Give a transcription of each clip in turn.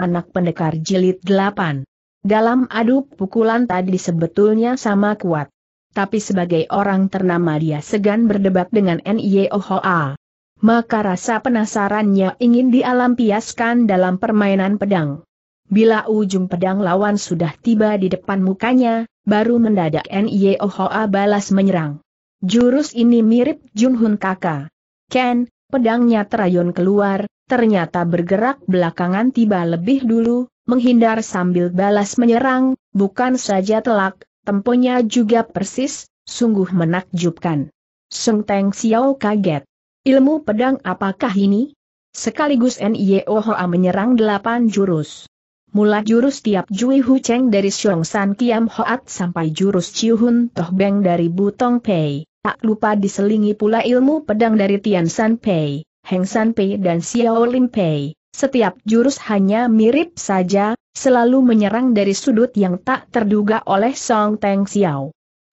anak pendekar jilid 8. Dalam adu pukulan tadi sebetulnya sama kuat. Tapi sebagai orang ternama dia segan berdebat dengan N.I.O.H.A. Maka rasa penasarannya ingin dialampiaskan dalam permainan pedang. Bila ujung pedang lawan sudah tiba di depan mukanya, baru mendadak N.I.O.H.A. balas menyerang. Jurus ini mirip Junhun Kaka. Ken, pedangnya terayun keluar, ternyata bergerak belakangan tiba lebih dulu, menghindar sambil balas menyerang, bukan saja telak, temponya juga persis, sungguh menakjubkan. Seng Teng Xiao kaget. Ilmu pedang apakah ini? Sekaligus N.I.O. Hoa menyerang delapan jurus. Mula jurus tiap Jui Hu Cheng dari Xiong San Kiam Hoat sampai jurus Chiu Hun Toh Beng dari Butong Pei. Tak lupa diselingi pula ilmu pedang dari Tian San Pei. Heng San Pei dan Xiao Lim Pei. Setiap jurus hanya mirip saja, selalu menyerang dari sudut yang tak terduga oleh Song Teng Xiao.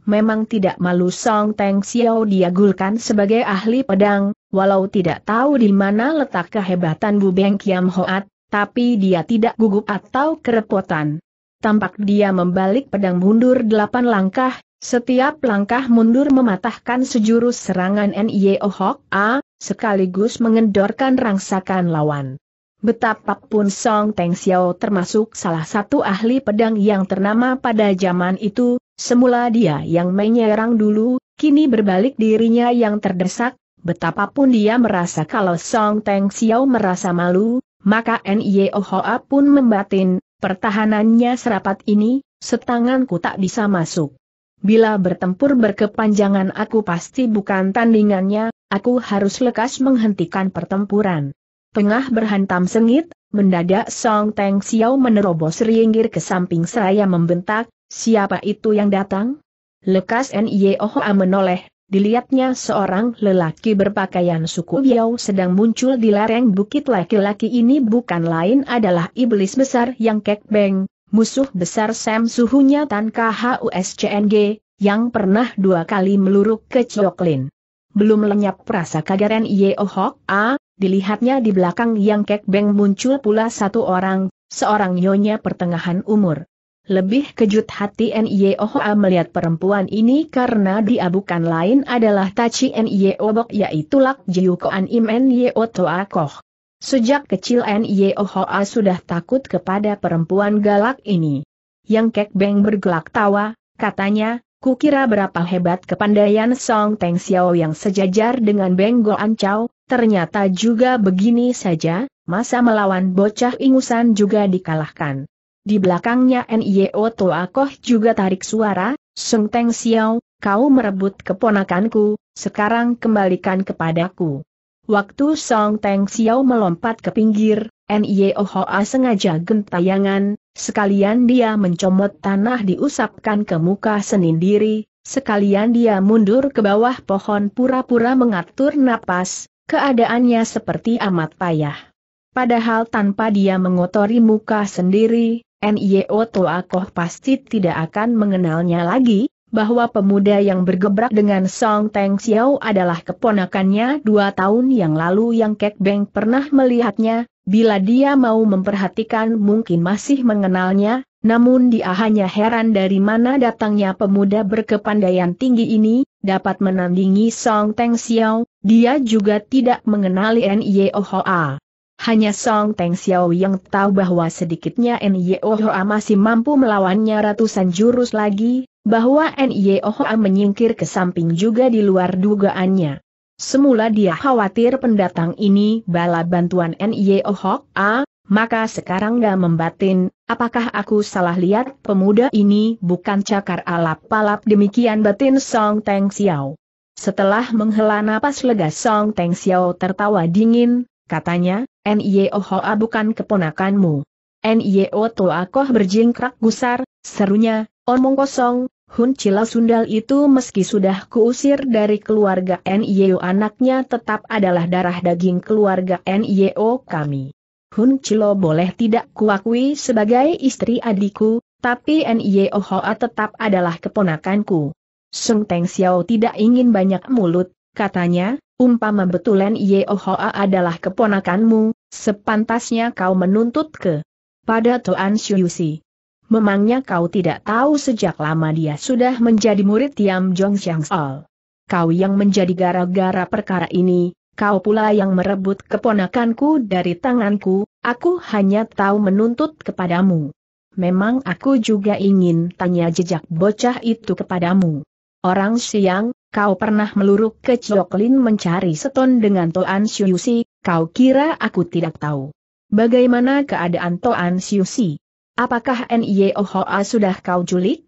Memang tidak malu Song Teng Xiao diagulkan sebagai ahli pedang, walau tidak tahu di mana letak kehebatan Bu Beng Kiam Hoat, tapi dia tidak gugup atau kerepotan. Tampak dia membalik pedang mundur delapan langkah, setiap langkah mundur mematahkan sejurus serangan Nye Ohok A, sekaligus mengendorkan rangsakan lawan. Betapapun Song Teng Xiao termasuk salah satu ahli pedang yang ternama pada zaman itu, semula dia yang menyerang dulu, kini berbalik dirinya yang terdesak, betapapun dia merasa kalau Song Teng Xiao merasa malu, maka N.I.O. Hoa pun membatin, pertahanannya serapat ini, setanganku tak bisa masuk. Bila bertempur berkepanjangan aku pasti bukan tandingannya, Aku harus lekas menghentikan pertempuran. Tengah berhantam sengit, mendadak Song Teng Xiao menerobos ringgir ke samping seraya membentak, siapa itu yang datang? Lekas Ohoa menoleh, dilihatnya seorang lelaki berpakaian suku Biao sedang muncul di lereng bukit laki-laki ini bukan lain adalah iblis besar yang Kek Beng, musuh besar Sam Suhunya Tan KHUSCNG, yang pernah dua kali meluruk ke Choklin belum lenyap rasa kagaran Yeo Hok A, dilihatnya di belakang Yang Kek Beng muncul pula satu orang, seorang nyonya pertengahan umur. Lebih kejut hati N.I.O. A melihat perempuan ini karena dia bukan lain adalah Tachi N.I.O. Bok yaitu Lak Jiu Koan Im N.I.O. Toa Koh. Sejak kecil N.I.O. A sudah takut kepada perempuan galak ini. Yang Kek Beng bergelak tawa, katanya, Kukira berapa hebat kepandaian Song Teng Xiao yang sejajar dengan Beng Go Ancau, ternyata juga begini saja, masa melawan bocah ingusan juga dikalahkan. Di belakangnya NIO Toa Koh juga tarik suara, Song Teng Xiao, kau merebut keponakanku, sekarang kembalikan kepadaku. Waktu Song Teng Xiao melompat ke pinggir, MIOHA e sengaja gentayangan, sekalian dia mencomot tanah diusapkan ke muka senindiri, sekalian dia mundur ke bawah pohon pura-pura mengatur napas, keadaannya seperti amat payah. Padahal tanpa dia mengotori muka sendiri, NIO e Toakoh pasti tidak akan mengenalnya lagi, bahwa pemuda yang bergebrak dengan Song Teng Xiao adalah keponakannya dua tahun yang lalu yang Kek Beng pernah melihatnya, Bila dia mau memperhatikan mungkin masih mengenalnya, namun dia hanya heran dari mana datangnya pemuda berkepandaian tinggi ini, dapat menandingi Song Teng Xiao, dia juga tidak mengenali N.Y.O. Hoa. Hanya Song Teng Xiao yang tahu bahwa sedikitnya N.Y.O. Hoa masih mampu melawannya ratusan jurus lagi, bahwa N.Y.O. Hoa menyingkir ke samping juga di luar dugaannya. Semula dia khawatir pendatang ini bala bantuan NIO Hok A, maka sekarang gak membatin, apakah aku salah lihat pemuda ini bukan cakar alap palap demikian batin Song Teng Xiao. Setelah menghela napas lega Song Teng Xiao tertawa dingin, katanya, NIO Hok A bukan keponakanmu. NIO Toakoh berjingkrak gusar, serunya, omong kosong, Hun Cila Sundal itu meski sudah kuusir dari keluarga NIO anaknya tetap adalah darah daging keluarga NIO kami. Hun Cilo boleh tidak kuakui sebagai istri adikku, tapi NIO Hoa tetap adalah keponakanku. Sung Teng Xiao tidak ingin banyak mulut, katanya, umpama betul NIO Hoa adalah keponakanmu, sepantasnya kau menuntut ke pada Toan Si memangnya kau tidak tahu sejak lama dia sudah menjadi murid Tiam Jong Xiang Sol. Kau yang menjadi gara-gara perkara ini, kau pula yang merebut keponakanku dari tanganku, aku hanya tahu menuntut kepadamu. Memang aku juga ingin tanya jejak bocah itu kepadamu. Orang siang, kau pernah meluruk ke Cioklin mencari seton dengan Toan Siusi, kau kira aku tidak tahu. Bagaimana keadaan Toan Siusi? Apakah Niohoa sudah kau julik?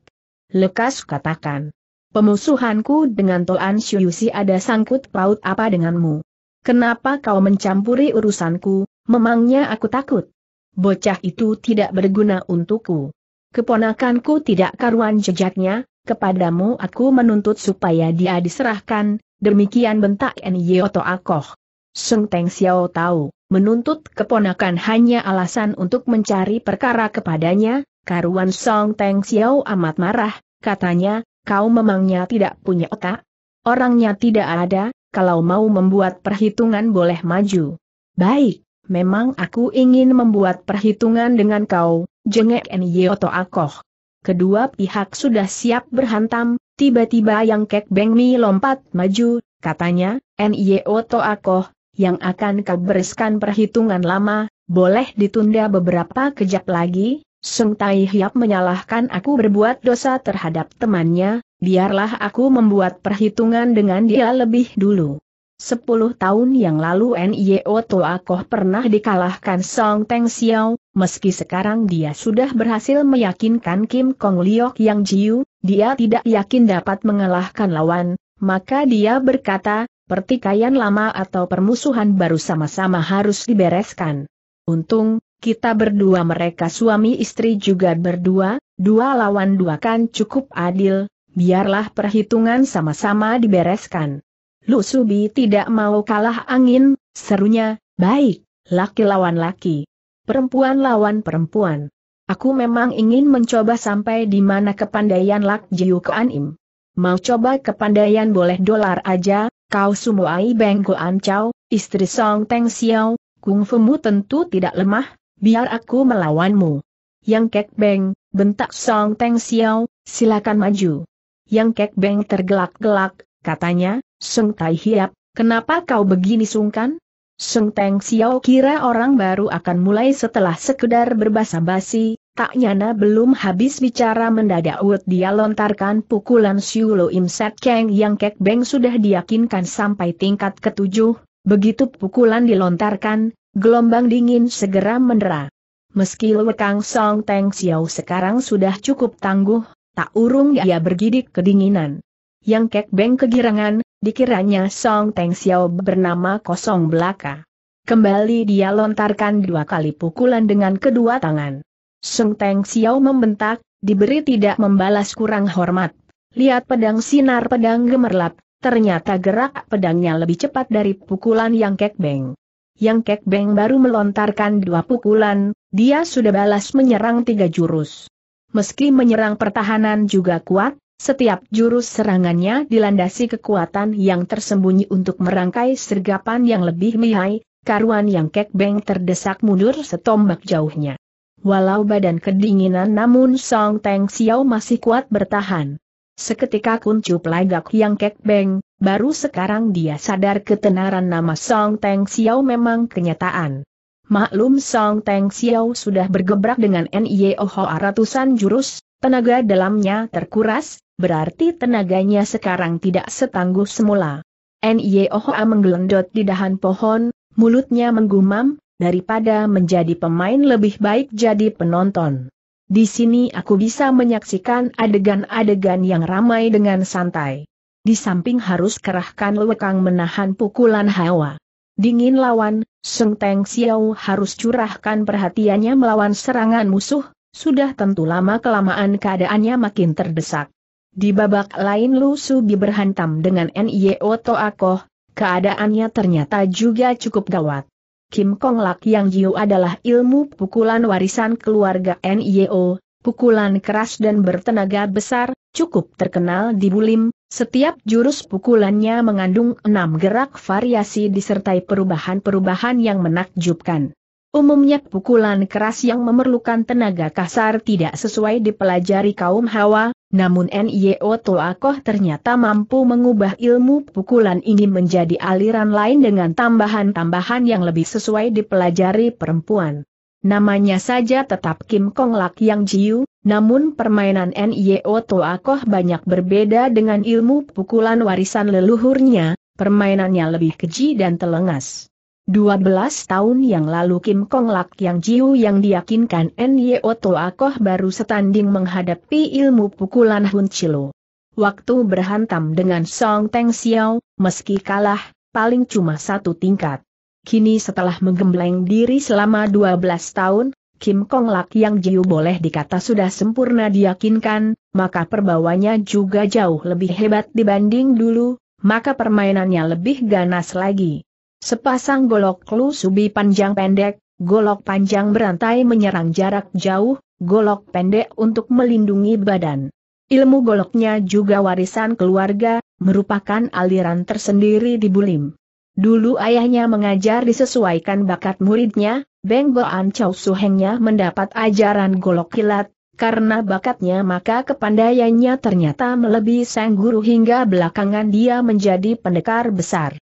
Lekas katakan. Pemusuhanku dengan Toan Syuyusi ada sangkut paut apa denganmu? Kenapa kau mencampuri urusanku, memangnya aku takut? Bocah itu tidak berguna untukku. Keponakanku tidak karuan jejaknya, kepadamu aku menuntut supaya dia diserahkan, demikian bentak Oto Akoh. Seng Teng Xiao tahu. Menuntut keponakan hanya alasan untuk mencari perkara kepadanya, karuan Song Teng Xiao amat marah, katanya, kau memangnya tidak punya otak? Orangnya tidak ada, kalau mau membuat perhitungan boleh maju. Baik, memang aku ingin membuat perhitungan dengan kau, jengek Nyeoto Akoh. Kedua pihak sudah siap berhantam, tiba-tiba yang Kek Beng Mi lompat maju, katanya, Nyeoto Akoh, yang akan kau bereskan perhitungan lama, boleh ditunda beberapa kejap lagi, Sung Tai Hiap menyalahkan aku berbuat dosa terhadap temannya, biarlah aku membuat perhitungan dengan dia lebih dulu. Sepuluh tahun yang lalu NIO Toa Koh pernah dikalahkan Song Teng Xiao, meski sekarang dia sudah berhasil meyakinkan Kim Kong Liok Yang Jiu, dia tidak yakin dapat mengalahkan lawan, maka dia berkata, pertikaian lama atau permusuhan baru sama-sama harus dibereskan. Untung, kita berdua mereka suami istri juga berdua, dua lawan dua kan cukup adil, biarlah perhitungan sama-sama dibereskan. Lu Subi tidak mau kalah angin, serunya, baik, laki lawan laki, perempuan lawan perempuan. Aku memang ingin mencoba sampai di mana kepandaian Lak Jiu Im. Mau coba kepandaian boleh dolar aja, Kau semua Beng Goan Chow, istri Song Teng Xiao, kungfumu tentu tidak lemah, biar aku melawanmu. Yang Kek Beng, bentak Song Teng Xiao, silakan maju. Yang Kek Beng tergelak-gelak, katanya, Sung Tai Hiap, kenapa kau begini sungkan? Sung Teng Xiao kira orang baru akan mulai setelah sekedar berbasa-basi, Tak nyana belum habis bicara mendadak Wut dia lontarkan pukulan Siulo Im Set Kang yang Kek Beng sudah diyakinkan sampai tingkat ketujuh, begitu pukulan dilontarkan, gelombang dingin segera mendera. Meski Kang Song Teng Xiao sekarang sudah cukup tangguh, tak urung ia bergidik kedinginan. Yang Kek Beng kegirangan, dikiranya Song Teng Xiao bernama kosong belaka. Kembali dia lontarkan dua kali pukulan dengan kedua tangan. Seng Teng Xiao membentak, diberi tidak membalas kurang hormat. Lihat pedang sinar pedang gemerlap, ternyata gerak pedangnya lebih cepat dari pukulan yang kek Beng. Yang kek Beng baru melontarkan dua pukulan, dia sudah balas menyerang tiga jurus. Meski menyerang pertahanan juga kuat, setiap jurus serangannya dilandasi kekuatan yang tersembunyi untuk merangkai sergapan yang lebih mihai, karuan yang kek Beng terdesak mundur setombak jauhnya. Walau badan kedinginan namun Song Teng Xiao masih kuat bertahan. Seketika kuncu pelagak yang kek Beng, baru sekarang dia sadar ketenaran nama Song Teng Xiao memang kenyataan. Maklum Song Teng Xiao sudah bergebrak dengan Hoa ratusan jurus, tenaga dalamnya terkuras, berarti tenaganya sekarang tidak setangguh semula. Hoa menggelendot di dahan pohon, mulutnya menggumam, daripada menjadi pemain lebih baik jadi penonton. Di sini aku bisa menyaksikan adegan-adegan yang ramai dengan santai. Di samping harus kerahkan lekang menahan pukulan hawa. Dingin lawan, Seng Teng Xiao harus curahkan perhatiannya melawan serangan musuh, sudah tentu lama-kelamaan keadaannya makin terdesak. Di babak lain Lu Subi berhantam dengan N.I.O. Toakoh, keadaannya ternyata juga cukup gawat. Kim Kong Lak Yang Jiu adalah ilmu pukulan warisan keluarga NIO, pukulan keras dan bertenaga besar, cukup terkenal di Bulim, setiap jurus pukulannya mengandung enam gerak variasi disertai perubahan-perubahan yang menakjubkan. Umumnya pukulan keras yang memerlukan tenaga kasar tidak sesuai dipelajari kaum hawa, namun NIO Toakoh ternyata mampu mengubah ilmu pukulan ini menjadi aliran lain dengan tambahan-tambahan yang lebih sesuai dipelajari perempuan. Namanya saja tetap Kim Kong Lak Yang Jiu, namun permainan NIO Toakoh banyak berbeda dengan ilmu pukulan warisan leluhurnya, permainannya lebih keji dan telengas. 12 tahun yang lalu Kim Kong Lak yang Jiu yang diyakinkan N.Y.O. Toakoh baru setanding menghadapi ilmu pukulan Hun Chilo. Waktu berhantam dengan Song Teng Xiao, meski kalah, paling cuma satu tingkat. Kini setelah menggembleng diri selama 12 tahun, Kim Kong Lak yang Jiu boleh dikata sudah sempurna diyakinkan, maka perbawanya juga jauh lebih hebat dibanding dulu, maka permainannya lebih ganas lagi. Sepasang golok subi panjang pendek, golok panjang berantai menyerang jarak jauh, golok pendek untuk melindungi badan. Ilmu goloknya juga warisan keluarga, merupakan aliran tersendiri di Bulim. Dulu ayahnya mengajar disesuaikan bakat muridnya, Beng Goan Chow Suhengnya mendapat ajaran golok kilat, karena bakatnya maka kepandaiannya ternyata melebihi sang guru hingga belakangan dia menjadi pendekar besar.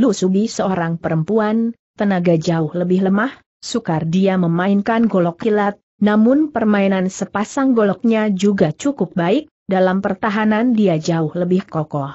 Lu Subi seorang perempuan, tenaga jauh lebih lemah, sukar dia memainkan golok kilat, namun permainan sepasang goloknya juga cukup baik, dalam pertahanan dia jauh lebih kokoh.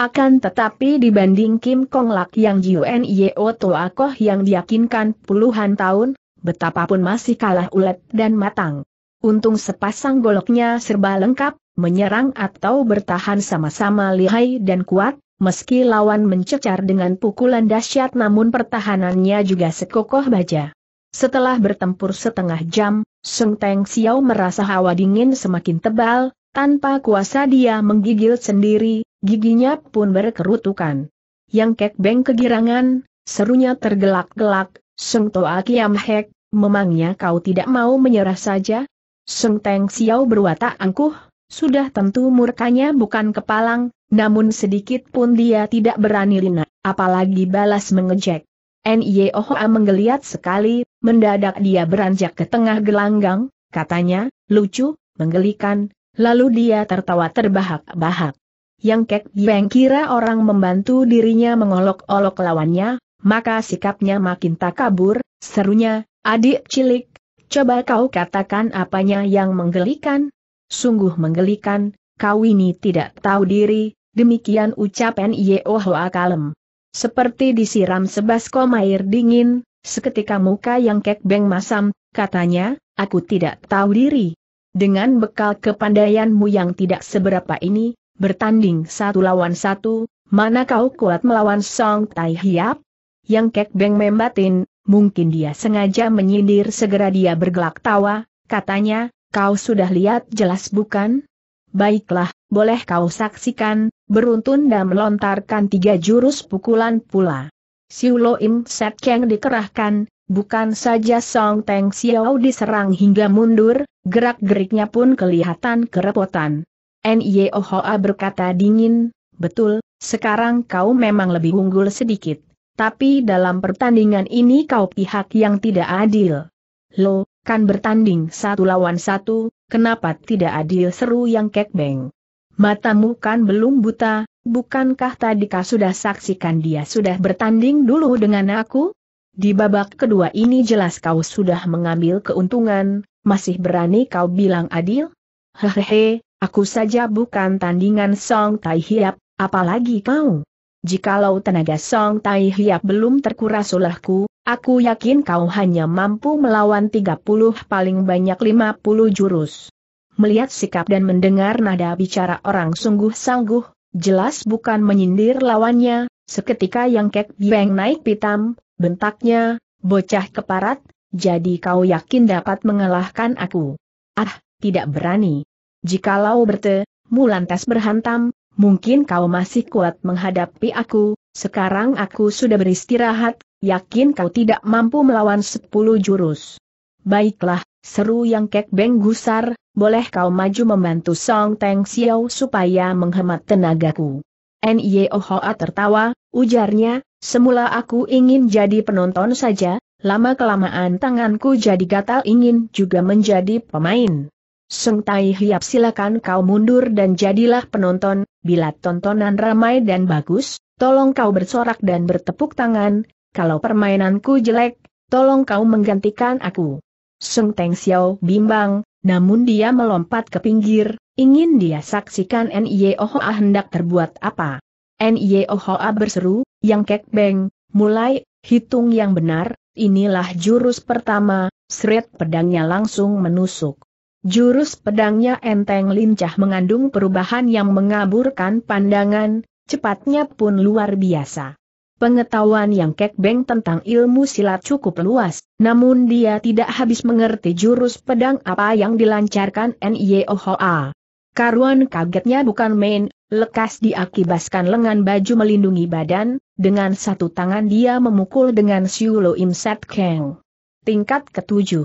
Akan tetapi dibanding Kim Kong Lak yang Jiuen Yeo Toa Koh yang diyakinkan puluhan tahun, betapapun masih kalah ulet dan matang. Untung sepasang goloknya serba lengkap, menyerang atau bertahan sama-sama lihai dan kuat, meski lawan mencecar dengan pukulan dahsyat namun pertahanannya juga sekokoh baja. Setelah bertempur setengah jam, Sung Teng Xiao merasa hawa dingin semakin tebal, tanpa kuasa dia menggigil sendiri, giginya pun berkerutukan. Yang kek beng kegirangan, serunya tergelak-gelak, Sung Toa Kiam Hek, memangnya kau tidak mau menyerah saja? Sung Teng Xiao berwatak angkuh, sudah tentu murkanya bukan kepalang, namun sedikit pun dia tidak berani lina, apalagi balas mengejek. Nyeoha menggeliat sekali, mendadak dia beranjak ke tengah gelanggang, katanya, lucu, menggelikan, lalu dia tertawa terbahak-bahak. Yang Kek Bieng kira orang membantu dirinya mengolok-olok lawannya, maka sikapnya makin tak kabur, serunya, adik cilik, coba kau katakan apanya yang menggelikan? Sungguh menggelikan, kau ini tidak tahu diri, demikian ucap Nio Hoa kalem. Seperti disiram sebas air dingin, seketika muka yang kek beng masam, katanya, aku tidak tahu diri. Dengan bekal kepandaianmu yang tidak seberapa ini, bertanding satu lawan satu, mana kau kuat melawan Song Tai Hiap? Yang kek beng membatin, mungkin dia sengaja menyindir segera dia bergelak tawa, katanya, kau sudah lihat jelas bukan? Baiklah, boleh kau saksikan, beruntun dan melontarkan tiga jurus pukulan pula. Siulo Im Set Keng dikerahkan, bukan saja Song Teng Xiao diserang hingga mundur, gerak-geriknya pun kelihatan kerepotan. Nye Ohoa berkata dingin, betul, sekarang kau memang lebih unggul sedikit. Tapi dalam pertandingan ini kau pihak yang tidak adil. Lo, kan bertanding satu lawan satu, kenapa tidak adil seru yang kek beng? Matamu kan belum buta, bukankah tadi kau sudah saksikan dia sudah bertanding dulu dengan aku? Di babak kedua ini jelas kau sudah mengambil keuntungan, masih berani kau bilang adil? Hehehe, aku saja bukan tandingan Song Tai Hiap, apalagi kau. Jikalau tenaga Song Tai Hiap belum terkuras olehku, aku yakin kau hanya mampu melawan 30 paling banyak 50 jurus melihat sikap dan mendengar nada bicara orang sungguh sungguh jelas bukan menyindir lawannya, seketika yang kek bieng naik pitam, bentaknya, bocah keparat, jadi kau yakin dapat mengalahkan aku. Ah, tidak berani. Jikalau berte, mulantas berhantam, mungkin kau masih kuat menghadapi aku, sekarang aku sudah beristirahat, yakin kau tidak mampu melawan sepuluh jurus. Baiklah, Seru yang kek beng gusar, boleh kau maju membantu Song Teng Xiao supaya menghemat tenagaku. Nye Hoa tertawa, ujarnya, semula aku ingin jadi penonton saja, lama-kelamaan tanganku jadi gatal ingin juga menjadi pemain. Seng Tai Hiap silakan kau mundur dan jadilah penonton, bila tontonan ramai dan bagus, tolong kau bersorak dan bertepuk tangan, kalau permainanku jelek, tolong kau menggantikan aku. Seng Teng Xiao bimbang, namun dia melompat ke pinggir, ingin dia saksikan Nyeohoa hendak terbuat apa. Nyeohoa berseru, yang kek beng, mulai, hitung yang benar, inilah jurus pertama, seret pedangnya langsung menusuk. Jurus pedangnya enteng lincah mengandung perubahan yang mengaburkan pandangan, cepatnya pun luar biasa. Pengetahuan yang Kek Beng tentang ilmu silat cukup luas, namun dia tidak habis mengerti jurus pedang apa yang dilancarkan N.Y.O.H.A. Karuan kagetnya bukan main, lekas diakibaskan lengan baju melindungi badan, dengan satu tangan dia memukul dengan Siulo Imset Keng. Tingkat ketujuh.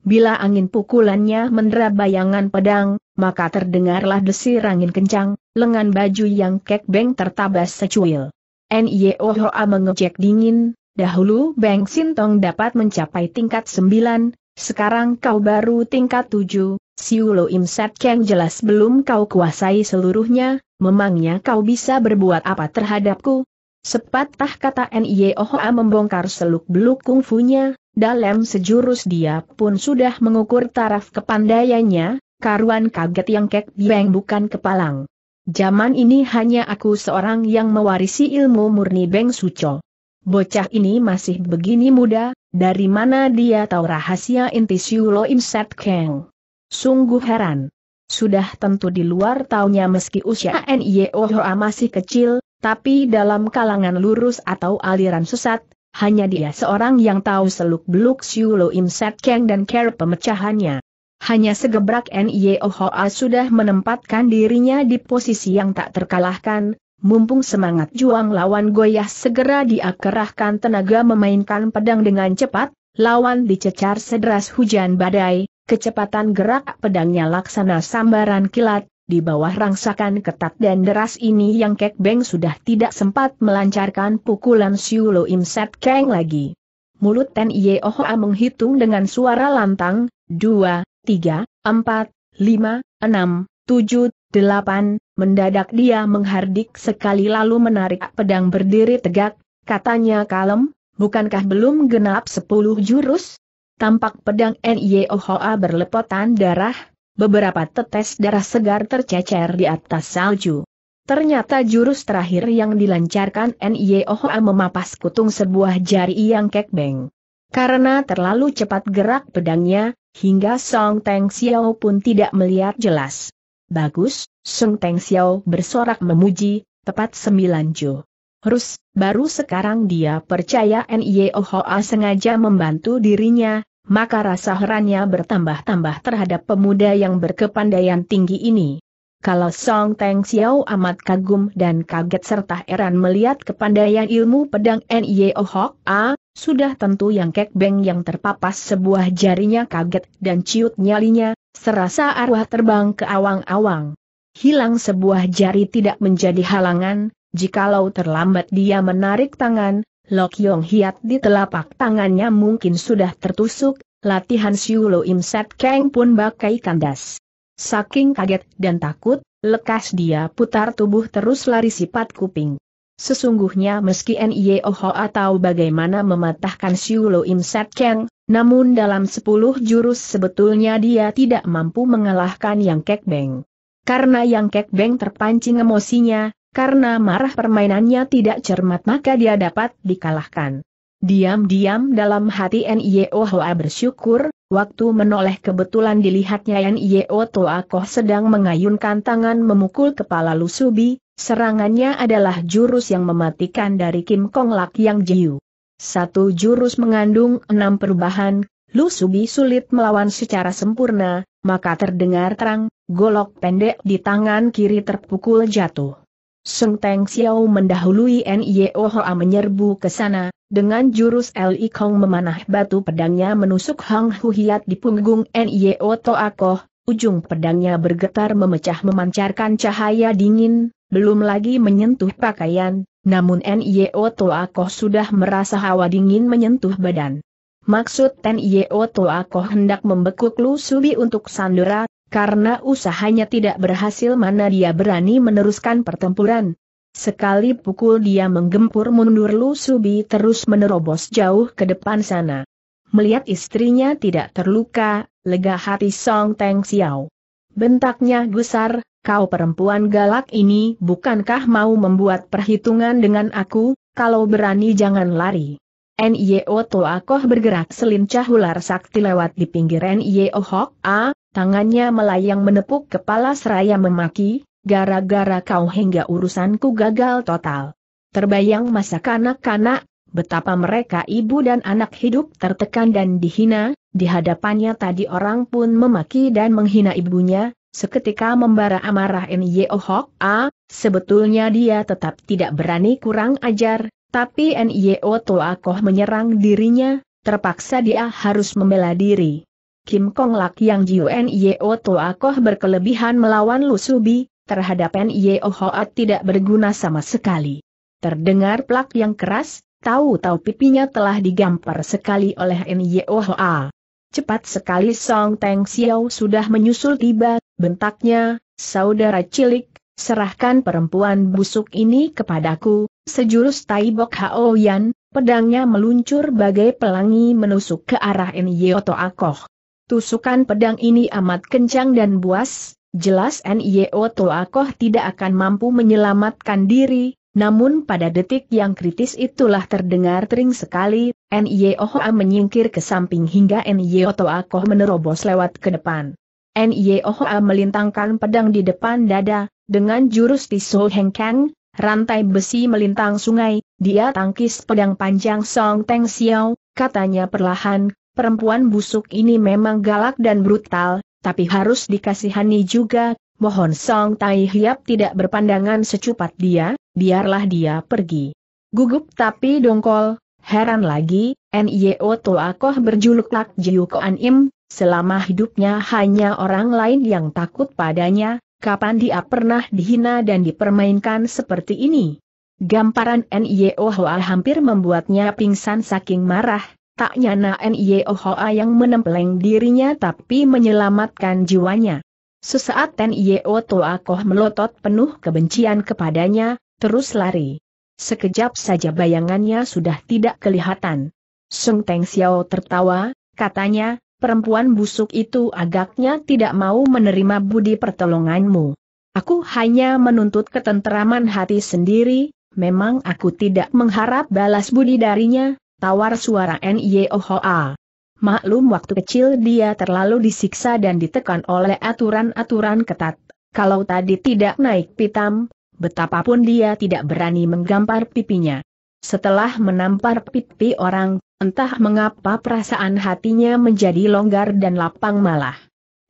Bila angin pukulannya mendera bayangan pedang, maka terdengarlah desir angin kencang, lengan baju yang Kek Beng tertabas secuil. NYOHA mengejek dingin, dahulu Beng Sintong dapat mencapai tingkat 9, sekarang kau baru tingkat 7, Siulo Im Set Keng jelas belum kau kuasai seluruhnya, memangnya kau bisa berbuat apa terhadapku? Sepatah kata NYOHA membongkar seluk-beluk kungfunya, dalam sejurus dia pun sudah mengukur taraf kepandaiannya, karuan kaget yang kek beng bukan kepalang. Zaman ini hanya aku seorang yang mewarisi ilmu murni Beng Suco. Bocah ini masih begini muda, dari mana dia tahu rahasia inti Siulo Imset Kang? Sungguh heran. Sudah tentu di luar taunya meski usia N.I.O.H.A. masih kecil, tapi dalam kalangan lurus atau aliran sesat, hanya dia seorang yang tahu seluk-beluk Siulo Imset Kang dan care pemecahannya hanya segebrak N.I.O. Hoa sudah menempatkan dirinya di posisi yang tak terkalahkan, mumpung semangat juang lawan goyah segera diakerahkan tenaga memainkan pedang dengan cepat, lawan dicecar sederas hujan badai, kecepatan gerak pedangnya laksana sambaran kilat, di bawah rangsakan ketat dan deras ini yang Kek Beng sudah tidak sempat melancarkan pukulan Siulo Imset keng lagi. Mulut Ten Ohoa menghitung dengan suara lantang, dua, tiga, empat, lima, enam, tujuh, delapan, mendadak dia menghardik sekali lalu menarik pedang berdiri tegak, katanya kalem, bukankah belum genap sepuluh jurus? Tampak pedang NYOHA berlepotan darah, beberapa tetes darah segar tercecer di atas salju. Ternyata jurus terakhir yang dilancarkan NYOHA memapas kutung sebuah jari yang kekbeng. Karena terlalu cepat gerak pedangnya, Hingga Song Teng Xiao pun tidak melihat jelas. Bagus, Song Teng Xiao bersorak memuji, tepat sembilan ju. Rus, baru sekarang dia percaya Nio Hoa sengaja membantu dirinya, maka rasa herannya bertambah-tambah terhadap pemuda yang berkepandaian tinggi ini. Kalau Song Teng Xiao amat kagum dan kaget serta heran melihat kepandaian ilmu pedang Nio Hoa, sudah tentu yang kek beng yang terpapas sebuah jarinya kaget dan ciut nyalinya, serasa arwah terbang ke awang-awang. Hilang sebuah jari tidak menjadi halangan, jikalau terlambat dia menarik tangan, Lok Yong Hiat di telapak tangannya mungkin sudah tertusuk, latihan Siulo imset Set Keng pun bakai kandas. Saking kaget dan takut, lekas dia putar tubuh terus lari sifat kuping. Sesungguhnya meski Nio Hoa atau bagaimana mematahkan Siu Lo Im Set Keng, namun dalam sepuluh jurus sebetulnya dia tidak mampu mengalahkan Yang Kek Beng. Karena Yang Kek Beng terpancing emosinya, karena marah permainannya tidak cermat maka dia dapat dikalahkan. Diam-diam dalam hati Nio Hoa bersyukur, waktu menoleh kebetulan dilihatnya Nio Toa Koh sedang mengayunkan tangan memukul kepala Lusubi, Serangannya adalah jurus yang mematikan dari Kim Kong Lak Yang Jiu. Satu jurus mengandung enam perubahan, Lu Subi sulit melawan secara sempurna, maka terdengar terang, golok pendek di tangan kiri terpukul jatuh. Sung Teng Xiao mendahului N.Y.O. E Hoa menyerbu ke sana, dengan jurus Li Kong memanah batu pedangnya menusuk Hang Hu Hiat di punggung N.Y.O. E Koh. ujung pedangnya bergetar memecah memancarkan cahaya dingin, belum lagi menyentuh pakaian, namun N.I.O. Toakoh sudah merasa hawa dingin menyentuh badan. Maksud N.I.O. Toakoh hendak membekuk Lu Subi untuk sandera, karena usahanya tidak berhasil mana dia berani meneruskan pertempuran. Sekali pukul dia menggempur mundur Lu Subi terus menerobos jauh ke depan sana. Melihat istrinya tidak terluka, lega hati Song Teng Xiao. Bentaknya gusar, kau perempuan galak ini bukankah mau membuat perhitungan dengan aku, kalau berani jangan lari. NIO Toakoh bergerak selincah ular sakti lewat di pinggir NIO Hok A, tangannya melayang menepuk kepala seraya memaki, gara-gara kau hingga urusanku gagal total. Terbayang masa kanak-kanak, betapa mereka ibu dan anak hidup tertekan dan dihina, di hadapannya tadi orang pun memaki dan menghina ibunya, seketika membara amarah N.Y.O. Oh Hok A, sebetulnya dia tetap tidak berani kurang ajar, tapi N.Y.O. Oh Toakoh menyerang dirinya, terpaksa dia harus membela diri. Kim Kong Lak yang Jiu N.Y.O. Oh Toakoh berkelebihan melawan Lusubi. terhadap N.Y.O. Hoat tidak berguna sama sekali. Terdengar plak yang keras, Tahu-tahu pipinya telah digampar sekali oleh Nyohoa. Cepat sekali Song Teng Xiao sudah menyusul tiba, bentaknya, saudara cilik, serahkan perempuan busuk ini kepadaku, sejurus Taibok Hao Yan, pedangnya meluncur bagai pelangi menusuk ke arah Nyoto Akoh. Tusukan pedang ini amat kencang dan buas, jelas Nyoto Akoh tidak akan mampu menyelamatkan diri, namun pada detik yang kritis itulah terdengar tering sekali, N.Y. Ohoa menyingkir ke samping hingga N.Y. Koh menerobos lewat ke depan. N.Y. Ohoa melintangkan pedang di depan dada, dengan jurus tisu hengkang, rantai besi melintang sungai, dia tangkis pedang panjang Song Teng Xiao, katanya perlahan, perempuan busuk ini memang galak dan brutal, tapi harus dikasihani juga, mohon Song Tai Hiap tidak berpandangan secupat dia, biarlah dia pergi. Gugup tapi dongkol, heran lagi, N.I.O. Toakoh berjuluk Lak Jiu Im, selama hidupnya hanya orang lain yang takut padanya, kapan dia pernah dihina dan dipermainkan seperti ini? Gamparan N.I.O. Hoa hampir membuatnya pingsan saking marah, tak nyana N.I.O. Hoa yang menempeleng dirinya tapi menyelamatkan jiwanya. Sesaat N.I.O. Toakoh melotot penuh kebencian kepadanya, terus lari. Sekejap saja bayangannya sudah tidak kelihatan. Sung Teng Xiao tertawa, katanya, perempuan busuk itu agaknya tidak mau menerima budi pertolonganmu. Aku hanya menuntut ketenteraman hati sendiri, memang aku tidak mengharap balas budi darinya, tawar suara N.Y.O.H.A. Maklum waktu kecil dia terlalu disiksa dan ditekan oleh aturan-aturan ketat. Kalau tadi tidak naik pitam, betapapun dia tidak berani menggampar pipinya. Setelah menampar pipi orang, entah mengapa perasaan hatinya menjadi longgar dan lapang malah.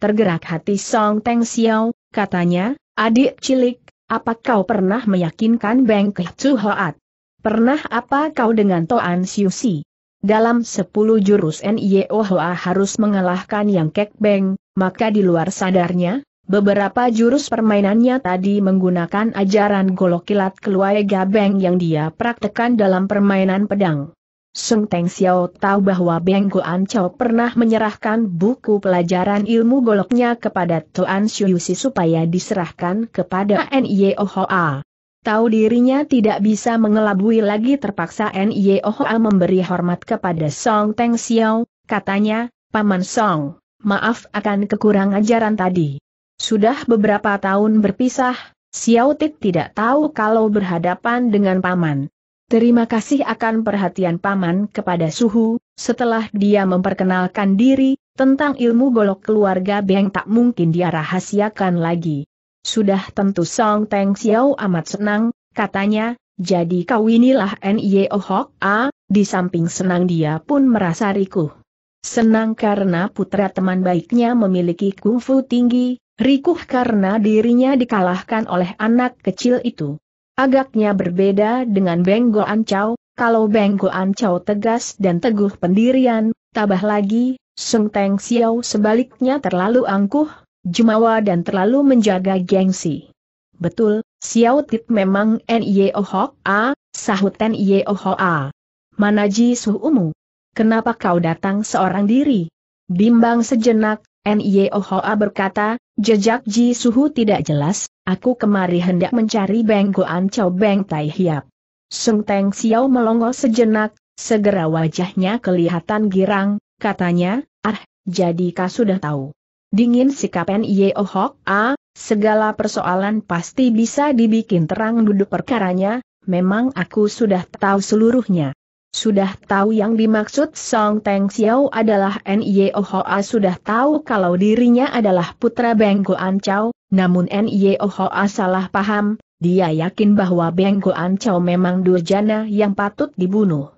Tergerak hati Song Teng Xiao, katanya, adik cilik, apa kau pernah meyakinkan Beng Chu Hoat? Pernah apa kau dengan Toan Siu Si? Dalam sepuluh jurus Nye Hoa harus mengalahkan yang Kek Beng, maka di luar sadarnya, Beberapa jurus permainannya tadi menggunakan ajaran golok kilat keluarga gabeng yang dia praktekkan dalam permainan pedang. Sung Teng Xiao tahu bahwa Beng Goan Chow pernah menyerahkan buku pelajaran ilmu goloknya kepada Tuan Si supaya diserahkan kepada N.I.O.H.A. Tahu dirinya tidak bisa mengelabui lagi terpaksa N.I.O.H.A. memberi hormat kepada Song Teng Xiao, katanya, Paman Song, maaf akan kekurangan ajaran tadi. Sudah beberapa tahun berpisah, Xiao Tit tidak tahu kalau berhadapan dengan paman. Terima kasih akan perhatian paman kepada Suhu, setelah dia memperkenalkan diri, tentang ilmu golok keluarga Beng tak mungkin dia rahasiakan lagi. Sudah tentu Song Teng Xiao amat senang, katanya, jadi kau inilah N.I.O. Oh Hok A, di samping senang dia pun merasa rikuh. Senang karena putra teman baiknya memiliki kungfu tinggi, Rikuh karena dirinya dikalahkan oleh anak kecil itu. Agaknya berbeda dengan Benggo Ancau, kalau Benggo Ancau tegas dan teguh pendirian, tabah lagi, Sung Teng Xiao sebaliknya terlalu angkuh, jumawa dan terlalu menjaga gengsi. Betul, Xiao Tip memang N.Y.O. Hok A, sahut N.Y.O. Hok A. Mana Ji Umu? Kenapa kau datang seorang diri? Bimbang sejenak, Nyohoa berkata, jejak Ji Suhu tidak jelas, aku kemari hendak mencari Beng Goan Chow Beng Tai Hiap. Sung Teng Xiao melongo sejenak, segera wajahnya kelihatan girang, katanya, ah, jadi kau sudah tahu. Dingin sikap Nyohoa, ah, segala persoalan pasti bisa dibikin terang duduk perkaranya, memang aku sudah tahu seluruhnya. Sudah tahu yang dimaksud Song Teng Xiao adalah N.Y.O. Hoa sudah tahu kalau dirinya adalah putra Beng Goan Chow, namun N.Y.O. Hoa salah paham, dia yakin bahwa Beng Goan Chow memang durjana yang patut dibunuh.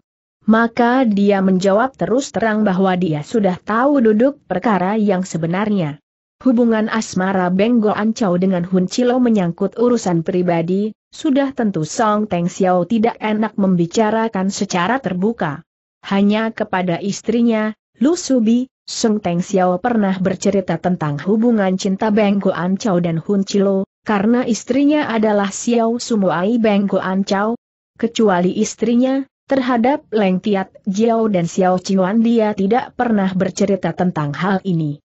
Maka dia menjawab terus terang bahwa dia sudah tahu duduk perkara yang sebenarnya. Hubungan asmara Benggo Ancau dengan Hun Chilo menyangkut urusan pribadi, sudah tentu Song Teng Xiao tidak enak membicarakan secara terbuka. Hanya kepada istrinya, Lu Subi, Song Teng Xiao pernah bercerita tentang hubungan cinta Benggo Ancau dan Hun Chilo, karena istrinya adalah Xiao Sumuai Benggo Ancau. Kecuali istrinya, terhadap Leng Tiat Jiao dan Xiao Ciwan dia tidak pernah bercerita tentang hal ini.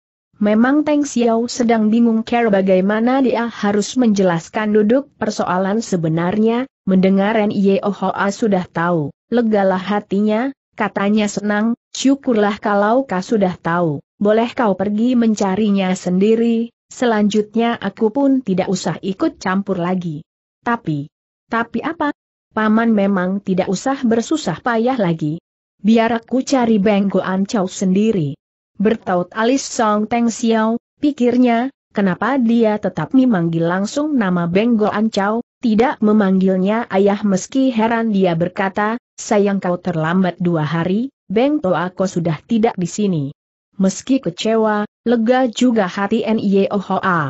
Memang Teng Xiao sedang bingung care bagaimana dia harus menjelaskan duduk persoalan sebenarnya, mendengar N.I.O. Hoa sudah tahu, legalah hatinya, katanya senang, syukurlah kalau kau sudah tahu, boleh kau pergi mencarinya sendiri, selanjutnya aku pun tidak usah ikut campur lagi. Tapi, tapi apa? Paman memang tidak usah bersusah payah lagi. Biar aku cari Goan Chow sendiri. Bertaut alis Song Teng Xiao, pikirnya, kenapa dia tetap memanggil langsung nama Beng An Chow, tidak memanggilnya ayah meski heran dia berkata, sayang kau terlambat dua hari, Beng aku sudah tidak di sini. Meski kecewa, lega juga hati A,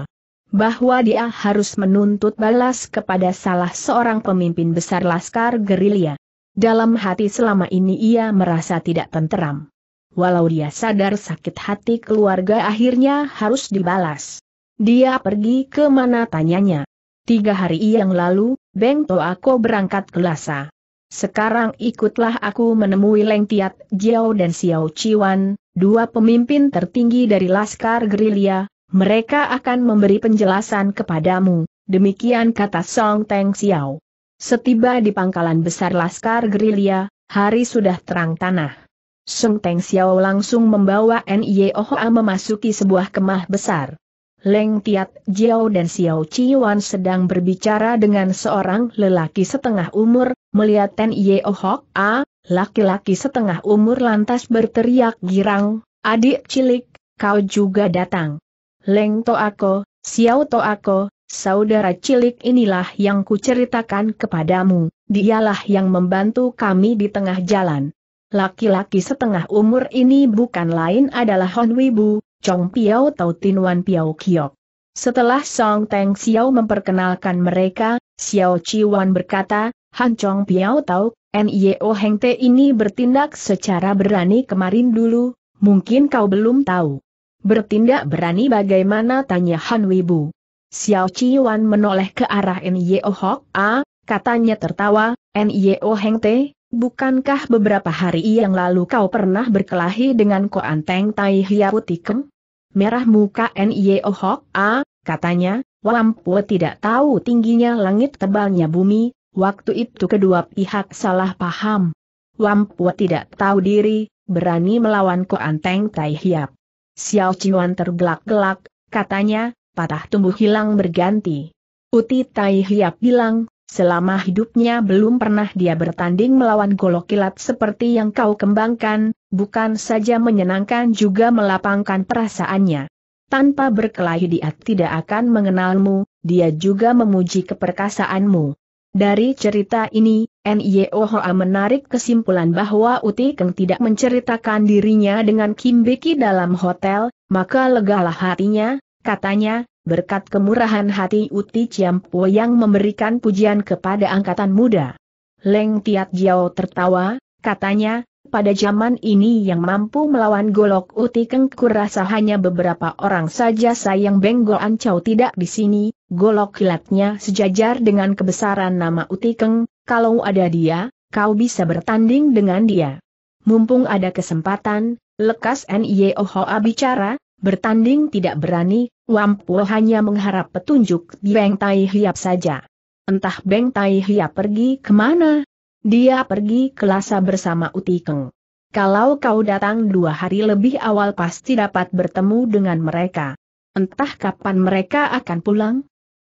Bahwa dia harus menuntut balas kepada salah seorang pemimpin besar Laskar Gerilya. Dalam hati selama ini ia merasa tidak tenteram walau dia sadar sakit hati keluarga akhirnya harus dibalas. Dia pergi ke mana tanyanya. Tiga hari yang lalu, Beng Toako berangkat ke Lhasa. Sekarang ikutlah aku menemui Leng Tiat Jiao dan Xiao Ciwan, dua pemimpin tertinggi dari Laskar Gerilya, mereka akan memberi penjelasan kepadamu, demikian kata Song Teng Xiao. Setiba di pangkalan besar Laskar Gerilya, hari sudah terang tanah. Sung Teng Xiao langsung membawa N.I.O. Oh Hoa memasuki sebuah kemah besar. Leng Tiat Jiao dan Xiao Chiwan sedang berbicara dengan seorang lelaki setengah umur, melihat N.I.O. Oh Hoa, laki-laki setengah umur lantas berteriak girang, adik cilik, kau juga datang. Leng Toako, Xiao Toako, saudara cilik inilah yang kuceritakan kepadamu, dialah yang membantu kami di tengah jalan. Laki-laki setengah umur ini bukan lain adalah Hon Wibu, Chong Piao atau Wan Piao Kiok. Setelah Song Teng Xiao memperkenalkan mereka, Xiao Chiwan berkata, Han Chong Piao Tau, NIO Heng Te ini bertindak secara berani kemarin dulu, mungkin kau belum tahu. Bertindak berani bagaimana tanya Han Wibu. Xiao Chiwan menoleh ke arah NIO Hok A, katanya tertawa, NIO Heng Te, Bukankah beberapa hari yang lalu kau pernah berkelahi dengan Koan Teng Tai Hiau Putikem? Merah muka Oh Hok A, katanya, Wampu tidak tahu tingginya langit tebalnya bumi, waktu itu kedua pihak salah paham. Wampu tidak tahu diri, berani melawan Koan Teng Tai Hiap. Xiao Chiwan tergelak-gelak, katanya, patah tumbuh hilang berganti. Uti Tai Hiap bilang, selama hidupnya belum pernah dia bertanding melawan golok kilat seperti yang kau kembangkan, bukan saja menyenangkan juga melapangkan perasaannya. Tanpa berkelahi dia tidak akan mengenalmu, dia juga memuji keperkasaanmu. Dari cerita ini, N.Y.O.H.A. menarik kesimpulan bahwa Uti Keng tidak menceritakan dirinya dengan Kim Beki dalam hotel, maka legalah hatinya, katanya, berkat kemurahan hati Uti Ciampo yang memberikan pujian kepada angkatan muda. Leng Tiat Jiao tertawa, katanya, pada zaman ini yang mampu melawan golok Uti Kengku rasa hanya beberapa orang saja sayang Benggolan Ancau tidak di sini, golok kilatnya sejajar dengan kebesaran nama Uti Keng, kalau ada dia, kau bisa bertanding dengan dia. Mumpung ada kesempatan, lekas Nioho bicara, Bertanding tidak berani, Wampu hanya mengharap petunjuk Beng Tai Hiap saja. Entah Beng Tai Hiap pergi kemana? Dia pergi ke Lhasa bersama Utikeng. Kalau kau datang dua hari lebih awal pasti dapat bertemu dengan mereka. Entah kapan mereka akan pulang?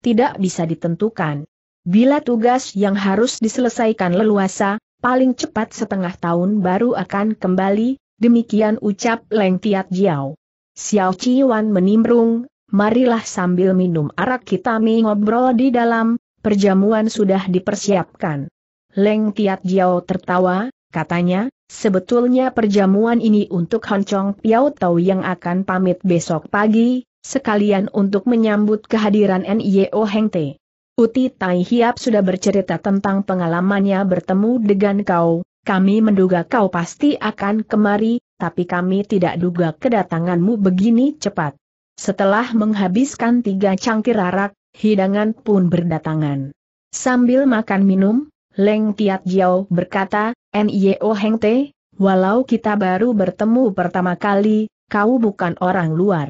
Tidak bisa ditentukan. Bila tugas yang harus diselesaikan leluasa, paling cepat setengah tahun baru akan kembali, demikian ucap Leng Tiat Jiao. Xiao Qiwan menimbrung, marilah sambil minum arak kita mengobrol di dalam, perjamuan sudah dipersiapkan. Leng Tiat Jiao tertawa, katanya, sebetulnya perjamuan ini untuk Chong Piao Tau yang akan pamit besok pagi, sekalian untuk menyambut kehadiran NIO e Heng Te. Uti Tai Hiap sudah bercerita tentang pengalamannya bertemu dengan kau, kami menduga kau pasti akan kemari, tapi kami tidak duga kedatanganmu begini cepat. Setelah menghabiskan tiga cangkir arak, hidangan pun berdatangan. Sambil makan minum, Leng Tiat Jiao berkata, N.I.O. Oh Heng Te, walau kita baru bertemu pertama kali, kau bukan orang luar.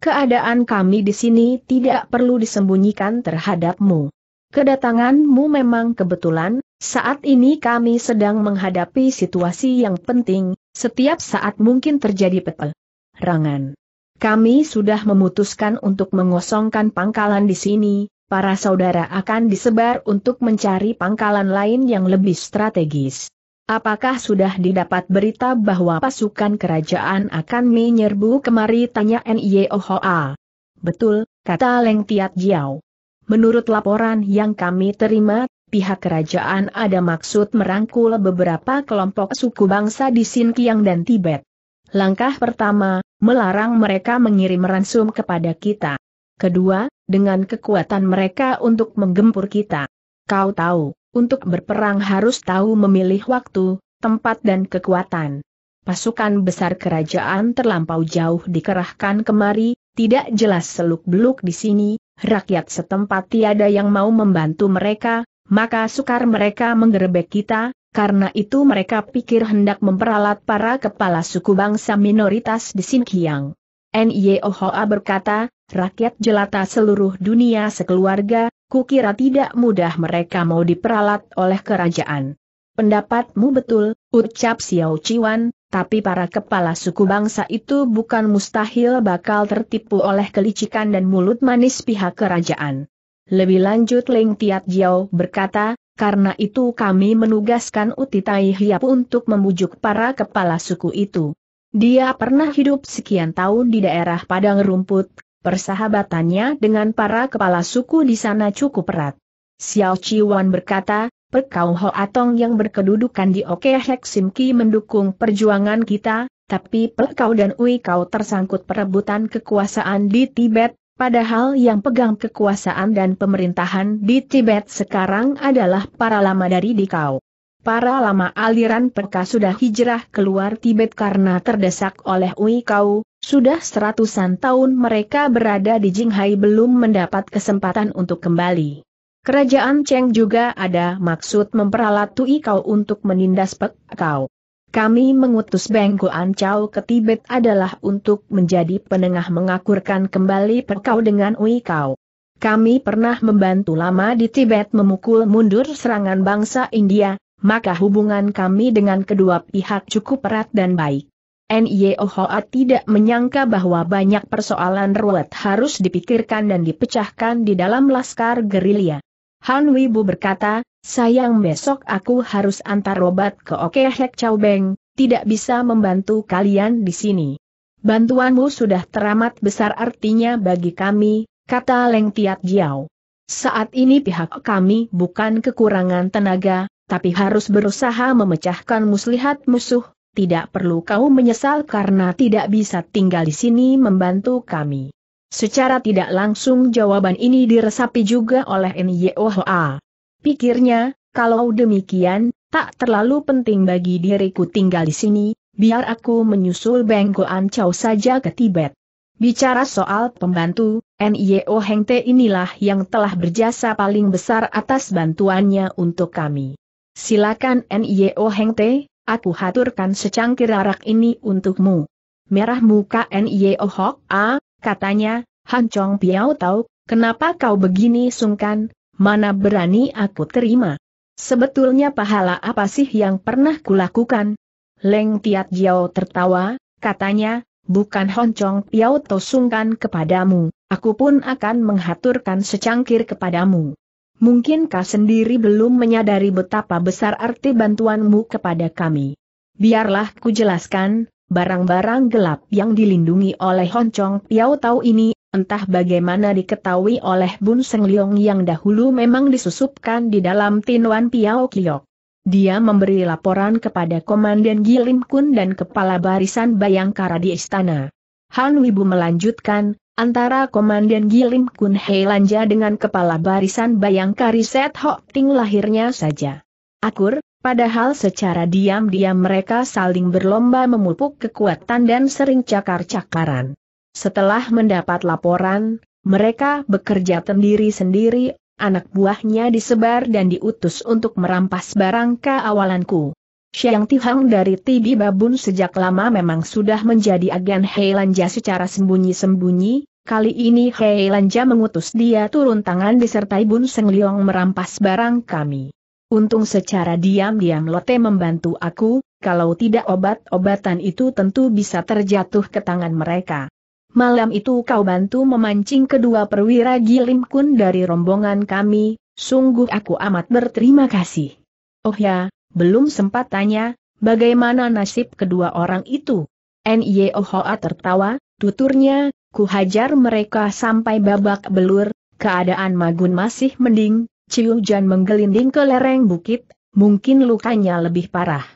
Keadaan kami di sini tidak perlu disembunyikan terhadapmu. Kedatanganmu memang kebetulan, saat ini kami sedang menghadapi situasi yang penting, setiap saat mungkin terjadi petel. Rangan. Kami sudah memutuskan untuk mengosongkan pangkalan di sini, para saudara akan disebar untuk mencari pangkalan lain yang lebih strategis. Apakah sudah didapat berita bahwa pasukan kerajaan akan menyerbu kemari tanya Niohoa. Betul, kata Leng Tiat Jiao. Menurut laporan yang kami terima, pihak kerajaan ada maksud merangkul beberapa kelompok suku bangsa di Xinjiang dan Tibet. Langkah pertama, melarang mereka mengirim ransum kepada kita. Kedua, dengan kekuatan mereka untuk menggempur kita. Kau tahu, untuk berperang harus tahu memilih waktu, tempat dan kekuatan. Pasukan besar kerajaan terlampau jauh dikerahkan kemari, tidak jelas seluk-beluk di sini, rakyat setempat tiada yang mau membantu mereka, maka sukar mereka menggerebek kita, karena itu mereka pikir hendak memperalat para kepala suku bangsa minoritas di Xinjiang. Nyohoa berkata, rakyat jelata seluruh dunia sekeluarga, kukira tidak mudah mereka mau diperalat oleh kerajaan. Pendapatmu betul, ucap Xiao Chiwan, tapi para kepala suku bangsa itu bukan mustahil bakal tertipu oleh kelicikan dan mulut manis pihak kerajaan. Lebih lanjut Leng Tiat Jiao berkata, karena itu kami menugaskan Tai Hiap untuk membujuk para kepala suku itu. Dia pernah hidup sekian tahun di daerah Padang Rumput, persahabatannya dengan para kepala suku di sana cukup erat. Xiao Chiwan berkata, Ho Hoatong yang berkedudukan di Oke Hek Simki mendukung perjuangan kita, tapi Perkau dan Ui Kau tersangkut perebutan kekuasaan di Tibet, Padahal yang pegang kekuasaan dan pemerintahan di Tibet sekarang adalah para lama dari Dikau. Para lama aliran Perka sudah hijrah keluar Tibet karena terdesak oleh Ui sudah seratusan tahun mereka berada di Jinghai belum mendapat kesempatan untuk kembali. Kerajaan Cheng juga ada maksud memperalat Ui untuk menindas Pek Kau. Kami mengutus Bengko Ancau ke Tibet adalah untuk menjadi penengah mengakurkan kembali perkau dengan Uikau. Kami pernah membantu lama di Tibet memukul mundur serangan bangsa India, maka hubungan kami dengan kedua pihak cukup erat dan baik. NIO e Hoa tidak menyangka bahwa banyak persoalan ruwet harus dipikirkan dan dipecahkan di dalam laskar gerilya. Han Wibu berkata, Sayang besok aku harus antar obat ke Oke Hek Chow Beng, tidak bisa membantu kalian di sini. Bantuanmu sudah teramat besar artinya bagi kami, kata Leng Tiat Jiao. Saat ini pihak kami bukan kekurangan tenaga, tapi harus berusaha memecahkan muslihat musuh, tidak perlu kau menyesal karena tidak bisa tinggal di sini membantu kami. Secara tidak langsung jawaban ini diresapi juga oleh N.Y.O.H.A. Pikirnya, kalau demikian, tak terlalu penting bagi diriku tinggal di sini, biar aku menyusul Bengkoan Ancau saja ke Tibet. Bicara soal pembantu, NIO Hengte inilah yang telah berjasa paling besar atas bantuannya untuk kami. Silakan NIO Hengte, aku haturkan secangkir arak ini untukmu. Merah muka NIO Hok A, katanya, Han Chong Piao tahu, kenapa kau begini sungkan, mana berani aku terima. Sebetulnya pahala apa sih yang pernah kulakukan? Leng Tiat Jiao tertawa, katanya, bukan Honcong Piao Tosungkan kepadamu, aku pun akan menghaturkan secangkir kepadamu. Mungkinkah sendiri belum menyadari betapa besar arti bantuanmu kepada kami? Biarlah ku jelaskan, barang-barang gelap yang dilindungi oleh Honcong Piao Tau ini entah bagaimana diketahui oleh Bun Seng Leong yang dahulu memang disusupkan di dalam Tinuan Piao Kiok. Dia memberi laporan kepada Komandan Gilim Kun dan Kepala Barisan Bayangkara di istana. Han Wibu melanjutkan, antara Komandan Gilim Kun Lanja dengan Kepala Barisan Bayangkari Set Hok Ting lahirnya saja. Akur, Padahal secara diam-diam mereka saling berlomba memupuk kekuatan dan sering cakar-cakaran. Setelah mendapat laporan, mereka bekerja sendiri-sendiri, anak buahnya disebar dan diutus untuk merampas barang keawalanku. Siang Tihang dari Tibi Babun sejak lama memang sudah menjadi agen Heilanja secara sembunyi-sembunyi, Kali ini Heilanja mengutus dia turun tangan disertai Bun Seng Liong merampas barang kami. Untung secara diam-diam Lote membantu aku, kalau tidak obat-obatan itu tentu bisa terjatuh ke tangan mereka. Malam itu kau bantu memancing kedua perwira Gilim Kun dari rombongan kami, sungguh aku amat berterima kasih. Oh ya, belum sempat tanya, bagaimana nasib kedua orang itu? Nyehoa tertawa, tuturnya, ku hajar mereka sampai babak belur, keadaan Magun masih mending, Ciu menggelinding ke lereng bukit, mungkin lukanya lebih parah.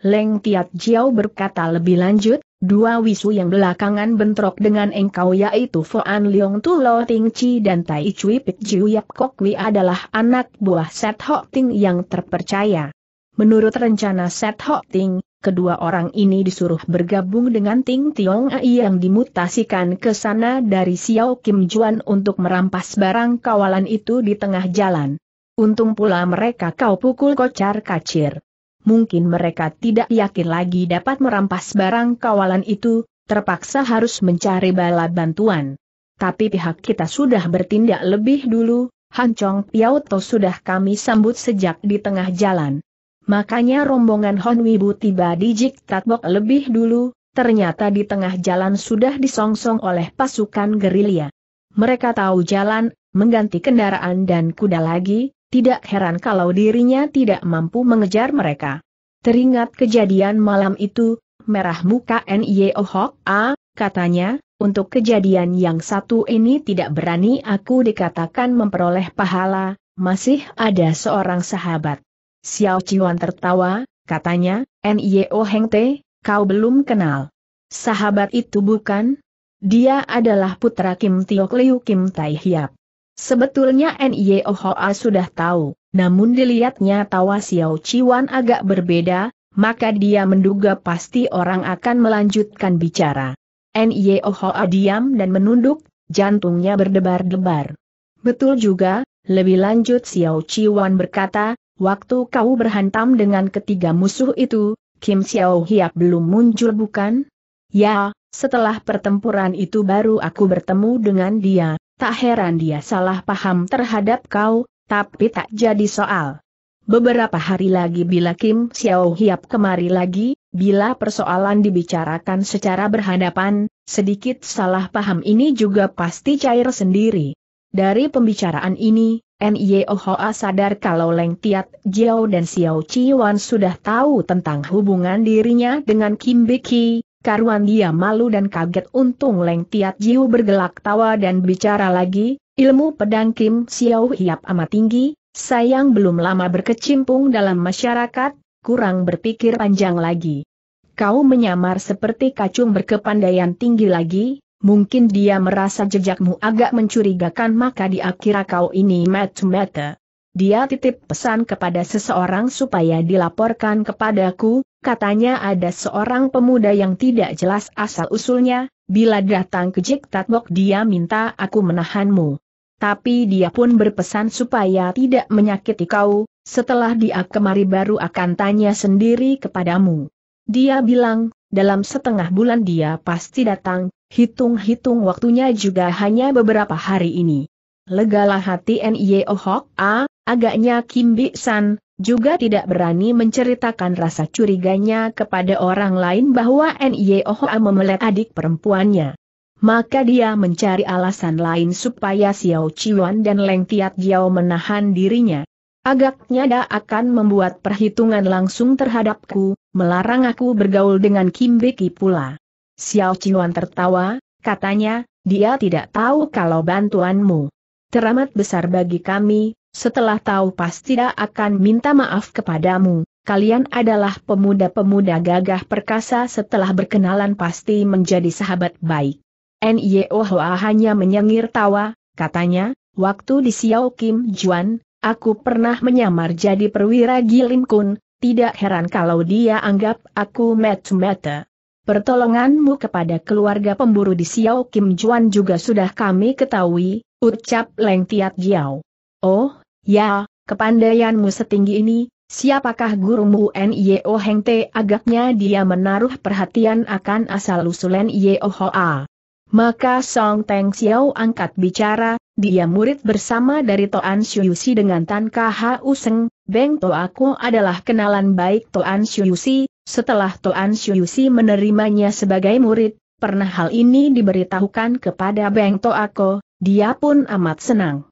Leng Tiat Jiao berkata lebih lanjut, Dua wisu yang belakangan bentrok dengan engkau yaitu Foan Leong Tu Lo Ting Chi dan Tai Chui Pit Jiu Yap Kok Wi adalah anak buah Set Ho Ting yang terpercaya. Menurut rencana Set Ho Ting, kedua orang ini disuruh bergabung dengan Ting Tiong Ai yang dimutasikan ke sana dari Xiao Kim Juan untuk merampas barang kawalan itu di tengah jalan. Untung pula mereka kau pukul kocar kacir mungkin mereka tidak yakin lagi dapat merampas barang kawalan itu, terpaksa harus mencari bala bantuan. Tapi pihak kita sudah bertindak lebih dulu, Hancong To sudah kami sambut sejak di tengah jalan. Makanya rombongan Hon Wibu tiba di Jik Tatbok lebih dulu, ternyata di tengah jalan sudah disongsong oleh pasukan gerilya. Mereka tahu jalan, mengganti kendaraan dan kuda lagi, tidak heran kalau dirinya tidak mampu mengejar mereka. Teringat kejadian malam itu, merah muka N.Y.O. Hok A, katanya, untuk kejadian yang satu ini tidak berani aku dikatakan memperoleh pahala, masih ada seorang sahabat. Xiao Chiwan tertawa, katanya, N.Y.O. Heng Te, kau belum kenal. Sahabat itu bukan? Dia adalah putra Kim Tiok Liu Kim Tai Hiap. Sebetulnya NIO Hoa sudah tahu, namun dilihatnya tawa Xiao Chiwan agak berbeda, maka dia menduga pasti orang akan melanjutkan bicara. NIO Hoa diam dan menunduk, jantungnya berdebar-debar. Betul juga, lebih lanjut Xiao Chiwan berkata, waktu kau berhantam dengan ketiga musuh itu, Kim Xiao Hiap belum muncul bukan? Ya, setelah pertempuran itu baru aku bertemu dengan dia, Tak heran dia salah paham terhadap kau, tapi tak jadi soal. Beberapa hari lagi bila Kim Xiao Hiap kemari lagi, bila persoalan dibicarakan secara berhadapan, sedikit salah paham ini juga pasti cair sendiri. Dari pembicaraan ini, Nio Hoa sadar kalau Leng Tiat Jiao dan Xiao Chiwan sudah tahu tentang hubungan dirinya dengan Kim Biki, Karuan dia malu dan kaget untung Leng Tiat Jiu bergelak tawa dan bicara lagi, ilmu pedang Kim Xiao Hiap amat tinggi, sayang belum lama berkecimpung dalam masyarakat, kurang berpikir panjang lagi. Kau menyamar seperti kacung berkepandaian tinggi lagi, mungkin dia merasa jejakmu agak mencurigakan maka di akhir kau ini mat mata Dia titip pesan kepada seseorang supaya dilaporkan kepadaku, katanya ada seorang pemuda yang tidak jelas asal-usulnya, bila datang ke Jek Tatbok dia minta aku menahanmu. Tapi dia pun berpesan supaya tidak menyakiti kau, setelah dia kemari baru akan tanya sendiri kepadamu. Dia bilang, dalam setengah bulan dia pasti datang, hitung-hitung waktunya juga hanya beberapa hari ini. Legalah hati N.I.O. Hok A, Agaknya Kim Bik San, juga tidak berani menceritakan rasa curiganya kepada orang lain bahwa N.Y.O.H.A. memelet adik perempuannya. Maka dia mencari alasan lain supaya Xiao Chiwan dan Leng Tiat Jiao menahan dirinya. Agaknya dia akan membuat perhitungan langsung terhadapku, melarang aku bergaul dengan Kim Beki pula. Xiao Chiwan tertawa, katanya, dia tidak tahu kalau bantuanmu teramat besar bagi kami, setelah tahu pasti akan minta maaf kepadamu. Kalian adalah pemuda-pemuda gagah perkasa setelah berkenalan pasti menjadi sahabat baik. Nyohwa hanya menyengir tawa, katanya, waktu di Xiao Kim Juan, aku pernah menyamar jadi perwira Gilim Kun, tidak heran kalau dia anggap aku mata-mata. Pertolonganmu kepada keluarga pemburu di Xiao Kim Juan juga sudah kami ketahui, ucap Leng Tiat Jiao. Oh, Ya, kepandaianmu setinggi ini, siapakah gurumu Nio Heng Te? Agaknya dia menaruh perhatian akan asal-usul Nio Hoa. Maka Song Teng Xiao angkat bicara, dia murid bersama dari Toan Shuyusi dengan Tan Kha Useng, Beng To aku adalah kenalan baik Toan Shuyusi, setelah Toan Shuyusi menerimanya sebagai murid, pernah hal ini diberitahukan kepada Beng To aku, dia pun amat senang.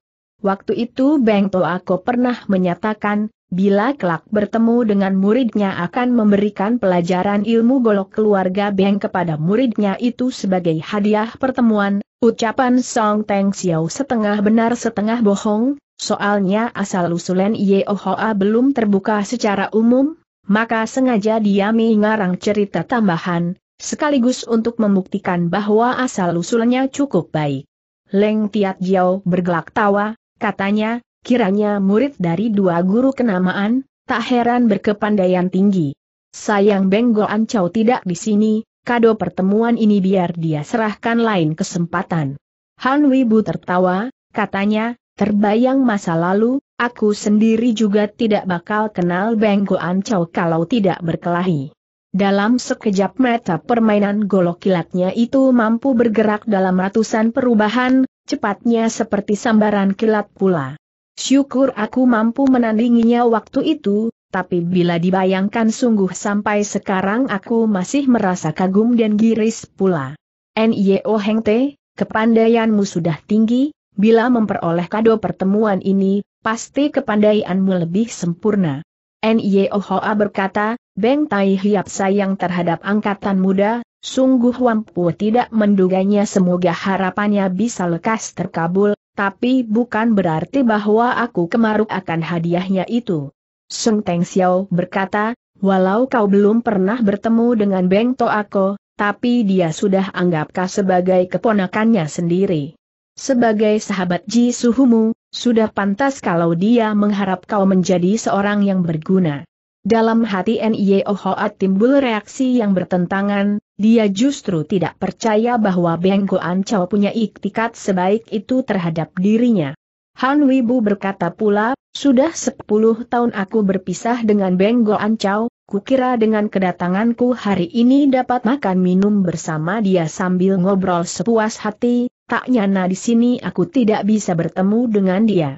Waktu itu Beng Toako pernah menyatakan, bila kelak bertemu dengan muridnya akan memberikan pelajaran ilmu golok keluarga Beng kepada muridnya itu sebagai hadiah pertemuan, ucapan Song Teng Xiao setengah benar setengah bohong, soalnya asal-usulan Yeohoa belum terbuka secara umum, maka sengaja dia mengarang cerita tambahan, sekaligus untuk membuktikan bahwa asal usulannya cukup baik. Leng Tiat Jiao bergelak tawa, Katanya, kiranya murid dari dua guru kenamaan, tak heran berkepandaian tinggi. Sayang Benggo Ancau tidak di sini, kado pertemuan ini biar dia serahkan lain kesempatan. Han Wibu tertawa, katanya, terbayang masa lalu, aku sendiri juga tidak bakal kenal Benggo Ancau kalau tidak berkelahi. Dalam sekejap mata permainan golok kilatnya itu mampu bergerak dalam ratusan perubahan, cepatnya seperti sambaran kilat pula. Syukur aku mampu menandinginya waktu itu, tapi bila dibayangkan sungguh sampai sekarang aku masih merasa kagum dan giris pula. Heng Hengte, kepandaianmu sudah tinggi, bila memperoleh kado pertemuan ini, pasti kepandaianmu lebih sempurna. N.Y.O. Hoa berkata, Beng Tai Hiap sayang terhadap angkatan muda, Sungguh Wampu tidak menduganya semoga harapannya bisa lekas terkabul, tapi bukan berarti bahwa aku kemaruk akan hadiahnya itu. Sung Teng Xiao berkata, walau kau belum pernah bertemu dengan Beng Toako, tapi dia sudah anggapkah sebagai keponakannya sendiri. Sebagai sahabat Ji Suhumu, sudah pantas kalau dia mengharap kau menjadi seorang yang berguna. Dalam hati Hoat timbul reaksi yang bertentangan, dia justru tidak percaya bahwa Beng Goan Chow punya iktikat sebaik itu terhadap dirinya. Han Wibu berkata pula, sudah 10 tahun aku berpisah dengan Beng Goan Chow, kukira dengan kedatanganku hari ini dapat makan minum bersama dia sambil ngobrol sepuas hati, tak nyana di sini aku tidak bisa bertemu dengan dia.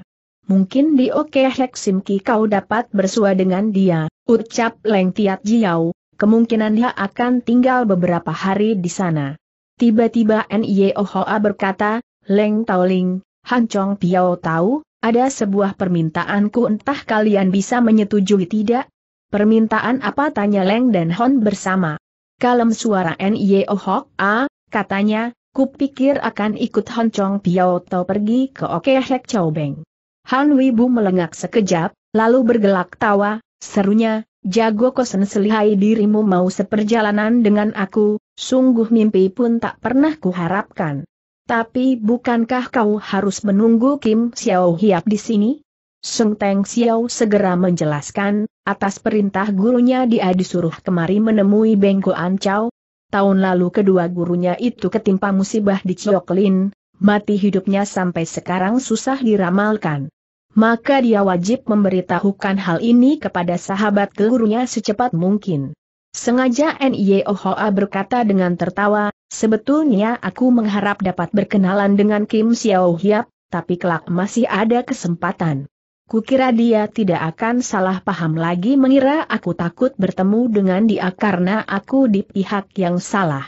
Mungkin di Oke Simki kau dapat bersua dengan dia, ucap Leng Tiat Jiao, Kemungkinan dia akan tinggal beberapa hari di sana. Tiba-tiba N.Y.O. Hoa berkata, Leng Taoling, Han Chong Piao tahu, ada sebuah permintaanku entah kalian bisa menyetujui tidak? Permintaan apa tanya Leng dan Hon bersama. Kalem suara N.Y.O. Hoa, katanya, kupikir akan ikut Han Chong Piao tau pergi ke Okehek Beng. Han Wibu melengak sekejap, lalu bergelak tawa, serunya, Jago kosen selihai dirimu mau seperjalanan dengan aku, sungguh mimpi pun tak pernah kuharapkan. Tapi bukankah kau harus menunggu Kim Xiao Hiap di sini? Sung Teng Xiao segera menjelaskan, atas perintah gurunya dia disuruh kemari menemui Bengko Ancau. Tahun lalu kedua gurunya itu ketimpa musibah di Cioklin, mati hidupnya sampai sekarang susah diramalkan maka dia wajib memberitahukan hal ini kepada sahabat gurunya secepat mungkin. Sengaja Hoa berkata dengan tertawa, sebetulnya aku mengharap dapat berkenalan dengan Kim Xiao Hiap, tapi kelak masih ada kesempatan. Kukira dia tidak akan salah paham lagi mengira aku takut bertemu dengan dia karena aku di pihak yang salah.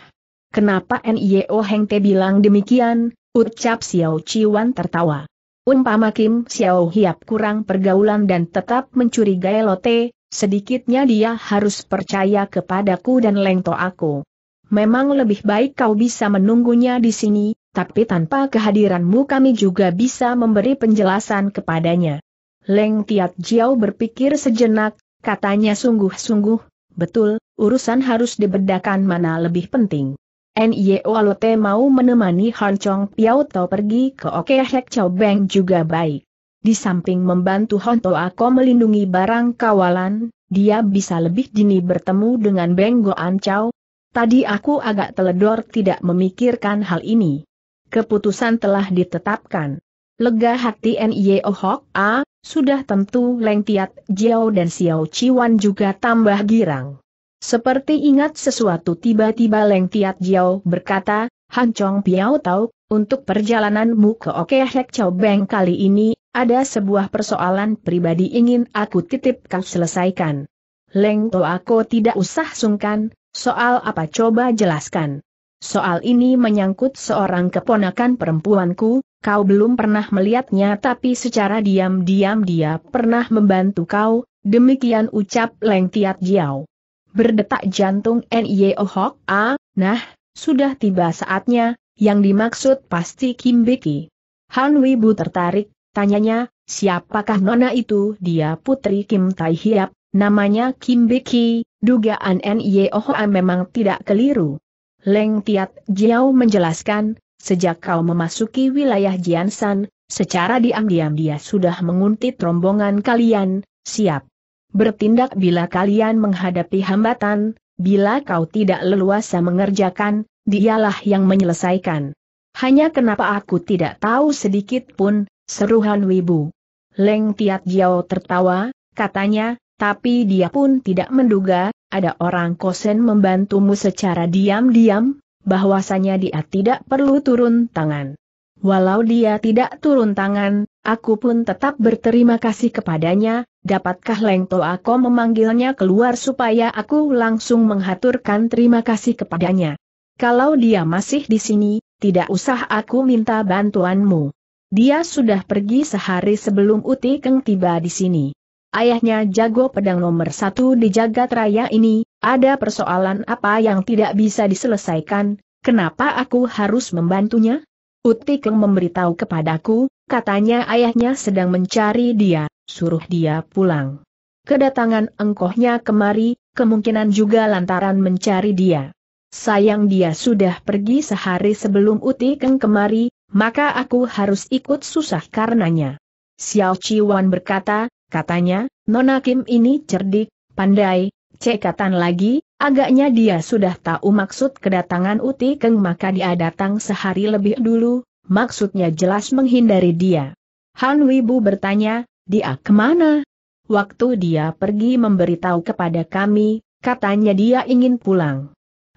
Kenapa Nio Heng Te bilang demikian? Ucap Xiao Chiwan tertawa. Umpama Kim Xiao Hiap kurang pergaulan dan tetap mencurigai Lote, sedikitnya dia harus percaya kepadaku dan lengto aku. Memang lebih baik kau bisa menunggunya di sini, tapi tanpa kehadiranmu kami juga bisa memberi penjelasan kepadanya. Leng Tiat Jiao berpikir sejenak, katanya sungguh-sungguh, betul, urusan harus dibedakan mana lebih penting. E Lote mau menemani Han Chong Piao Tau pergi ke Oke Hek Chow Beng juga baik. Di samping membantu Hon Toa Ako melindungi barang kawalan, dia bisa lebih dini bertemu dengan Beng An Chow. Tadi aku agak teledor tidak memikirkan hal ini. Keputusan telah ditetapkan. Lega hati NIO e Hok A, sudah tentu Leng Tiat Jiao dan Xiao Chiwan juga tambah girang. Seperti ingat sesuatu tiba-tiba Leng Tiat Jiao berkata, Han Chong Piao tahu, untuk perjalananmu ke Okehek Chow Beng kali ini, ada sebuah persoalan pribadi ingin aku titipkan selesaikan. Leng To aku tidak usah sungkan, soal apa coba jelaskan. Soal ini menyangkut seorang keponakan perempuanku, kau belum pernah melihatnya tapi secara diam-diam dia pernah membantu kau, demikian ucap Leng Tiat Jiao berdetak jantung N.I.O. Hok A, nah, sudah tiba saatnya, yang dimaksud pasti Kim Beki. Han Wibu tertarik, tanyanya, siapakah nona itu? Dia putri Kim Tai Hiap, namanya Kim Beki, dugaan N.I.O. Hok A memang tidak keliru. Leng Tiat Jiao menjelaskan, sejak kau memasuki wilayah Jiansan, secara diam-diam dia sudah menguntit rombongan kalian, siap bertindak bila kalian menghadapi hambatan, bila kau tidak leluasa mengerjakan, dialah yang menyelesaikan. Hanya kenapa aku tidak tahu sedikit pun, seru Han Wibu. Leng Tiat Jiao tertawa, katanya, tapi dia pun tidak menduga, ada orang kosen membantumu secara diam-diam, bahwasanya dia tidak perlu turun tangan. Walau dia tidak turun tangan, Aku pun tetap berterima kasih kepadanya, dapatkah Leng Toako memanggilnya keluar supaya aku langsung menghaturkan terima kasih kepadanya. Kalau dia masih di sini, tidak usah aku minta bantuanmu. Dia sudah pergi sehari sebelum Uti Keng tiba di sini. Ayahnya jago pedang nomor satu di jagat raya ini, ada persoalan apa yang tidak bisa diselesaikan, kenapa aku harus membantunya? Uti Keng memberitahu kepadaku, Katanya ayahnya sedang mencari dia, suruh dia pulang. Kedatangan engkohnya kemari, kemungkinan juga lantaran mencari dia. Sayang dia sudah pergi sehari sebelum Utikeng kemari, maka aku harus ikut susah karenanya. Xiao Chiwan berkata, katanya, Nona Kim ini cerdik, pandai, cekatan lagi, agaknya dia sudah tahu maksud kedatangan Utikeng maka dia datang sehari lebih dulu, maksudnya jelas menghindari dia. Han Wibu bertanya, dia kemana? Waktu dia pergi memberitahu kepada kami, katanya dia ingin pulang.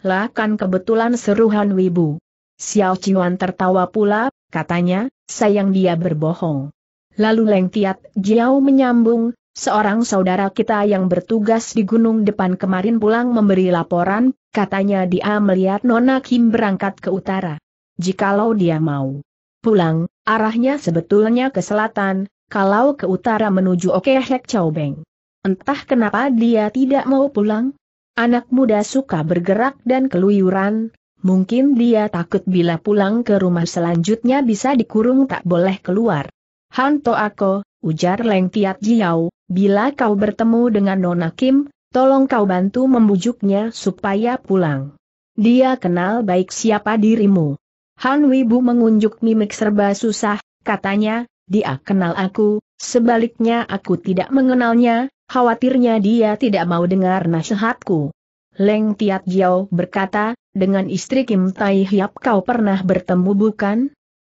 Lah kan kebetulan seru Han Wibu. Xiao Chiwan tertawa pula, katanya, sayang dia berbohong. Lalu Leng Tiat Jiao menyambung, Seorang saudara kita yang bertugas di gunung depan kemarin pulang memberi laporan, katanya dia melihat Nona Kim berangkat ke utara. Jikalau dia mau pulang, arahnya sebetulnya ke selatan, kalau ke utara menuju Okehek Beng. Entah kenapa dia tidak mau pulang? Anak muda suka bergerak dan keluyuran, mungkin dia takut bila pulang ke rumah selanjutnya bisa dikurung tak boleh keluar. Hanto Ako, ujar Leng Tiat Jiao, bila kau bertemu dengan Nona Kim, tolong kau bantu membujuknya supaya pulang. Dia kenal baik siapa dirimu. Han Wibu mengunjuk mimik serba susah, katanya, dia kenal aku, sebaliknya aku tidak mengenalnya, khawatirnya dia tidak mau dengar nasihatku. Leng Tiat Jiao berkata, dengan istri Kim Tai Hyap kau pernah bertemu bukan?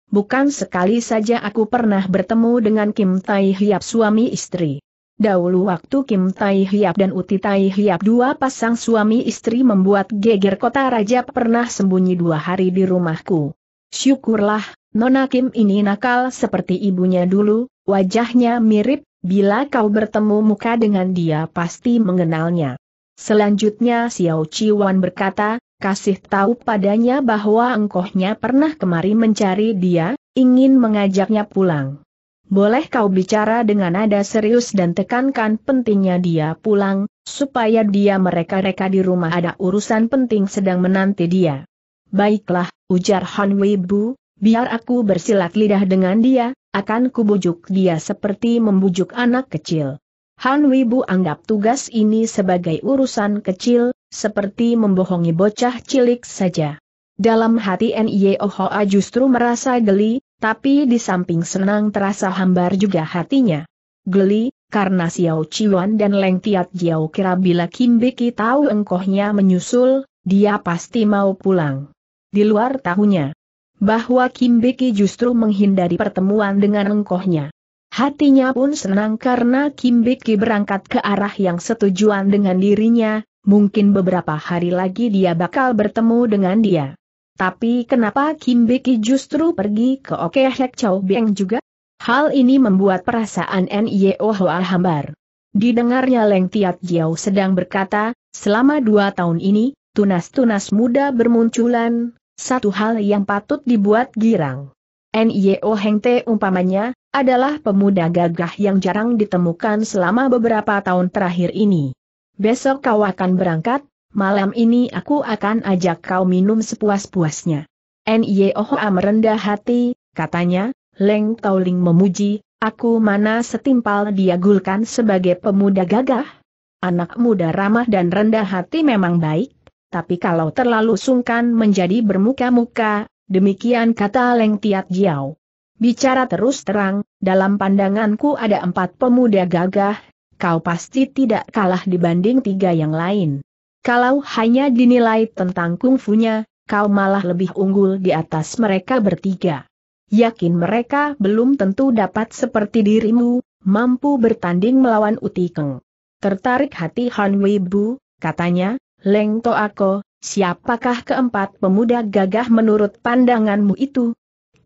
Bukan sekali saja aku pernah bertemu dengan Kim Tai Hyap suami istri. Dahulu waktu Kim Tai Hiap dan Uti Tai Hiap dua pasang suami istri membuat geger kota raja pernah sembunyi dua hari di rumahku. Syukurlah, Nona Kim ini nakal seperti ibunya dulu, wajahnya mirip, bila kau bertemu muka dengan dia pasti mengenalnya. Selanjutnya Xiao Chi Wan berkata, kasih tahu padanya bahwa engkohnya pernah kemari mencari dia, ingin mengajaknya pulang boleh kau bicara dengan nada serius dan tekankan pentingnya dia pulang, supaya dia mereka-reka di rumah ada urusan penting sedang menanti dia. Baiklah, ujar Han Weibu, biar aku bersilat lidah dengan dia, akan kubujuk dia seperti membujuk anak kecil. Han Weibu anggap tugas ini sebagai urusan kecil, seperti membohongi bocah cilik saja. Dalam hati Nye Ohoa justru merasa geli, tapi di samping senang terasa hambar juga hatinya. Geli, karena Xiao Chiwan dan Leng Tiat Jiao kira bila Kim Beki tahu engkohnya menyusul, dia pasti mau pulang. Di luar tahunya bahwa Kim Beki justru menghindari pertemuan dengan engkohnya. Hatinya pun senang karena Kim Beki berangkat ke arah yang setujuan dengan dirinya, mungkin beberapa hari lagi dia bakal bertemu dengan dia. Tapi kenapa Kim Beki justru pergi ke Hek Chow Beng juga? Hal ini membuat perasaan N.I.O. Hoa hambar. Didengarnya Leng Tiat Jiao sedang berkata, selama dua tahun ini, tunas-tunas muda bermunculan, satu hal yang patut dibuat girang. N.I.O. Heng Te umpamanya, adalah pemuda gagah yang jarang ditemukan selama beberapa tahun terakhir ini. Besok kau akan berangkat, malam ini aku akan ajak kau minum sepuas-puasnya. N.Y.O.H.A. merendah hati, katanya, Leng Tauling memuji, aku mana setimpal diagulkan sebagai pemuda gagah. Anak muda ramah dan rendah hati memang baik, tapi kalau terlalu sungkan menjadi bermuka-muka, demikian kata Leng Tiat Jiao. Bicara terus terang, dalam pandanganku ada empat pemuda gagah, kau pasti tidak kalah dibanding tiga yang lain. Kalau hanya dinilai tentang kungfunya, kau malah lebih unggul di atas mereka bertiga. Yakin mereka belum tentu dapat seperti dirimu, mampu bertanding melawan Utikeng. Tertarik hati Han Weibu, katanya, Leng Toako, siapakah keempat pemuda gagah menurut pandanganmu itu?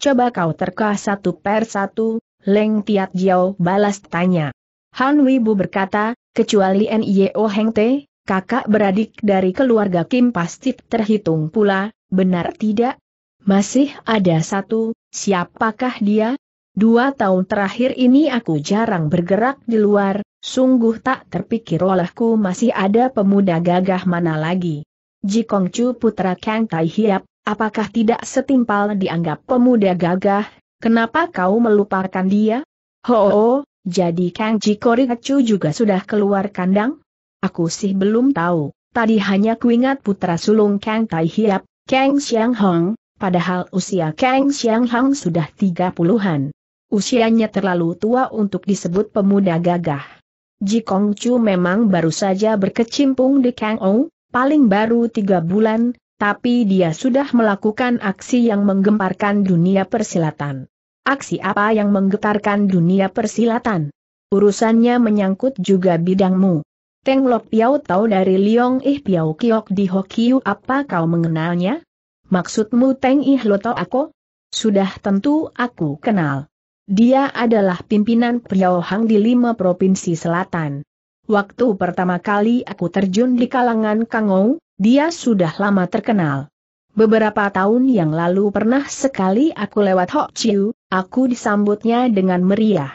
Coba kau terka satu per satu, Leng Tiat Jiao balas tanya. Han Weibu berkata, kecuali N.I.O. E Heng Te, kakak beradik dari keluarga Kim pasti terhitung pula, benar tidak? Masih ada satu, siapakah dia? Dua tahun terakhir ini aku jarang bergerak di luar, sungguh tak terpikir olehku masih ada pemuda gagah mana lagi. Jikong Chu putra Kang Tai Hiap, apakah tidak setimpal dianggap pemuda gagah, kenapa kau melupakan dia? Ho, -ho, jadi Kang Jikori Chu juga sudah keluar kandang? Aku sih belum tahu, tadi hanya kuingat putra sulung Kang Tai Hiap, Kang Xiang Hong, padahal usia Kang Xiang Hong sudah tiga puluhan. Usianya terlalu tua untuk disebut pemuda gagah. Ji Kong Chu memang baru saja berkecimpung di Kang Ou, paling baru tiga bulan, tapi dia sudah melakukan aksi yang menggemparkan dunia persilatan. Aksi apa yang menggetarkan dunia persilatan? Urusannya menyangkut juga bidangmu. Teng Lok Piao tahu dari Liong Ih Piao Kiok di Hokiu apa kau mengenalnya? Maksudmu Teng Ih Lo tahu aku? Sudah tentu aku kenal. Dia adalah pimpinan Piao Hang di lima provinsi selatan. Waktu pertama kali aku terjun di kalangan Kangou, dia sudah lama terkenal. Beberapa tahun yang lalu pernah sekali aku lewat Hok Chiu, aku disambutnya dengan meriah.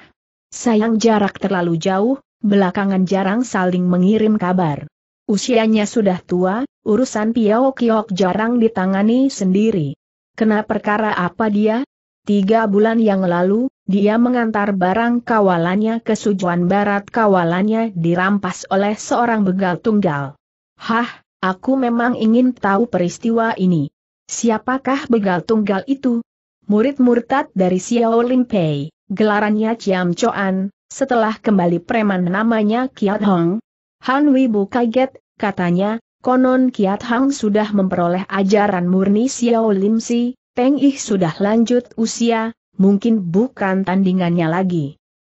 Sayang jarak terlalu jauh, belakangan jarang saling mengirim kabar. Usianya sudah tua, urusan Piao Kiok jarang ditangani sendiri. Kena perkara apa dia? Tiga bulan yang lalu, dia mengantar barang kawalannya ke Sujuan Barat kawalannya dirampas oleh seorang begal tunggal. Hah, aku memang ingin tahu peristiwa ini. Siapakah begal tunggal itu? Murid murtad dari Xiao Limpei, gelarannya Ciam Choan, setelah kembali preman namanya Kiat Hong, Han Wibu kaget, katanya, konon Kiat Hong sudah memperoleh ajaran murni Xiao Lim Si, Peng Ih sudah lanjut usia, mungkin bukan tandingannya lagi.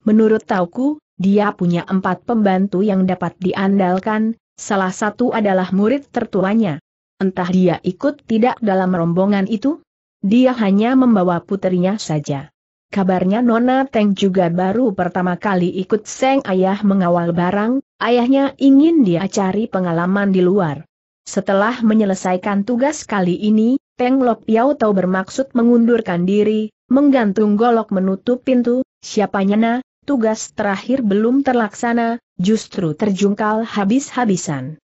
Menurut tauku, dia punya empat pembantu yang dapat diandalkan, salah satu adalah murid tertuanya. Entah dia ikut tidak dalam rombongan itu? Dia hanya membawa puterinya saja. Kabarnya Nona Teng juga baru pertama kali ikut Seng Ayah mengawal barang, ayahnya ingin dia cari pengalaman di luar. Setelah menyelesaikan tugas kali ini, Teng Lok Piao Tau bermaksud mengundurkan diri, menggantung golok menutup pintu, Siapanya na, tugas terakhir belum terlaksana, justru terjungkal habis-habisan.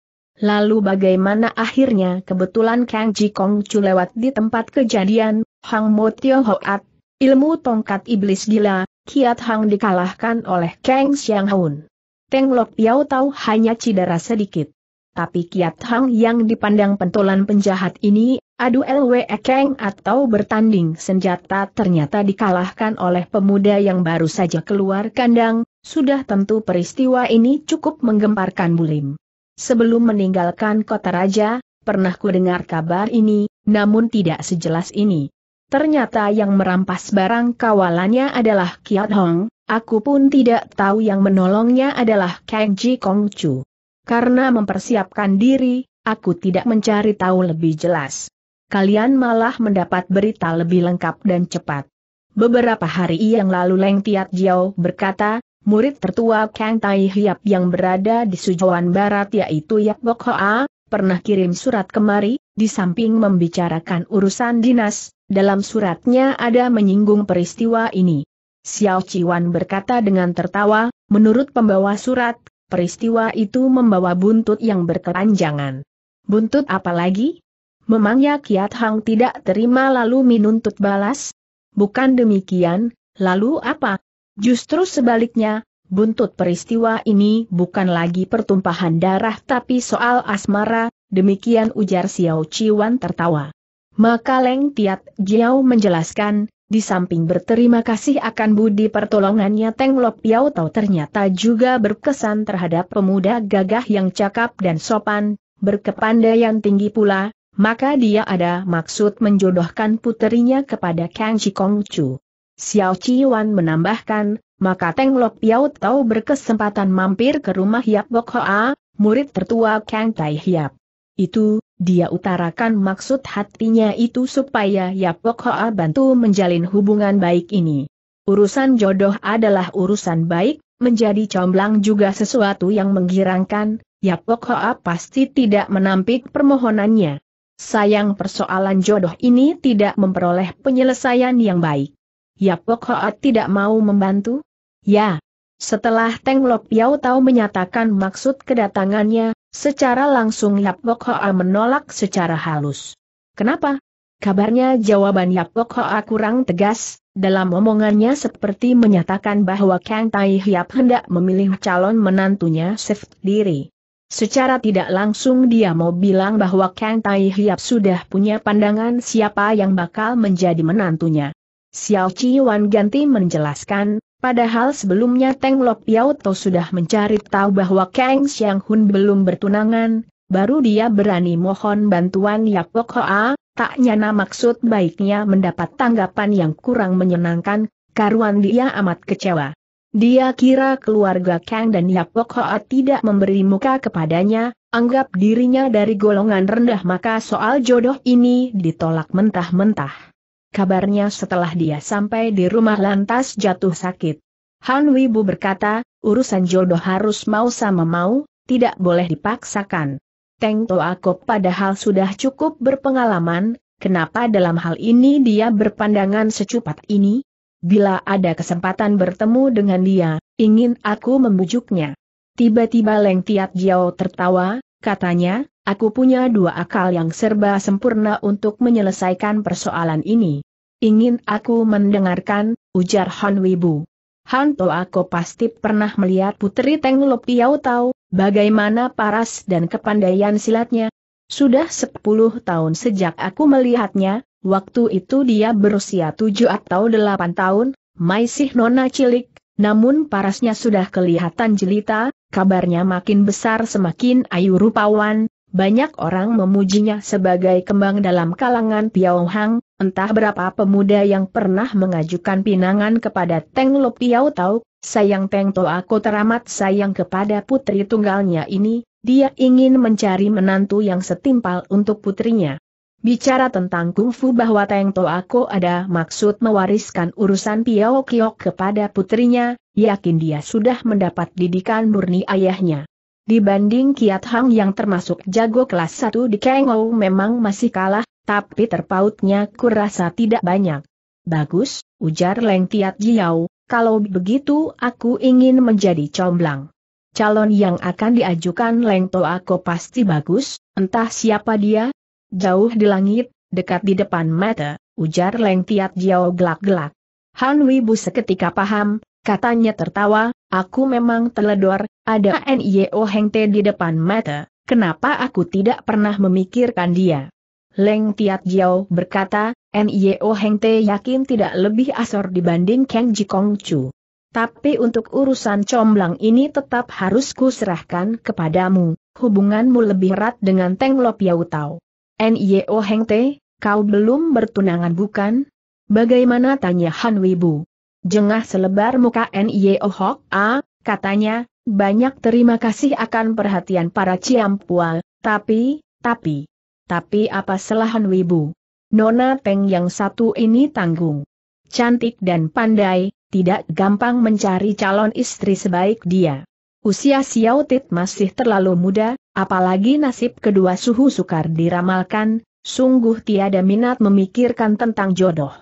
Lalu bagaimana akhirnya kebetulan Kang Ji Kong Chu lewat di tempat kejadian, Hang Mo Tio Hoat Ilmu tongkat iblis gila, Kiat Hang dikalahkan oleh Kang Xiang Hun. Teng Lok Piao tahu hanya cidera sedikit. Tapi Kiat Hang yang dipandang pentolan penjahat ini, adu LWE Kang atau bertanding senjata ternyata dikalahkan oleh pemuda yang baru saja keluar kandang, sudah tentu peristiwa ini cukup menggemparkan Bulim. Sebelum meninggalkan kota raja, pernah ku dengar kabar ini, namun tidak sejelas ini. Ternyata yang merampas barang kawalannya adalah Kiat Hong, aku pun tidak tahu yang menolongnya adalah Kang Ji Kong Chu. Karena mempersiapkan diri, aku tidak mencari tahu lebih jelas. Kalian malah mendapat berita lebih lengkap dan cepat. Beberapa hari yang lalu Leng Tiat Jiao berkata, murid tertua Kang Tai Hiap yang berada di Sujuan Barat yaitu Yap Bok Hoa, pernah kirim surat kemari, di samping membicarakan urusan dinas, dalam suratnya ada menyinggung peristiwa ini. Xiao Chiwan berkata dengan tertawa, menurut pembawa surat, peristiwa itu membawa buntut yang berkepanjangan. Buntut apa lagi? Memangnya Kiat Hang tidak terima lalu menuntut balas? Bukan demikian, lalu apa? Justru sebaliknya, buntut peristiwa ini bukan lagi pertumpahan darah tapi soal asmara, demikian ujar Xiao Chiwan tertawa. Maka Leng Tiat Jiao menjelaskan, di samping berterima kasih akan budi pertolongannya Teng Lop Piao Tau ternyata juga berkesan terhadap pemuda gagah yang cakap dan sopan, berkepandaian tinggi pula, maka dia ada maksud menjodohkan puterinya kepada Kang Kong Chu. Xiao Chi Wan menambahkan, maka Teng Lop Piao Tau berkesempatan mampir ke rumah Yap Bok Hoa, murid tertua Kang Tai Hiap. Itu, dia utarakan maksud hatinya itu supaya Yapok Hoa bantu menjalin hubungan baik ini. Urusan jodoh adalah urusan baik, menjadi comblang juga sesuatu yang menggirangkan, Yapok Hoa pasti tidak menampik permohonannya. Sayang persoalan jodoh ini tidak memperoleh penyelesaian yang baik. Yapok Hoa tidak mau membantu? Ya. Setelah Teng Lok Piao Tau menyatakan maksud kedatangannya, Secara langsung Yap Bok Hoa menolak secara halus. Kenapa? Kabarnya jawaban Yap Bok Hoa kurang tegas, dalam omongannya seperti menyatakan bahwa Kang Tai Hiap hendak memilih calon menantunya shift diri. Secara tidak langsung dia mau bilang bahwa Kang Tai Hiap sudah punya pandangan siapa yang bakal menjadi menantunya. Xiao Chi Wan ganti menjelaskan, Padahal sebelumnya Teng Lok Piauto sudah mencari tahu bahwa Kang Xiang Hun belum bertunangan, baru dia berani mohon bantuan Yapok Hoa, tak nyana maksud baiknya mendapat tanggapan yang kurang menyenangkan, karuan dia amat kecewa. Dia kira keluarga Kang dan Yapok Hoa tidak memberi muka kepadanya, anggap dirinya dari golongan rendah maka soal jodoh ini ditolak mentah-mentah kabarnya setelah dia sampai di rumah lantas jatuh sakit. Han Wibu berkata, urusan jodoh harus mau sama mau, tidak boleh dipaksakan. Teng Toakok padahal sudah cukup berpengalaman, kenapa dalam hal ini dia berpandangan secupat ini? Bila ada kesempatan bertemu dengan dia, ingin aku membujuknya. Tiba-tiba Leng Tiat Jiao tertawa, katanya, Aku punya dua akal yang serba sempurna untuk menyelesaikan persoalan ini. Ingin aku mendengarkan, ujar Han Wibu. Han To aku pasti pernah melihat putri Teng Lop tahu, bagaimana paras dan kepandaian silatnya. Sudah sepuluh tahun sejak aku melihatnya, waktu itu dia berusia tujuh atau delapan tahun, masih nona cilik, namun parasnya sudah kelihatan jelita, kabarnya makin besar semakin ayu rupawan, banyak orang memujinya sebagai kembang dalam kalangan Hang. entah berapa pemuda yang pernah mengajukan pinangan kepada Teng Lop Piao Tau, sayang Teng To aku teramat sayang kepada putri tunggalnya ini, dia ingin mencari menantu yang setimpal untuk putrinya. Bicara tentang kungfu bahwa Teng To aku ada maksud mewariskan urusan Piao Kiok kepada putrinya, yakin dia sudah mendapat didikan murni ayahnya. Dibanding Kiat Hang yang termasuk jago kelas 1 di Kengou memang masih kalah, tapi terpautnya kurasa tidak banyak. Bagus, ujar Leng Kiat Jiao, kalau begitu aku ingin menjadi comblang. Calon yang akan diajukan Leng Ako pasti bagus, entah siapa dia. Jauh di langit, dekat di depan mata, ujar Leng Tiat Jiao gelak-gelak. Han Wibu seketika paham, Katanya tertawa, aku memang teledor, ada NIO Hengte di depan mata, kenapa aku tidak pernah memikirkan dia? Leng Tiat Jiao berkata, NIO Hengte yakin tidak lebih asor dibanding Kang Jikong Chu. Tapi untuk urusan comblang ini tetap harus kuserahkan kepadamu, hubunganmu lebih erat dengan Teng Lo Piau Tau. NIO Hengte, kau belum bertunangan bukan? Bagaimana tanya Han Wibu? Jengah selebar muka N.I.O. Hok A, katanya, banyak terima kasih akan perhatian para Ciampua, tapi, tapi, tapi apa selahan wibu? Nona Peng yang satu ini tanggung. Cantik dan pandai, tidak gampang mencari calon istri sebaik dia. Usia Xiao Tit masih terlalu muda, apalagi nasib kedua suhu sukar diramalkan, sungguh tiada minat memikirkan tentang jodoh.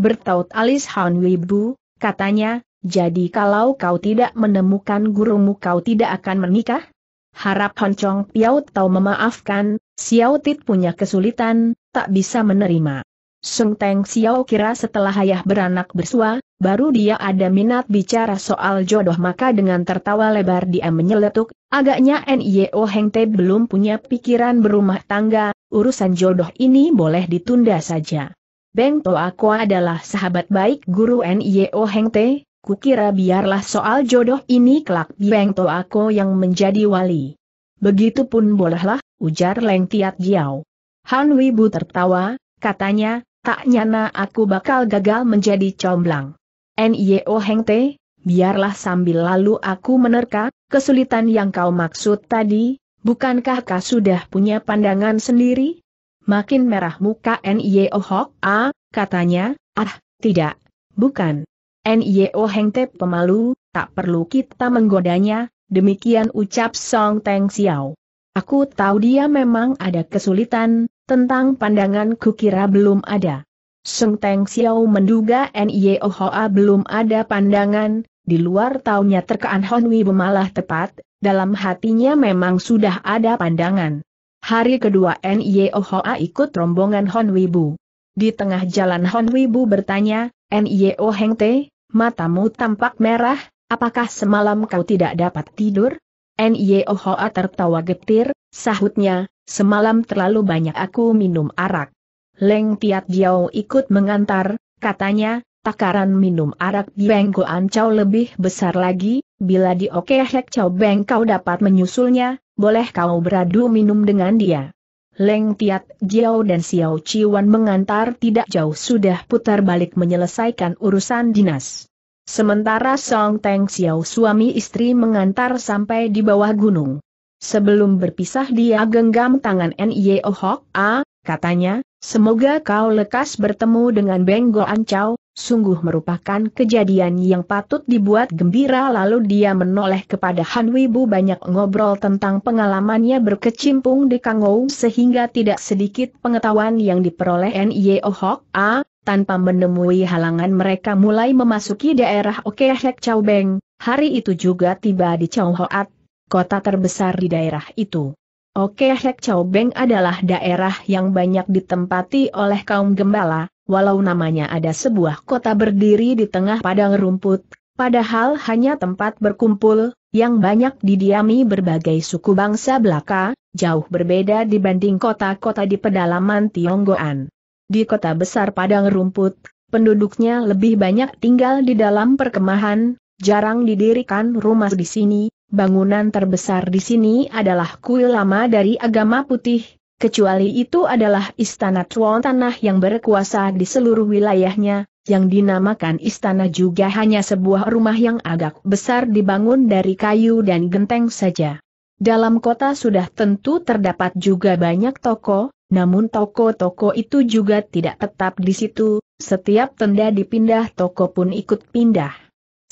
Bertaut alis Han Wibu, katanya, jadi kalau kau tidak menemukan gurumu kau tidak akan menikah? Harap Honcong Piao tahu memaafkan, Xiao Tit punya kesulitan, tak bisa menerima. Sung Teng Xiao kira setelah ayah beranak bersua, baru dia ada minat bicara soal jodoh maka dengan tertawa lebar dia menyeletuk, agaknya N.I.O. Heng Te belum punya pikiran berumah tangga, urusan jodoh ini boleh ditunda saja. Beng Toa Ko adalah sahabat baik guru N.I.O. E Heng Te, kukira biarlah soal jodoh ini kelak Beng Toa Ko yang menjadi wali. Begitupun bolehlah, ujar Leng Tiat Jiao. Han Wibu tertawa, katanya, tak nyana aku bakal gagal menjadi comblang. N.I.O. E Heng Te, biarlah sambil lalu aku menerka, kesulitan yang kau maksud tadi, bukankah kau sudah punya pandangan sendiri? makin merah muka N.I.O. Hok A, katanya, ah, tidak, bukan. N.I.O. Heng Te pemalu, tak perlu kita menggodanya, demikian ucap Song Teng Xiao. Aku tahu dia memang ada kesulitan, tentang pandangan kukira belum ada. Song Teng Xiao menduga N.I.O. A belum ada pandangan, di luar taunya terkaan Honwi bemalah tepat, dalam hatinya memang sudah ada pandangan. Hari kedua Nio Hoa ikut rombongan Hon Wibu. Di tengah jalan Hon Wibu bertanya, Nio Heng Te, matamu tampak merah, apakah semalam kau tidak dapat tidur? Nio Hoa tertawa getir, sahutnya, semalam terlalu banyak aku minum arak. Leng Tiat Jiao ikut mengantar, katanya, takaran minum arak di Bengkoan Chow lebih besar lagi, bila di okehek Hek Chow Beng kau dapat menyusulnya, boleh kau beradu minum dengan dia. Leng Tiat Jiao dan Xiao Chiwan mengantar tidak jauh sudah putar balik menyelesaikan urusan dinas. Sementara Song Teng Xiao suami istri mengantar sampai di bawah gunung. Sebelum berpisah dia genggam tangan Nye Ohok, A, ah, katanya, semoga kau lekas bertemu dengan Beng Goan Chow, Sungguh merupakan kejadian yang patut dibuat gembira lalu dia menoleh kepada Han Wibu banyak ngobrol tentang pengalamannya berkecimpung di Kangou sehingga tidak sedikit pengetahuan yang diperoleh N.Y.O. Oh Hok A, tanpa menemui halangan mereka mulai memasuki daerah Okehek Chow Beng, hari itu juga tiba di Chow Hoat, kota terbesar di daerah itu. Okehek Hek Chao Beng adalah daerah yang banyak ditempati oleh kaum gembala, walau namanya ada sebuah kota berdiri di tengah padang rumput, padahal hanya tempat berkumpul, yang banyak didiami berbagai suku bangsa belaka, jauh berbeda dibanding kota-kota di pedalaman Tionggoan. Di kota besar padang rumput, penduduknya lebih banyak tinggal di dalam perkemahan, jarang didirikan rumah di sini, bangunan terbesar di sini adalah kuil lama dari agama putih, kecuali itu adalah istana Tuan Tanah yang berkuasa di seluruh wilayahnya, yang dinamakan istana juga hanya sebuah rumah yang agak besar dibangun dari kayu dan genteng saja. Dalam kota sudah tentu terdapat juga banyak toko, namun toko-toko itu juga tidak tetap di situ, setiap tenda dipindah toko pun ikut pindah.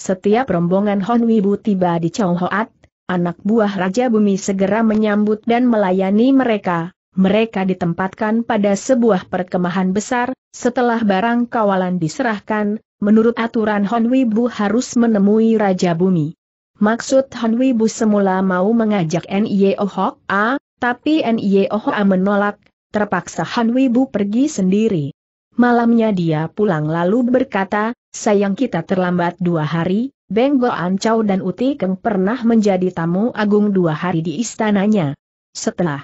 Setiap rombongan Honwibu tiba di Hoat, anak buah Raja Bumi segera menyambut dan melayani mereka, mereka ditempatkan pada sebuah perkemahan besar, setelah barang kawalan diserahkan, menurut aturan Honwibu harus menemui Raja Bumi. Maksud Honwibu semula mau mengajak e A, tapi e A menolak, terpaksa Honwibu pergi sendiri. Malamnya dia pulang lalu berkata, sayang kita terlambat dua hari, Beng Go Ancau dan Uti Keng pernah menjadi tamu agung dua hari di istananya. Setelah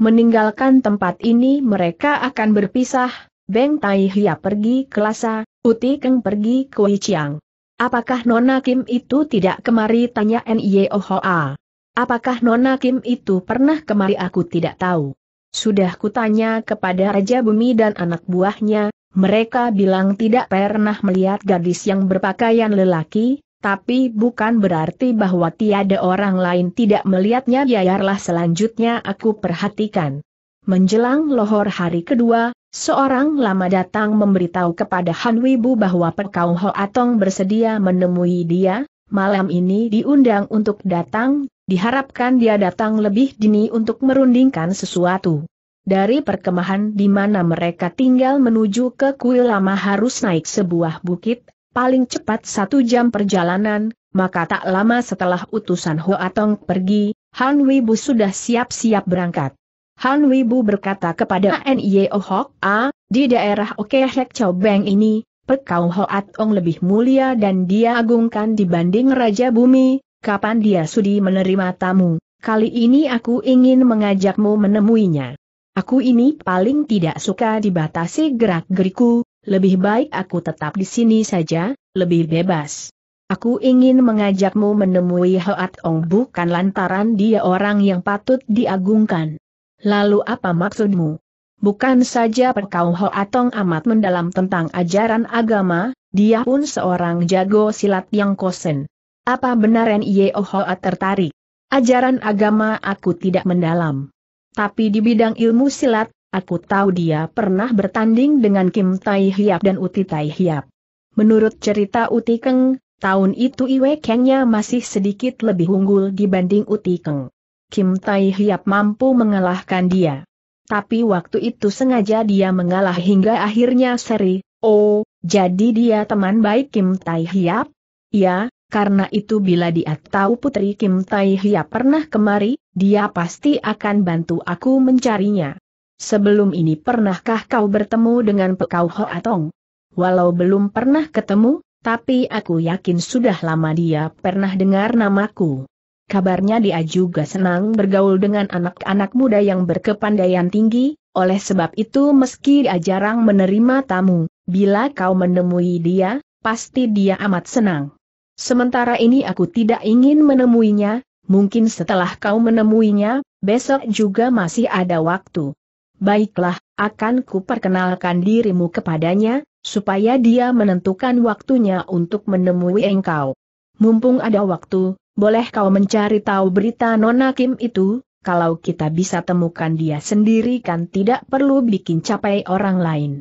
Meninggalkan tempat ini mereka akan berpisah, Beng Tai Hia pergi ke Lasa, Uti Keng pergi ke Wichiang. Apakah Nona Kim itu tidak kemari tanya Nye Hoa? Apakah Nona Kim itu pernah kemari aku tidak tahu. Sudah kutanya kepada Raja Bumi dan anak buahnya, mereka bilang tidak pernah melihat gadis yang berpakaian lelaki, tapi bukan berarti bahwa tiada orang lain tidak melihatnya biarlah selanjutnya aku perhatikan. Menjelang lohor hari kedua, seorang lama datang memberitahu kepada Han Wibu bahwa Pekau Atong bersedia menemui dia, malam ini diundang untuk datang, diharapkan dia datang lebih dini untuk merundingkan sesuatu. Dari perkemahan di mana mereka tinggal menuju ke kuil lama harus naik sebuah bukit, paling cepat satu jam perjalanan, maka tak lama setelah utusan Hoa Tong pergi, Han Wibu sudah siap-siap berangkat. Han Wibu berkata kepada N.I.O. Hok A, di daerah Okehek Chow Beng ini, Pekau Hoa Tong lebih mulia dan dia agungkan dibanding Raja Bumi, kapan dia sudi menerima tamu, kali ini aku ingin mengajakmu menemuinya. Aku ini paling tidak suka dibatasi gerak-geriku, lebih baik aku tetap di sini saja, lebih bebas. Aku ingin mengajakmu menemui Hoat Ong bukan lantaran dia orang yang patut diagungkan. Lalu apa maksudmu? Bukan saja perkau Hoat Ong amat mendalam tentang ajaran agama, dia pun seorang jago silat yang kosen. Apa benar N.I.O. Oh Hoat tertarik? Ajaran agama aku tidak mendalam. Tapi di bidang ilmu silat, Aku tahu dia pernah bertanding dengan Kim Tai Hiap dan Uti Tai Hiap. Menurut cerita Uti Keng, tahun itu Iwe Kengnya masih sedikit lebih unggul dibanding Uti Keng. Kim Tai Hiap mampu mengalahkan dia. Tapi waktu itu sengaja dia mengalah hingga akhirnya seri. Oh, jadi dia teman baik Kim Tai Hiap? Ya, karena itu bila dia tahu putri Kim Tai Hiap pernah kemari, dia pasti akan bantu aku mencarinya. Sebelum ini pernahkah kau bertemu dengan Pekau Atong? Walau belum pernah ketemu, tapi aku yakin sudah lama dia pernah dengar namaku. Kabarnya dia juga senang bergaul dengan anak-anak muda yang berkepandaian tinggi, oleh sebab itu meski dia jarang menerima tamu, bila kau menemui dia, pasti dia amat senang. Sementara ini aku tidak ingin menemuinya, mungkin setelah kau menemuinya, besok juga masih ada waktu. Baiklah, akan kuperkenalkan dirimu kepadanya, supaya dia menentukan waktunya untuk menemui engkau. Mumpung ada waktu, boleh kau mencari tahu berita Nona Kim itu, kalau kita bisa temukan dia sendiri kan tidak perlu bikin capai orang lain.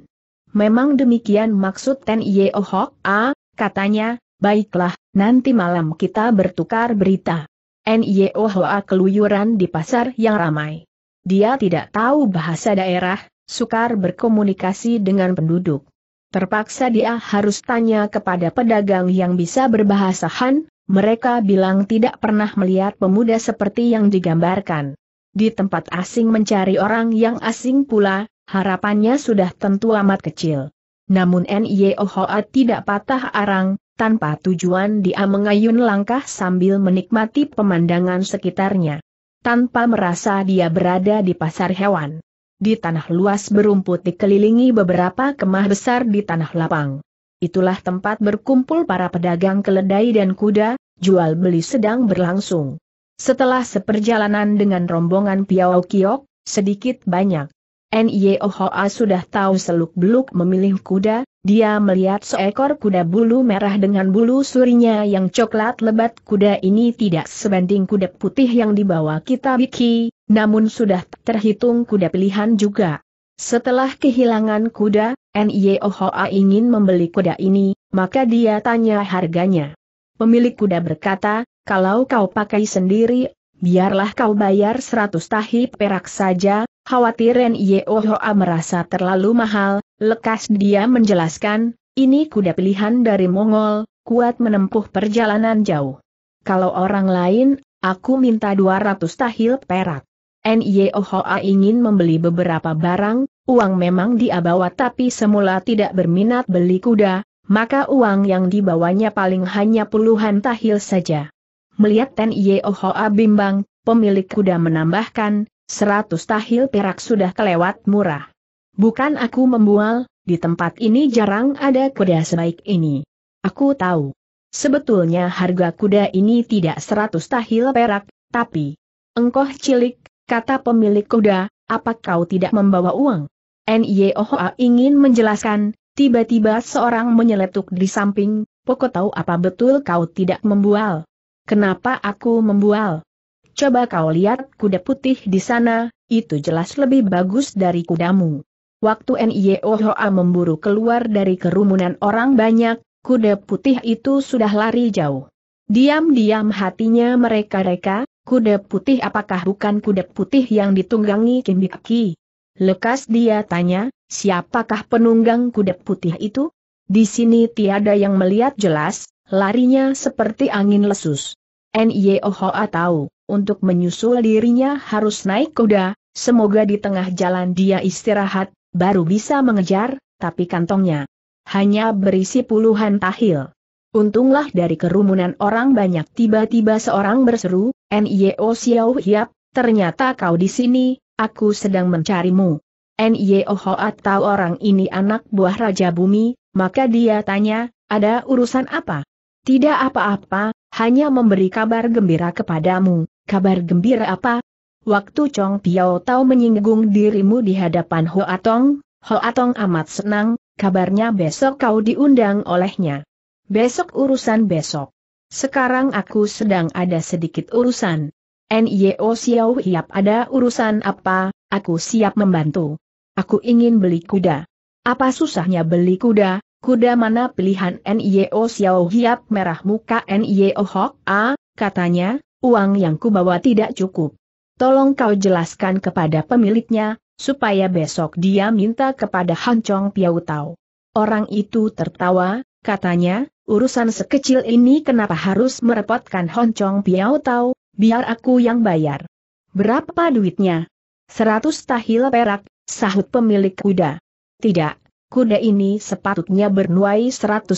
Memang demikian maksud Ten Yeo oh Hok A, katanya, baiklah, nanti malam kita bertukar berita. N.Y.O.H.A. keluyuran di pasar yang ramai. Dia tidak tahu bahasa daerah, sukar berkomunikasi dengan penduduk. Terpaksa dia harus tanya kepada pedagang yang bisa berbahasa Han, mereka bilang tidak pernah melihat pemuda seperti yang digambarkan. Di tempat asing mencari orang yang asing pula, harapannya sudah tentu amat kecil. Namun N.Y.O. Hoat tidak patah arang, tanpa tujuan dia mengayun langkah sambil menikmati pemandangan sekitarnya tanpa merasa dia berada di pasar hewan. Di tanah luas berumput dikelilingi beberapa kemah besar di tanah lapang. Itulah tempat berkumpul para pedagang keledai dan kuda, jual beli sedang berlangsung. Setelah seperjalanan dengan rombongan Piao Kiok, sedikit banyak, Nye Ohoa sudah tahu seluk-beluk memilih kuda, dia melihat seekor kuda bulu merah dengan bulu surinya yang coklat lebat kuda ini tidak sebanding kuda putih yang dibawa kita Biki, namun sudah terhitung kuda pilihan juga. Setelah kehilangan kuda, N.I.O.H.A. ingin membeli kuda ini, maka dia tanya harganya. Pemilik kuda berkata, kalau kau pakai sendiri, biarlah kau bayar 100 tahi perak saja, khawatir N.I.O.H.A. merasa terlalu mahal, Lekas dia menjelaskan, ini kuda pilihan dari Mongol, kuat menempuh perjalanan jauh. Kalau orang lain, aku minta 200 tahil perak. Nyehoa ingin membeli beberapa barang, uang memang dia bawa tapi semula tidak berminat beli kuda, maka uang yang dibawanya paling hanya puluhan tahil saja. Melihat Nyehoa bimbang, pemilik kuda menambahkan, 100 tahil perak sudah kelewat murah. Bukan aku membual, di tempat ini jarang ada kuda sebaik ini. Aku tahu. Sebetulnya harga kuda ini tidak seratus tahil perak, tapi... Engkoh cilik, kata pemilik kuda, apa kau tidak membawa uang? Nyehoa ingin menjelaskan, tiba-tiba seorang menyeletuk di samping, pokok tahu apa betul kau tidak membual. Kenapa aku membual? Coba kau lihat kuda putih di sana, itu jelas lebih bagus dari kudamu. Waktu N.I.O. Hoa memburu keluar dari kerumunan orang banyak, kuda putih itu sudah lari jauh. Diam-diam hatinya mereka-reka, kuda putih apakah bukan kuda putih yang ditunggangi Kimbiki? Lekas dia tanya, siapakah penunggang kuda putih itu? Di sini tiada yang melihat jelas, larinya seperti angin lesus. N.I.O. Hoa tahu, untuk menyusul dirinya harus naik kuda, semoga di tengah jalan dia istirahat, baru bisa mengejar, tapi kantongnya hanya berisi puluhan tahil. Untunglah dari kerumunan orang banyak tiba-tiba seorang berseru, N.Y.O. Xiao Hiap, ternyata kau di sini, aku sedang mencarimu. N.Y.O. Hoat tahu orang ini anak buah Raja Bumi, maka dia tanya, ada urusan apa? Tidak apa-apa, hanya memberi kabar gembira kepadamu. Kabar gembira apa, Waktu Chong Piao Tao menyinggung dirimu di hadapan Ho Atong, Ho Atong amat senang, kabarnya besok kau diundang olehnya. Besok urusan besok. Sekarang aku sedang ada sedikit urusan. Nio Xiao Hiap ada urusan apa, aku siap membantu. Aku ingin beli kuda. Apa susahnya beli kuda, kuda mana pilihan Nio Xiao Hiap merah muka Nio Hok A, katanya, uang yang kubawa tidak cukup tolong kau jelaskan kepada pemiliknya, supaya besok dia minta kepada Chong Piau Tau. Orang itu tertawa, katanya, urusan sekecil ini kenapa harus merepotkan Chong Piau Tau, biar aku yang bayar. Berapa duitnya? Seratus tahil perak, sahut pemilik kuda. Tidak, kuda ini sepatutnya bernuai 150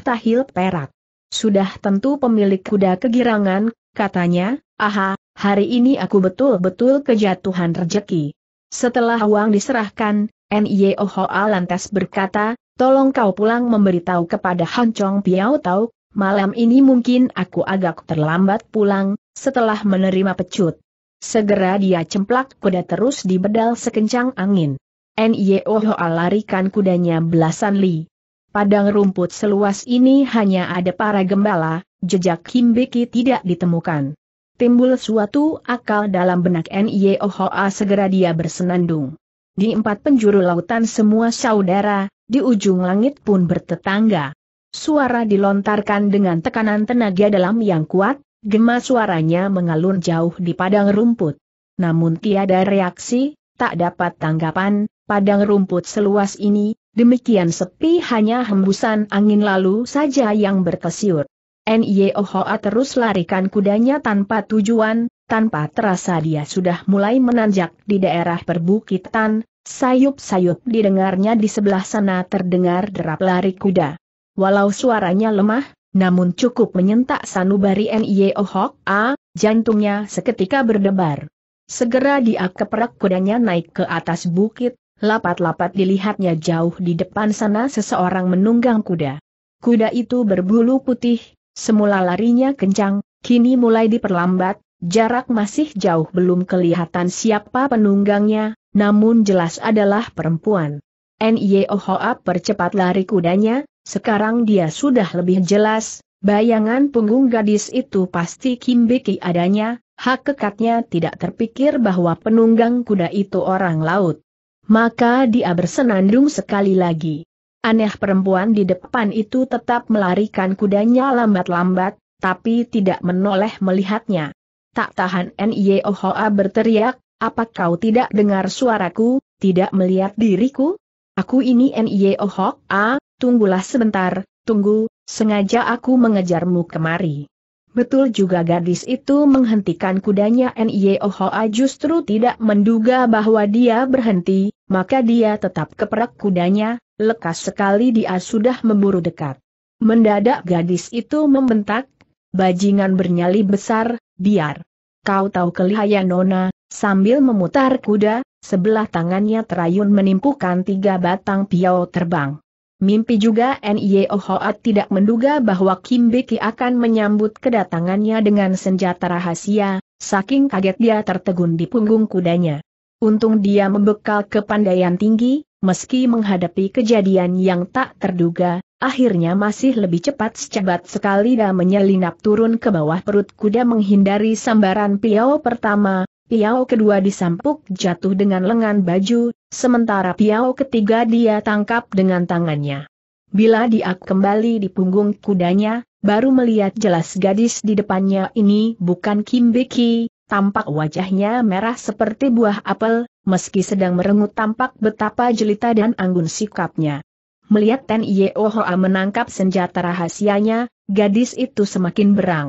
tahil perak. Sudah tentu pemilik kuda kegirangan, katanya, aha, Hari ini aku betul-betul kejatuhan rejeki. Setelah uang diserahkan, N.Y.O. Hoa lantas berkata, tolong kau pulang memberitahu kepada Han Chong Piao Tau, malam ini mungkin aku agak terlambat pulang, setelah menerima pecut. Segera dia cemplak kuda terus di bedal sekencang angin. N.Y.O. Hoa larikan kudanya belasan li. Padang rumput seluas ini hanya ada para gembala, jejak Kim Kimbeki tidak ditemukan timbul suatu akal dalam benak N.I.O.H.A. segera dia bersenandung. Di empat penjuru lautan semua saudara, di ujung langit pun bertetangga. Suara dilontarkan dengan tekanan tenaga dalam yang kuat, gema suaranya mengalun jauh di padang rumput. Namun tiada reaksi, tak dapat tanggapan, padang rumput seluas ini, demikian sepi hanya hembusan angin lalu saja yang berkesiur. NIOHA terus larikan kudanya tanpa tujuan, tanpa terasa dia sudah mulai menanjak di daerah perbukitan, sayup-sayup didengarnya di sebelah sana terdengar derap lari kuda. Walau suaranya lemah, namun cukup menyentak sanubari NIOHA, ah, jantungnya seketika berdebar. Segera dia keperak kudanya naik ke atas bukit, lapat-lapat dilihatnya jauh di depan sana seseorang menunggang kuda. Kuda itu berbulu putih, Semula larinya kencang, kini mulai diperlambat, jarak masih jauh belum kelihatan siapa penunggangnya, namun jelas adalah perempuan. N.Y.O. Hoa percepat lari kudanya, sekarang dia sudah lebih jelas, bayangan punggung gadis itu pasti Kim adanya, hak kekatnya tidak terpikir bahwa penunggang kuda itu orang laut. Maka dia bersenandung sekali lagi. Aneh perempuan di depan itu tetap melarikan kudanya lambat-lambat, tapi tidak menoleh melihatnya. Tak tahan N.I.O.H.A. berteriak, apa kau tidak dengar suaraku, tidak melihat diriku? Aku ini N.I.O.H.A., tunggulah sebentar, tunggu, sengaja aku mengejarmu kemari. Betul juga gadis itu menghentikan kudanya N.I.O.H.A. justru tidak menduga bahwa dia berhenti, maka dia tetap keperak kudanya, Lekas sekali dia sudah memburu dekat. Mendadak gadis itu membentak, bajingan bernyali besar, biar. Kau tahu kelihayan nona, sambil memutar kuda, sebelah tangannya terayun menimpukan tiga batang piau terbang. Mimpi juga N.I.O. E Hoat tidak menduga bahwa Kim Beki akan menyambut kedatangannya dengan senjata rahasia, saking kaget dia tertegun di punggung kudanya. Untung dia membekal kepandaian tinggi, meski menghadapi kejadian yang tak terduga, akhirnya masih lebih cepat secepat sekali dan menyelinap turun ke bawah perut kuda menghindari sambaran piau pertama, piau kedua disampuk jatuh dengan lengan baju, sementara piau ketiga dia tangkap dengan tangannya. Bila dia kembali di punggung kudanya, baru melihat jelas gadis di depannya ini bukan Kim Biki, tampak wajahnya merah seperti buah apel, meski sedang merengut tampak betapa jelita dan anggun sikapnya. Melihat Ten Yeohoa menangkap senjata rahasianya, gadis itu semakin berang.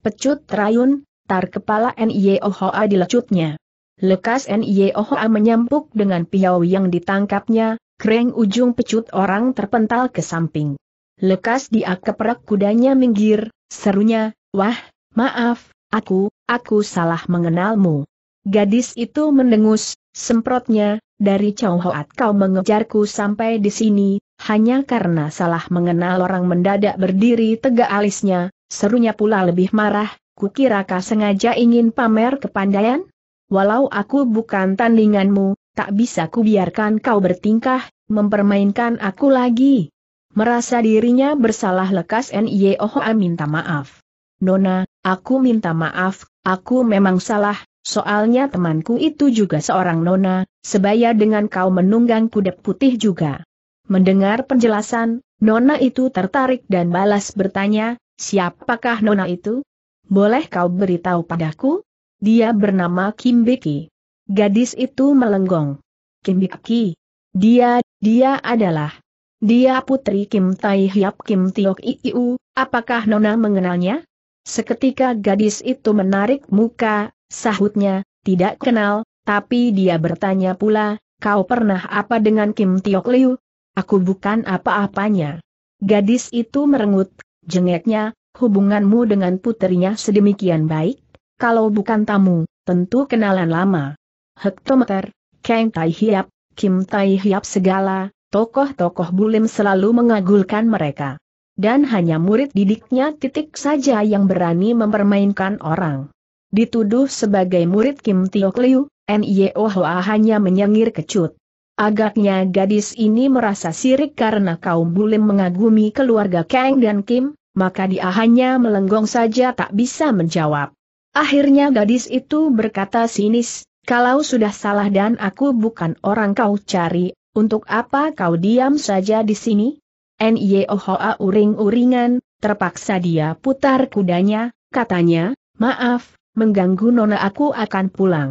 Pecut rayun, tar kepala N.Y.O.H.A. dilecutnya. Lekas N.Y.O.H.A. menyampuk dengan piau yang ditangkapnya, kreng ujung pecut orang terpental ke samping. Lekas dia keperak kudanya minggir, serunya, wah, maaf, Aku, aku salah mengenalmu. Gadis itu mendengus, semprotnya, dari Chow Hoat kau mengejarku sampai di sini, hanya karena salah mengenal orang mendadak berdiri tegak alisnya, serunya pula lebih marah, kukira kau sengaja ingin pamer kepandaian? Walau aku bukan tandinganmu, tak bisa kubiarkan kau bertingkah, mempermainkan aku lagi. Merasa dirinya bersalah lekas Nioh minta maaf. Nona, Aku minta maaf, aku memang salah, soalnya temanku itu juga seorang nona, sebaya dengan kau menunggang kuda putih juga. Mendengar penjelasan, nona itu tertarik dan balas bertanya, siapakah nona itu? Boleh kau beritahu padaku? Dia bernama Kim Becky. Gadis itu melenggong. Kim Becky. Dia, dia adalah. Dia putri Kim Tai Hiap Kim Tiok Iu, apakah Nona mengenalnya? Seketika gadis itu menarik muka, sahutnya, tidak kenal, tapi dia bertanya pula, kau pernah apa dengan Kim Tiok Liu? Aku bukan apa-apanya. Gadis itu merengut, jengeknya, hubunganmu dengan putrinya sedemikian baik, kalau bukan tamu, tentu kenalan lama. Hektometer, Kang Tai Hiap, Kim Tai Hiap segala, tokoh-tokoh bulim selalu mengagulkan mereka. Dan hanya murid didiknya titik saja yang berani mempermainkan orang. Dituduh sebagai murid Kim Tio Kliu, N.I.O. E Hoa hanya menyengir kecut. Agaknya gadis ini merasa sirik karena kaum bulim mengagumi keluarga Kang dan Kim, maka dia hanya melenggong saja tak bisa menjawab. Akhirnya gadis itu berkata sinis, kalau sudah salah dan aku bukan orang kau cari, untuk apa kau diam saja di sini? Niohoa uring-uringan, terpaksa dia putar kudanya, katanya, maaf, mengganggu nona aku akan pulang.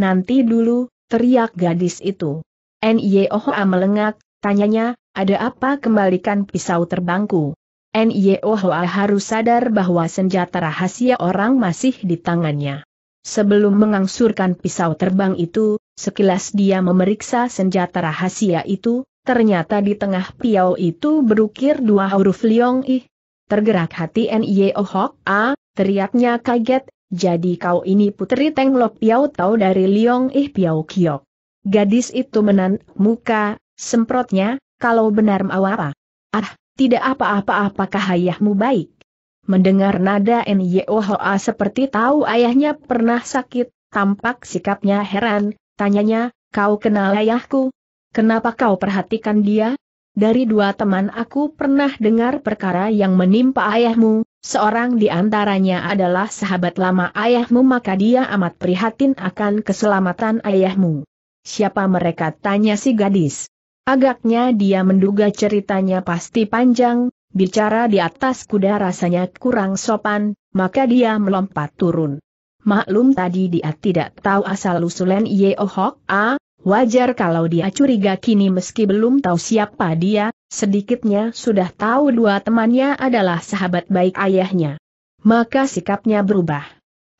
Nanti dulu, teriak gadis itu. Niohoa melengak, tanyanya, ada apa kembalikan pisau terbangku? Niohoa harus sadar bahwa senjata rahasia orang masih di tangannya. Sebelum mengangsurkan pisau terbang itu, sekilas dia memeriksa senjata rahasia itu, Ternyata di tengah piau itu berukir dua huruf Liong Ih. Tergerak hati N.Y.O. Oh Hok A, teriaknya kaget, jadi kau ini putri Teng Lok Piau tahu dari Liong Ih Piau Kiok. Gadis itu menan muka, semprotnya, kalau benar mau apa? Ah, tidak apa-apa-apakah ayahmu baik? Mendengar nada oh a seperti tahu ayahnya pernah sakit, tampak sikapnya heran, tanyanya, kau kenal ayahku? Kenapa kau perhatikan dia? Dari dua teman aku pernah dengar perkara yang menimpa ayahmu, seorang di antaranya adalah sahabat lama ayahmu maka dia amat prihatin akan keselamatan ayahmu. Siapa mereka tanya si gadis. Agaknya dia menduga ceritanya pasti panjang, bicara di atas kuda rasanya kurang sopan, maka dia melompat turun. Maklum tadi dia tidak tahu asal-usulan Yeohok oh A, ah. Wajar kalau dia curiga kini meski belum tahu siapa dia, sedikitnya sudah tahu dua temannya adalah sahabat baik ayahnya. Maka sikapnya berubah.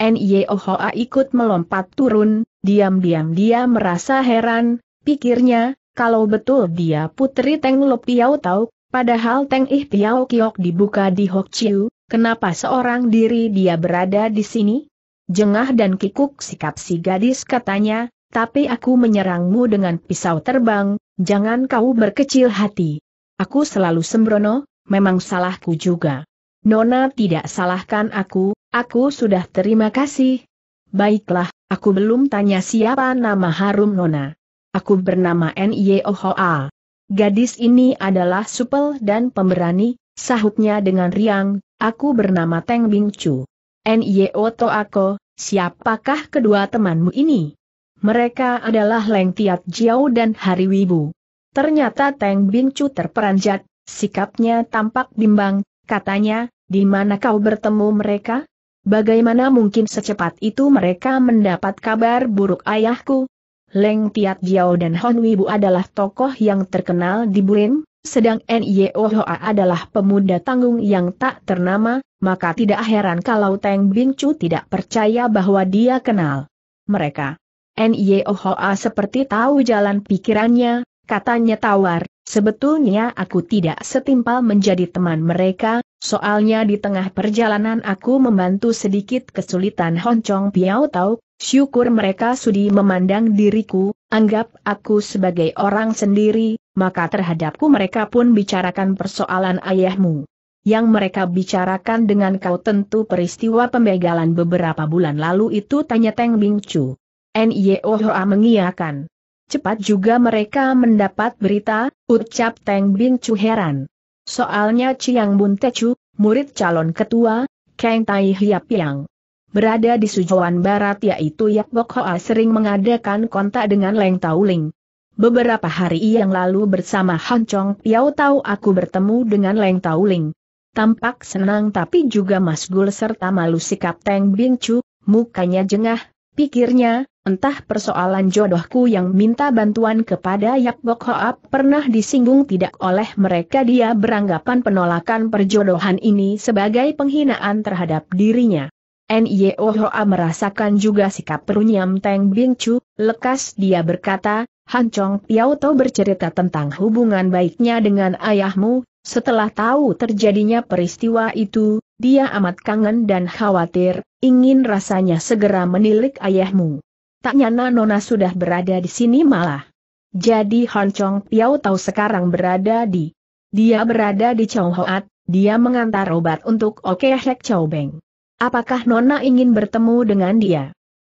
N.I.O.H.A. ikut melompat turun, diam-diam dia merasa heran, pikirnya, kalau betul dia putri Teng Lop Piao Tau, padahal Teng Ih Piao Kiok dibuka di Hok Chiu, kenapa seorang diri dia berada di sini? Jengah dan kikuk sikap si gadis katanya, tapi aku menyerangmu dengan pisau terbang, jangan kau berkecil hati. Aku selalu sembrono, memang salahku juga. Nona tidak salahkan aku, aku sudah terima kasih. Baiklah, aku belum tanya siapa nama harum Nona. Aku bernama N.Y.O.H.A. Gadis ini adalah supel dan pemberani, sahutnya dengan riang, aku bernama Teng Bing Chu. N.Y.O.T.O.A.K.O., siapakah kedua temanmu ini? Mereka adalah Leng Tiat Jiao dan Hari Wibu. Ternyata Teng Bin terperanjat, sikapnya tampak bimbang, katanya, di mana kau bertemu mereka? Bagaimana mungkin secepat itu mereka mendapat kabar buruk ayahku? Leng Tiat Jiao dan Hon Wibu adalah tokoh yang terkenal di Bulim, sedang Nye Hoa adalah pemuda tanggung yang tak ternama, maka tidak heran kalau Teng Bin tidak percaya bahwa dia kenal mereka. Nyoha seperti tahu jalan pikirannya, katanya tawar, sebetulnya aku tidak setimpal menjadi teman mereka, soalnya di tengah perjalanan aku membantu sedikit kesulitan Honcong Piao Tau, syukur mereka sudi memandang diriku, anggap aku sebagai orang sendiri, maka terhadapku mereka pun bicarakan persoalan ayahmu. Yang mereka bicarakan dengan kau tentu peristiwa pembegalan beberapa bulan lalu itu tanya Teng Bing Chu. Nio Hoa mengiakan. Cepat juga mereka mendapat berita, ucap Teng Bin Chu heran. Soalnya Chiang Bun Techu, murid calon ketua, Kang Tai Hiap Yang. Berada di Sujuan Barat yaitu Yap Bok Hoa sering mengadakan kontak dengan Leng Tauling. Beberapa hari yang lalu bersama Han Chong Piao Tau aku bertemu dengan Leng Tauling. Tampak senang tapi juga masgul serta malu sikap Teng Bin Chu, mukanya jengah, pikirnya, Entah persoalan jodohku yang minta bantuan kepada Yap Bok Hoap pernah disinggung tidak oleh mereka dia beranggapan penolakan perjodohan ini sebagai penghinaan terhadap dirinya. N.Y.O. Hoa merasakan juga sikap perunyam Teng Bing Chu, lekas dia berkata, Han Chong Piao Tau bercerita tentang hubungan baiknya dengan ayahmu, setelah tahu terjadinya peristiwa itu, dia amat kangen dan khawatir, ingin rasanya segera menilik ayahmu. Tak nyana Nona sudah berada di sini malah. Jadi Chong Piao tahu sekarang berada di. Dia berada di Chow Hoat, dia mengantar obat untuk Oke Hek Chow Beng. Apakah Nona ingin bertemu dengan dia?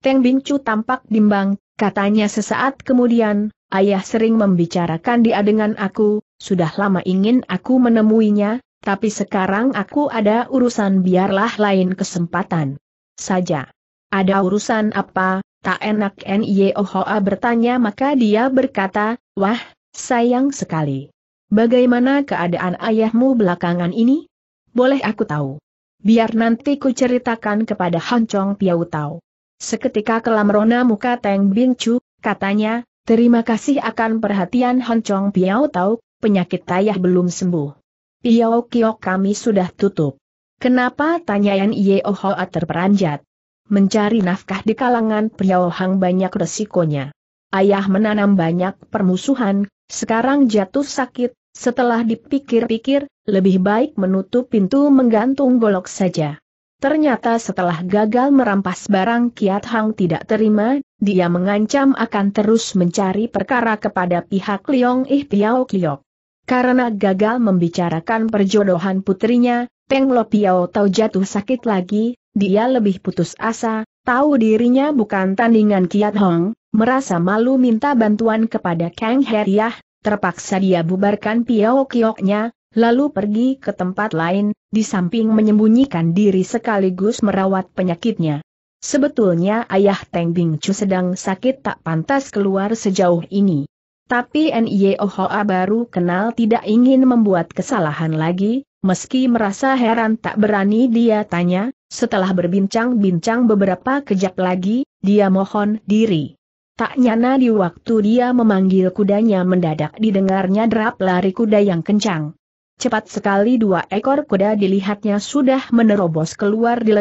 Teng Chu tampak bimbang, katanya sesaat kemudian, ayah sering membicarakan dia dengan aku, sudah lama ingin aku menemuinya, tapi sekarang aku ada urusan biarlah lain kesempatan. Saja. Ada urusan apa, Tak enak Niohoa e bertanya maka dia berkata, Wah, sayang sekali. Bagaimana keadaan ayahmu belakangan ini? Boleh aku tahu? Biar nanti ku ceritakan kepada Hancong Piau Tau. Seketika kelam rona muka Teng Bin Chu, katanya, terima kasih akan perhatian Hancong Piau Tau, penyakit ayah belum sembuh. Piau Kiok kami sudah tutup. Kenapa tanya Niohoa e terperanjat? mencari nafkah di kalangan Hang banyak resikonya. Ayah menanam banyak permusuhan, sekarang jatuh sakit, setelah dipikir-pikir, lebih baik menutup pintu menggantung golok saja. Ternyata setelah gagal merampas barang Kiat Hang tidak terima, dia mengancam akan terus mencari perkara kepada pihak Liong Ih Piao Kiok. Karena gagal membicarakan perjodohan putrinya, Peng Lo Piao tahu jatuh sakit lagi, dia lebih putus asa, tahu dirinya bukan tandingan Kiat Hong, merasa malu minta bantuan kepada Kang Heriah, terpaksa dia bubarkan Piao Kioknya, lalu pergi ke tempat lain, di samping menyembunyikan diri sekaligus merawat penyakitnya. Sebetulnya ayah Teng Bing Chu sedang sakit tak pantas keluar sejauh ini. Tapi Nye Ohoa baru kenal tidak ingin membuat kesalahan lagi, meski merasa heran tak berani dia tanya, setelah berbincang-bincang beberapa kejap lagi, dia mohon diri. Tak nyana di waktu dia memanggil kudanya mendadak didengarnya derap lari kuda yang kencang. Cepat sekali dua ekor kuda dilihatnya sudah menerobos keluar di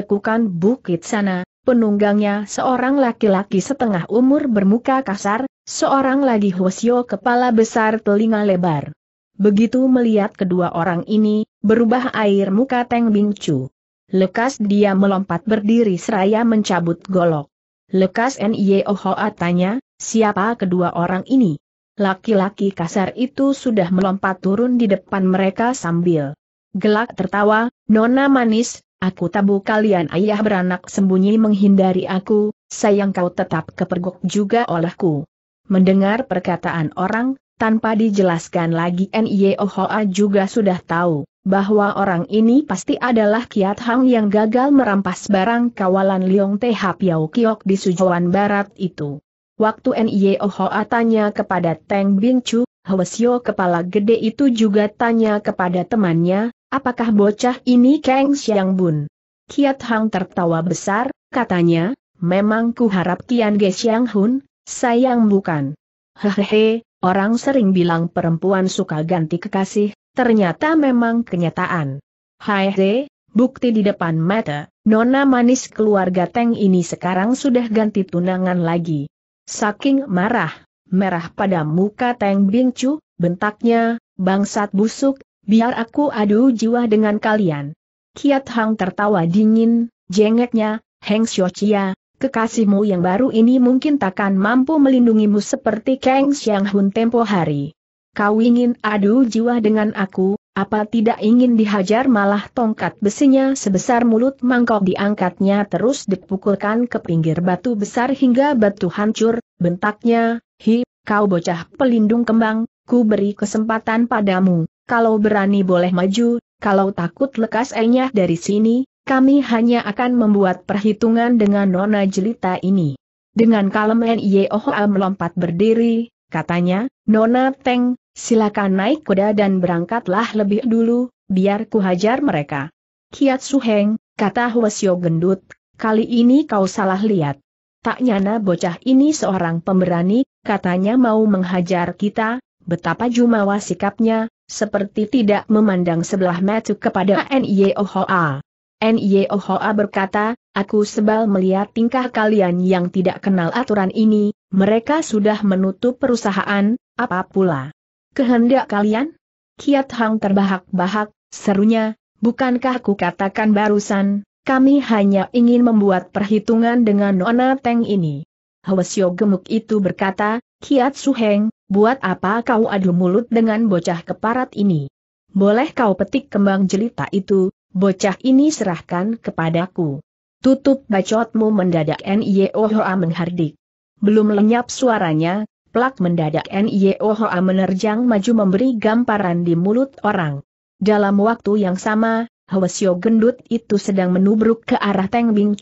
bukit sana, penunggangnya seorang laki-laki setengah umur bermuka kasar, seorang lagi hosio kepala besar telinga lebar. Begitu melihat kedua orang ini, berubah air muka Teng Bing Chu. Lekas dia melompat berdiri seraya mencabut golok. Lekas N.I.O. Hoa tanya, siapa kedua orang ini? Laki-laki kasar itu sudah melompat turun di depan mereka sambil gelak tertawa, Nona manis, aku tabu kalian ayah beranak sembunyi menghindari aku, sayang kau tetap kepergok juga olehku. Mendengar perkataan orang, tanpa dijelaskan lagi N.Y. Hoa juga sudah tahu, bahwa orang ini pasti adalah Kiat Hang yang gagal merampas barang kawalan Liong Teh Piao Kiok di Sujuan Barat itu. Waktu N.Y. Hoa tanya kepada Teng Bin Chu, Hwesyo kepala gede itu juga tanya kepada temannya, apakah bocah ini Kang Xiang Bun? Kiat Hang tertawa besar, katanya, memang ku harap Kian Ge Xiang Hun, sayang bukan. Hehehe, Orang sering bilang perempuan suka ganti kekasih, ternyata memang kenyataan. Hai he, bukti di depan mata, nona manis keluarga Teng ini sekarang sudah ganti tunangan lagi. Saking marah, merah pada muka Teng Bingcu, bentaknya, bangsat busuk, biar aku adu jiwa dengan kalian. Kiat Hang tertawa dingin, jengeknya, Heng Xiaochia, Kekasihmu yang baru ini mungkin takkan mampu melindungimu seperti Kang Xiang Hun tempo hari. Kau ingin adu jiwa dengan aku, apa tidak ingin dihajar malah tongkat besinya sebesar mulut mangkok diangkatnya terus dipukulkan ke pinggir batu besar hingga batu hancur, bentaknya, hi, kau bocah pelindung kembang, ku beri kesempatan padamu, kalau berani boleh maju, kalau takut lekas enyah dari sini, kami hanya akan membuat perhitungan dengan Nona Jelita ini. Dengan kalem Yeohoa melompat berdiri, katanya, Nona Teng, silakan naik kuda dan berangkatlah lebih dulu, biar ku hajar mereka. Kiat Suheng, kata Huasyo gendut, kali ini kau salah lihat. Tak nyana bocah ini seorang pemberani, katanya mau menghajar kita, betapa jumawa sikapnya, seperti tidak memandang sebelah mata kepada NYOHA. Nyohoa e berkata, aku sebal melihat tingkah kalian yang tidak kenal aturan ini, mereka sudah menutup perusahaan, apa pula? Kehendak kalian? Kiat Hang terbahak-bahak, serunya, bukankah aku katakan barusan, kami hanya ingin membuat perhitungan dengan Nona Teng ini. Hwasyo gemuk itu berkata, Kiat Suheng, buat apa kau adu mulut dengan bocah keparat ini? Boleh kau petik kembang jelita itu, bocah ini serahkan kepadaku. Tutup bacotmu mendadak N.I.O. menghardik. Belum lenyap suaranya, plak mendadak N.I.O. menerjang maju memberi gamparan di mulut orang. Dalam waktu yang sama, Hwasyo gendut itu sedang menubruk ke arah Teng Bing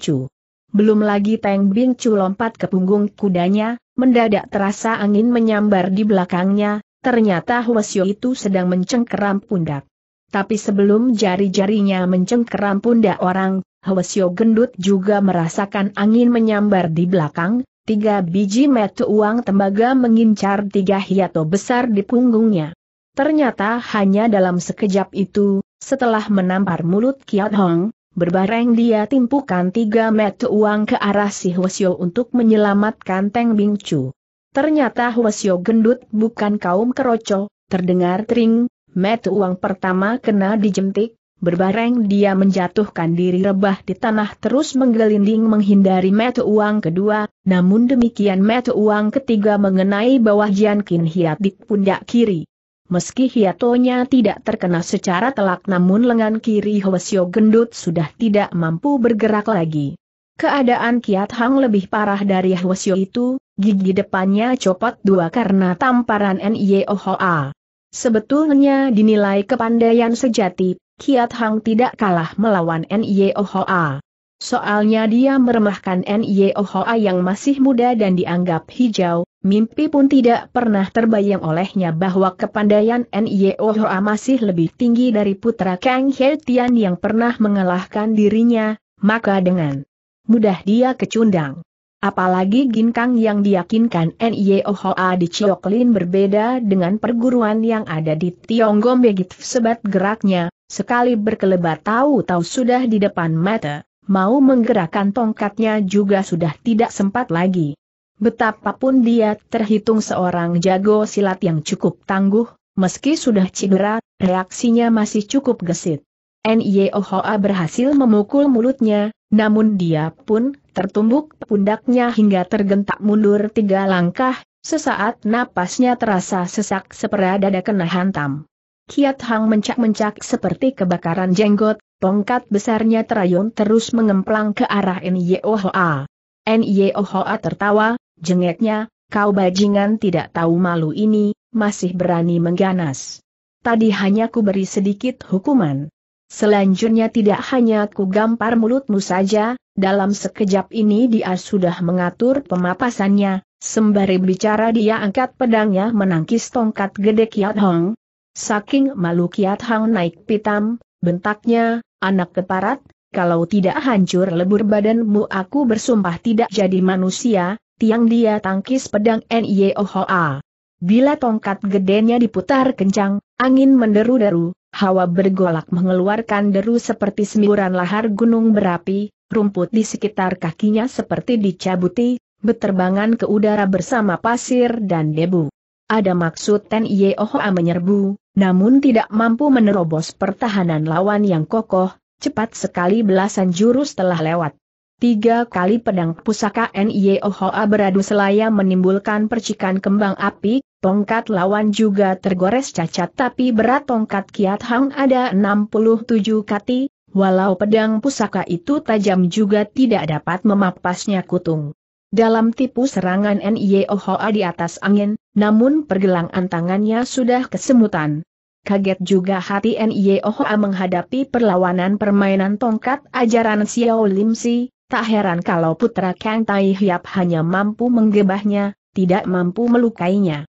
Belum lagi Teng Bing lompat ke punggung kudanya, mendadak terasa angin menyambar di belakangnya, ternyata Hwasyo itu sedang mencengkeram pundak. Tapi sebelum jari-jarinya mencengkeram pundak orang, Hwasyo gendut juga merasakan angin menyambar di belakang, tiga biji metu uang tembaga mengincar tiga hiato besar di punggungnya. Ternyata hanya dalam sekejap itu, setelah menampar mulut Kiat Hong, berbareng dia timpukan tiga metu uang ke arah si Hwasyo untuk menyelamatkan Teng Bing Chu. Ternyata Hwasyo gendut bukan kaum keroco, terdengar tring, Met uang pertama kena dijentik, berbareng dia menjatuhkan diri rebah di tanah terus menggelinding menghindari met uang kedua, namun demikian met uang ketiga mengenai bawah Jian Kin Hiat di pundak kiri. Meski hiatonya tidak terkena secara telak namun lengan kiri Hwasyo gendut sudah tidak mampu bergerak lagi. Keadaan Kiat Hang lebih parah dari Hwasyo itu, gigi depannya copot dua karena tamparan N.Y.O.H.A. Sebetulnya dinilai kepandaian sejati, Kiat Hang tidak kalah melawan N.I.O.H.A. E Soalnya dia meremehkan N.I.O.H.A. E yang masih muda dan dianggap hijau, mimpi pun tidak pernah terbayang olehnya bahwa kepandaian N.I.O.H.A. E masih lebih tinggi dari putra Kang He yang pernah mengalahkan dirinya, maka dengan mudah dia kecundang. Apalagi ginkang yang diyakinkan NIOHA di Cioklin berbeda dengan perguruan yang ada di Tiongkok begitu sebat geraknya, sekali berkelebat tahu-tahu sudah di depan mata, mau menggerakkan tongkatnya juga sudah tidak sempat lagi. Betapapun dia terhitung seorang jago silat yang cukup tangguh, meski sudah cedera, reaksinya masih cukup gesit. NIOHA berhasil memukul mulutnya, namun dia pun tertumbuk pundaknya hingga tergentak mundur tiga langkah, sesaat napasnya terasa sesak dada kena hantam. Kiat Hang mencak-mencak seperti kebakaran jenggot, tongkat besarnya terayun terus mengemplang ke arah Nyeohoa. Nyeohoa tertawa, jengeknya, kau bajingan tidak tahu malu ini, masih berani mengganas. Tadi hanya ku beri sedikit hukuman, Selanjutnya tidak hanya ku gampar mulutmu saja, dalam sekejap ini dia sudah mengatur pemapasannya, sembari bicara dia angkat pedangnya menangkis tongkat gede Kiat Hong. Saking malu Kiat Hong naik pitam, bentaknya, anak keparat, kalau tidak hancur lebur badanmu aku bersumpah tidak jadi manusia, tiang dia tangkis pedang N.Y.O.H.A. Bila tongkat gedenya diputar kencang, angin menderu-deru, hawa bergolak mengeluarkan deru seperti semburan lahar gunung berapi, rumput di sekitar kakinya seperti dicabuti, beterbangan ke udara bersama pasir dan debu. Ada maksud Ten Yehoa menyerbu, namun tidak mampu menerobos pertahanan lawan yang kokoh, cepat sekali belasan jurus telah lewat. Tiga kali pedang pusaka N.I.O.H.A. beradu selaya menimbulkan percikan kembang api, Tongkat lawan juga tergores cacat tapi berat tongkat Kiat Hang ada 67 kati, walau pedang pusaka itu tajam juga tidak dapat memapasnya kutung. Dalam tipu serangan Nyohoa e di atas angin, namun pergelangan tangannya sudah kesemutan. Kaget juga hati Nyohoa e menghadapi perlawanan permainan tongkat ajaran Xiao Lim tak heran kalau putra Kang Tai Hiap hanya mampu menggebahnya, tidak mampu melukainya.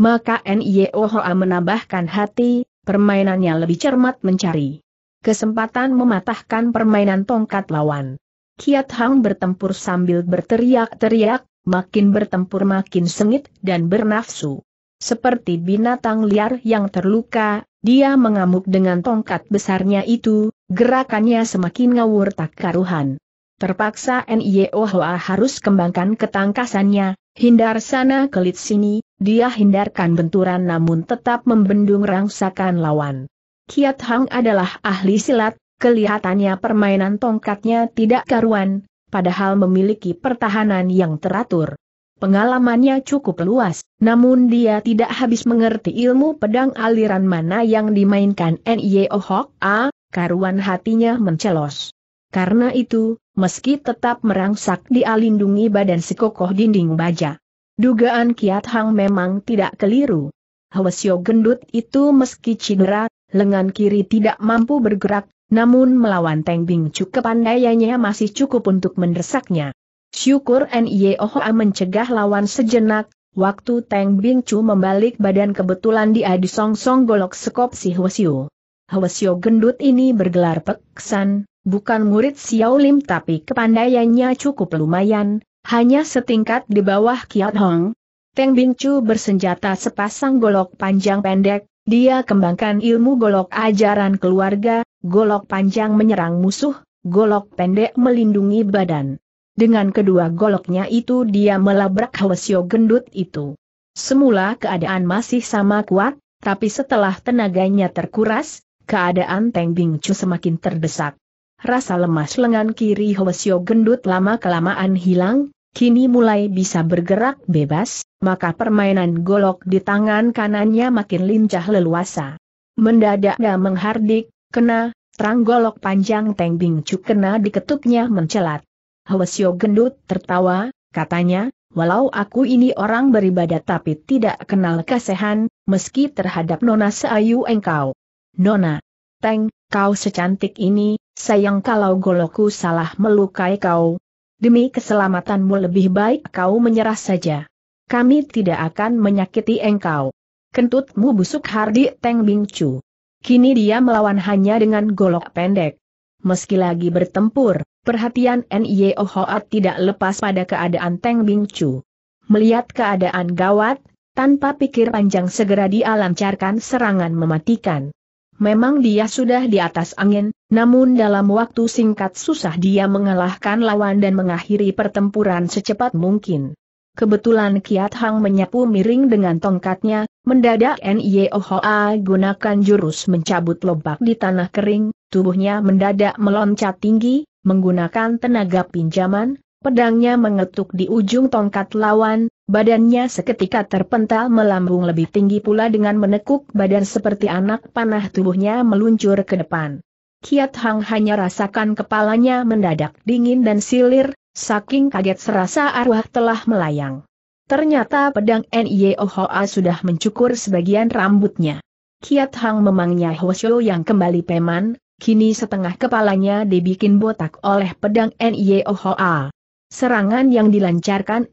Maka N.I.O. menambahkan hati, permainannya lebih cermat mencari kesempatan mematahkan permainan tongkat lawan. Kiat Hang bertempur sambil berteriak-teriak, makin bertempur makin sengit dan bernafsu. Seperti binatang liar yang terluka, dia mengamuk dengan tongkat besarnya itu, gerakannya semakin ngawur tak karuhan. Terpaksa Niohua e harus kembangkan ketangkasannya, hindar sana kelit sini, dia hindarkan benturan namun tetap membendung rangsakan lawan. Kiat Hang adalah ahli silat, kelihatannya permainan tongkatnya tidak karuan, padahal memiliki pertahanan yang teratur. Pengalamannya cukup luas, namun dia tidak habis mengerti ilmu pedang aliran mana yang dimainkan N.Y.O.H.A., e karuan hatinya mencelos. Karena itu, meski tetap merangsak dialindungi alindungi badan si kokoh dinding baja. Dugaan Kiat Hang memang tidak keliru. Hwasyo gendut itu meski cedera, lengan kiri tidak mampu bergerak, namun melawan Teng Bing Chu kepandaiannya masih cukup untuk mendesaknya. Syukur e Ohoa mencegah lawan sejenak, waktu Teng Bing Chu membalik badan kebetulan dia disongsong golok sekop si Hwasyo. Hwasyo gendut ini bergelar peksan, bukan murid Xiao Lim tapi kepandaiannya cukup lumayan, hanya setingkat di bawah Kiat Hong. Teng Bing Chu bersenjata sepasang golok panjang pendek, dia kembangkan ilmu golok ajaran keluarga, golok panjang menyerang musuh, golok pendek melindungi badan. Dengan kedua goloknya itu dia melabrak Hwasyo gendut itu. Semula keadaan masih sama kuat, tapi setelah tenaganya terkuras, keadaan Teng Bing Chu semakin terdesak. Rasa lemas lengan kiri Hwasyo gendut lama-kelamaan hilang, kini mulai bisa bergerak bebas, maka permainan golok di tangan kanannya makin lincah leluasa. Mendadak menghardik, kena, terang golok panjang Teng Bing cuk kena diketuknya mencelat. Hwasyo gendut tertawa, katanya, walau aku ini orang beribadah tapi tidak kenal kasihan, meski terhadap Nona Seayu engkau. Nona, Teng, kau secantik ini, Sayang kalau goloku salah melukai kau. Demi keselamatanmu lebih baik kau menyerah saja. Kami tidak akan menyakiti engkau. Kentutmu busuk Hardi Teng Bingcu. Kini dia melawan hanya dengan golok pendek. Meski lagi bertempur, perhatian N.I.O. Hoat tidak lepas pada keadaan Teng Bingcu. Melihat keadaan gawat, tanpa pikir panjang segera dia lancarkan serangan mematikan. Memang dia sudah di atas angin, namun dalam waktu singkat susah dia mengalahkan lawan dan mengakhiri pertempuran secepat mungkin. Kebetulan Kiat Hang menyapu miring dengan tongkatnya, mendadak A gunakan jurus mencabut lobak di tanah kering, tubuhnya mendadak meloncat tinggi, menggunakan tenaga pinjaman, pedangnya mengetuk di ujung tongkat lawan, Badannya seketika terpental melambung lebih tinggi pula dengan menekuk badan seperti anak panah tubuhnya meluncur ke depan. Kiat Hang hanya rasakan kepalanya mendadak dingin dan silir, saking kaget serasa arwah telah melayang. Ternyata pedang N.I.O. Hoa sudah mencukur sebagian rambutnya. Kiat Hang memangnya Hwasyo yang kembali peman, kini setengah kepalanya dibikin botak oleh pedang N.I.O. Hoa. Serangan yang dilancarkan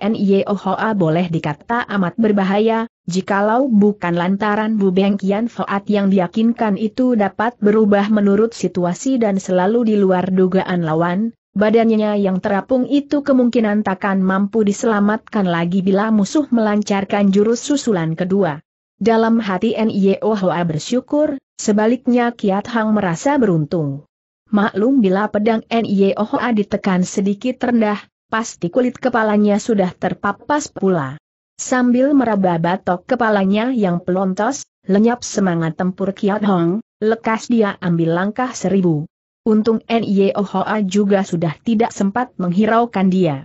Hoa boleh dikata amat berbahaya, jikalau bukan lantaran Bu Beng Kian Foat yang diyakinkan itu dapat berubah menurut situasi dan selalu di luar dugaan lawan, badannya yang terapung itu kemungkinan takkan mampu diselamatkan lagi bila musuh melancarkan jurus susulan kedua. Dalam hati Hoa bersyukur, sebaliknya Kiat Hang merasa beruntung. Maklum bila pedang Hoa ditekan sedikit rendah, pasti kulit kepalanya sudah terpapas pula. Sambil meraba batok kepalanya yang pelontos, lenyap semangat tempur Kiat Hong, lekas dia ambil langkah seribu. Untung N.Y.O.H.A. juga sudah tidak sempat menghiraukan dia.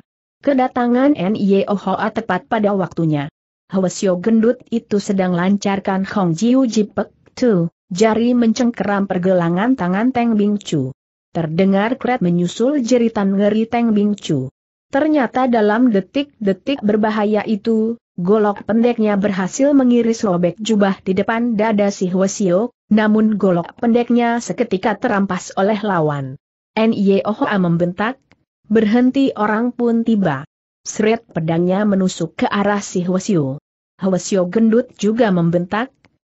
Kedatangan N.Y.O.H.A. tepat pada waktunya. Hwasyo gendut itu sedang lancarkan Hong Jiu Jipek Tu, jari mencengkeram pergelangan tangan Teng Bing Chu. Terdengar kret menyusul jeritan ngeri Teng Bing Chu. Ternyata dalam detik-detik berbahaya itu, golok pendeknya berhasil mengiris robek jubah di depan dada si Hwasio, namun golok pendeknya seketika terampas oleh lawan. Nyeohoa membentak, berhenti orang pun tiba. Sret pedangnya menusuk ke arah si Hwasio. Hwasio gendut juga membentak,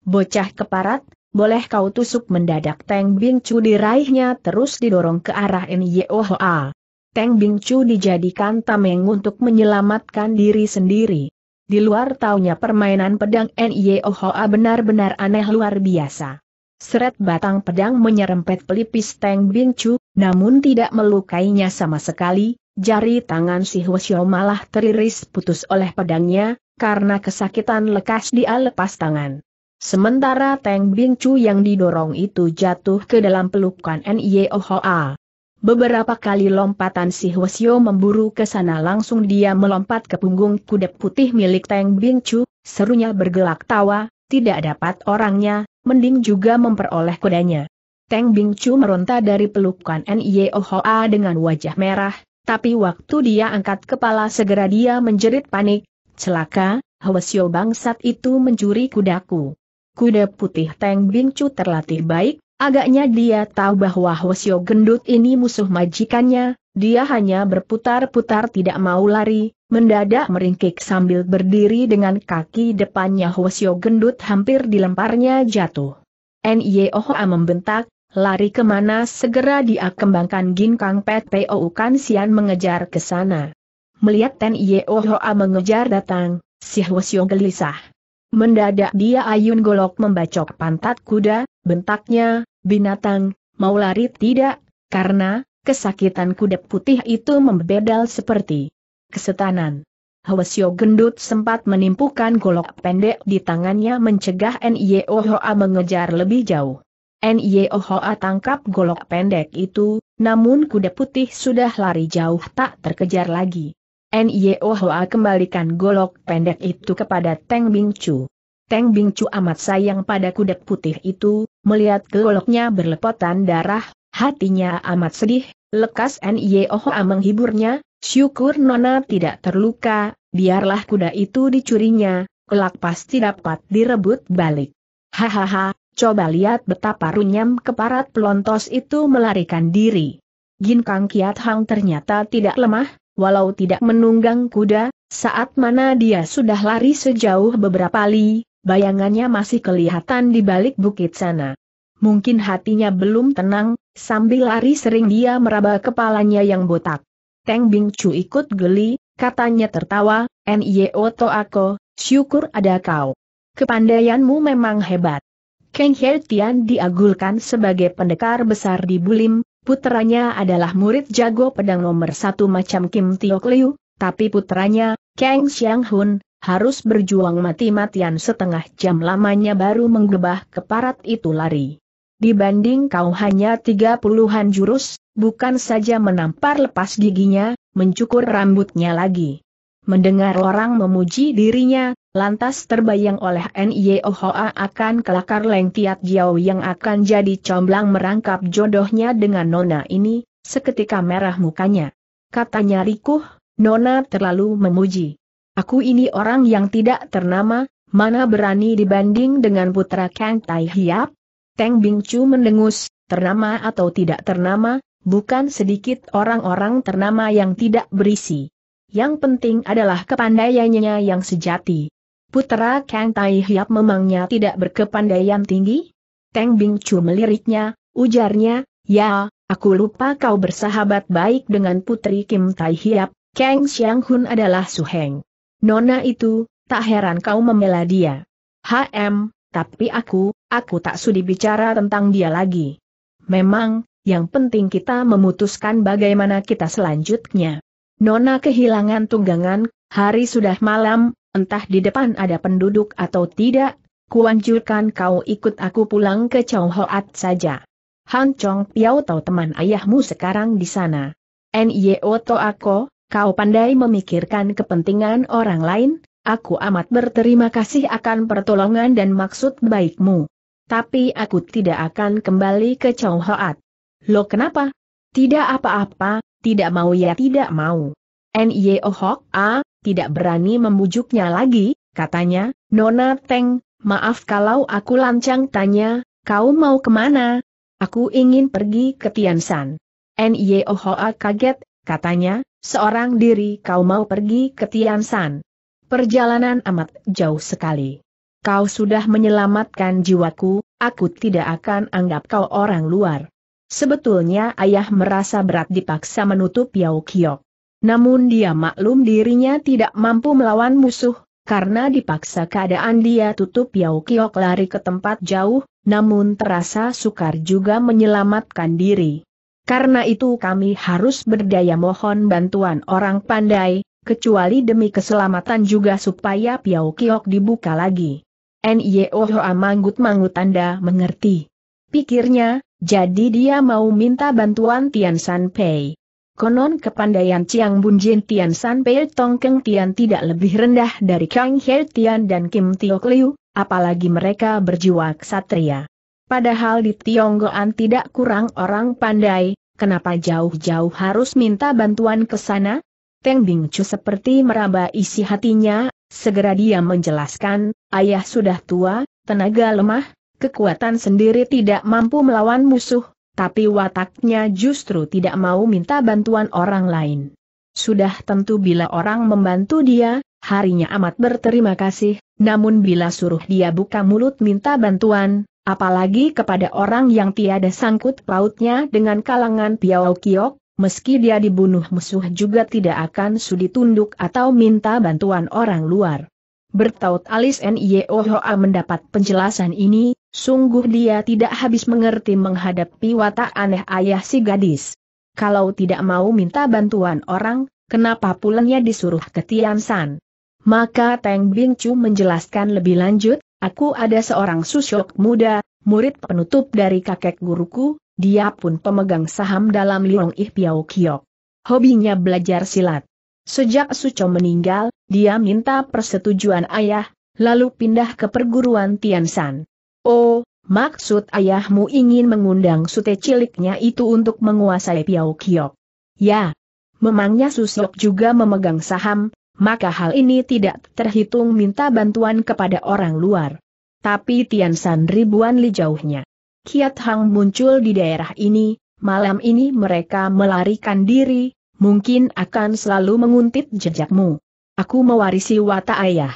bocah keparat, boleh kau tusuk mendadak Teng Bing Chu diraihnya terus didorong ke arah Nyeohoa. Teng Chu dijadikan tameng untuk menyelamatkan diri sendiri. Di luar taunya permainan pedang Ohoa benar-benar aneh luar biasa. Seret batang pedang menyerempet pelipis Teng Chu, namun tidak melukainya sama sekali, jari tangan si Hwasyo malah teriris putus oleh pedangnya, karena kesakitan lekas dia lepas tangan. Sementara Teng Chu yang didorong itu jatuh ke dalam pelukan Ohoa. Beberapa kali lompatan si Hwasyo memburu ke sana langsung dia melompat ke punggung kuda putih milik Teng Bing Chu, serunya bergelak tawa, tidak dapat orangnya, mending juga memperoleh kudanya. Teng Bing Chu meronta dari pelukan Nio Hoa dengan wajah merah, tapi waktu dia angkat kepala segera dia menjerit panik, celaka, Hwasyo bangsat itu mencuri kudaku. Kuda putih Teng Bing Chu terlatih baik, Agaknya dia tahu bahwa Hwasyo gendut ini musuh majikannya, dia hanya berputar-putar tidak mau lari, mendadak meringkik sambil berdiri dengan kaki depannya Hwasyo gendut hampir dilemparnya jatuh. N.Y.O.H.A. membentak, lari kemana segera dia kembangkan ginkang pet P.O.U. Kan Sian mengejar ke sana. Melihat Ten mengejar datang, si Hwasyo gelisah. Mendadak dia ayun golok membacok pantat kuda, bentaknya, binatang, mau lari tidak, karena, kesakitan kuda putih itu membedal seperti kesetanan. Hwasyo gendut sempat menimpukan golok pendek di tangannya mencegah Nyohoa mengejar lebih jauh. Nyohoa tangkap golok pendek itu, namun kuda putih sudah lari jauh tak terkejar lagi. Nyeo Hoa kembalikan golok pendek itu kepada Teng Bing Chu. Teng Bing Chu amat sayang pada kuda putih itu, melihat goloknya berlepotan darah, hatinya amat sedih, lekas Nyeo Hoa menghiburnya, syukur Nona tidak terluka, biarlah kuda itu dicurinya, kelak pasti dapat direbut balik. Hahaha, coba lihat betapa runyam keparat pelontos itu melarikan diri. Gin Kang Kiat Hang ternyata tidak lemah, walau tidak menunggang kuda, saat mana dia sudah lari sejauh beberapa li, bayangannya masih kelihatan di balik bukit sana. Mungkin hatinya belum tenang, sambil lari sering dia meraba kepalanya yang botak. Teng Bing Chu ikut geli, katanya tertawa, N.I.O. Toako, syukur ada kau. Kepandaianmu memang hebat. Kang Hertian diagulkan sebagai pendekar besar di Bulim, Putranya adalah murid jago pedang nomor satu macam Kim Tiok Liu, tapi putranya, Kang Xiang Hun, harus berjuang mati-matian setengah jam lamanya baru menggebah keparat itu lari. Dibanding kau hanya tiga puluhan jurus, bukan saja menampar lepas giginya, mencukur rambutnya lagi. Mendengar orang memuji dirinya, lantas terbayang oleh N.Y.O. Hoa akan kelakar Leng Tiat Jiao yang akan jadi comblang merangkap jodohnya dengan Nona ini, seketika merah mukanya. Katanya Rikuh, Nona terlalu memuji. Aku ini orang yang tidak ternama, mana berani dibanding dengan putra Kang Tai Hiap? Teng Bing Chu mendengus, ternama atau tidak ternama, bukan sedikit orang-orang ternama yang tidak berisi. Yang penting adalah kepandaiannya yang sejati. Putra Kang Tai Hiap memangnya tidak berkepandaian tinggi? Teng Bing Chu meliriknya, ujarnya, ya, aku lupa kau bersahabat baik dengan Putri Kim Tai Hiap, Kang Xiang Hun adalah Su Heng. Nona itu, tak heran kau membela dia. HM, tapi aku, aku tak sudi bicara tentang dia lagi. Memang, yang penting kita memutuskan bagaimana kita selanjutnya. Nona kehilangan tunggangan, hari sudah malam, entah di depan ada penduduk atau tidak, kuanjurkan kau ikut aku pulang ke Chow Hoat saja. Han Chong Piao tahu teman ayahmu sekarang di sana. Nyo to aku, kau pandai memikirkan kepentingan orang lain, aku amat berterima kasih akan pertolongan dan maksud baikmu. Tapi aku tidak akan kembali ke Chow Hoat. Lo kenapa? Tidak apa-apa, tidak mau ya tidak mau. Nyo oh Hok A, tidak berani membujuknya lagi, katanya, Nona Teng, maaf kalau aku lancang tanya, kau mau kemana? Aku ingin pergi ke Tiansan. Nyehoa kaget, katanya, seorang diri kau mau pergi ke Tiansan. Perjalanan amat jauh sekali. Kau sudah menyelamatkan jiwaku, aku tidak akan anggap kau orang luar. Sebetulnya ayah merasa berat dipaksa menutup Yao Kiok. Namun dia maklum dirinya tidak mampu melawan musuh, karena dipaksa keadaan dia tutup Yau Kiok lari ke tempat jauh, namun terasa sukar juga menyelamatkan diri. Karena itu kami harus berdaya mohon bantuan orang pandai, kecuali demi keselamatan juga supaya Piao Kiok dibuka lagi. N.Y.O. Hoa manggut-manggut tanda mengerti. Pikirnya, jadi dia mau minta bantuan Tian San Pei. Konon kepandaian Chiang Bun Jin Tian San Pei Tong Keng Tian tidak lebih rendah dari Kang He Tian dan Kim Tiok Liu, apalagi mereka berjiwa ksatria. Padahal di Tionggoan tidak kurang orang pandai, kenapa jauh-jauh harus minta bantuan ke sana? Teng Bing Chu seperti meraba isi hatinya, segera dia menjelaskan, ayah sudah tua, tenaga lemah, kekuatan sendiri tidak mampu melawan musuh, tapi wataknya justru tidak mau minta bantuan orang lain. Sudah tentu bila orang membantu dia, harinya amat berterima kasih, namun bila suruh dia buka mulut minta bantuan, apalagi kepada orang yang tiada sangkut pautnya dengan kalangan Piao Kiok, meski dia dibunuh musuh juga tidak akan sudi tunduk atau minta bantuan orang luar. Bertaut alis Niohoa e mendapat penjelasan ini, sungguh dia tidak habis mengerti menghadapi watak aneh ayah si gadis. Kalau tidak mau minta bantuan orang, kenapa pulangnya disuruh ke Tian Maka Teng Bing Chu menjelaskan lebih lanjut, aku ada seorang susyok muda, murid penutup dari kakek guruku, dia pun pemegang saham dalam Liong Ih Piao Kiok. Hobinya belajar silat. Sejak Suco meninggal, dia minta persetujuan ayah, lalu pindah ke perguruan Tiansan. Oh, maksud ayahmu ingin mengundang sute ciliknya itu untuk menguasai Piau Kiok. Ya, memangnya Susok juga memegang saham, maka hal ini tidak terhitung minta bantuan kepada orang luar. Tapi Tiansan ribuan li jauhnya. Kiat Hang muncul di daerah ini, malam ini mereka melarikan diri, mungkin akan selalu menguntit jejakmu. Aku mewarisi watak ayah.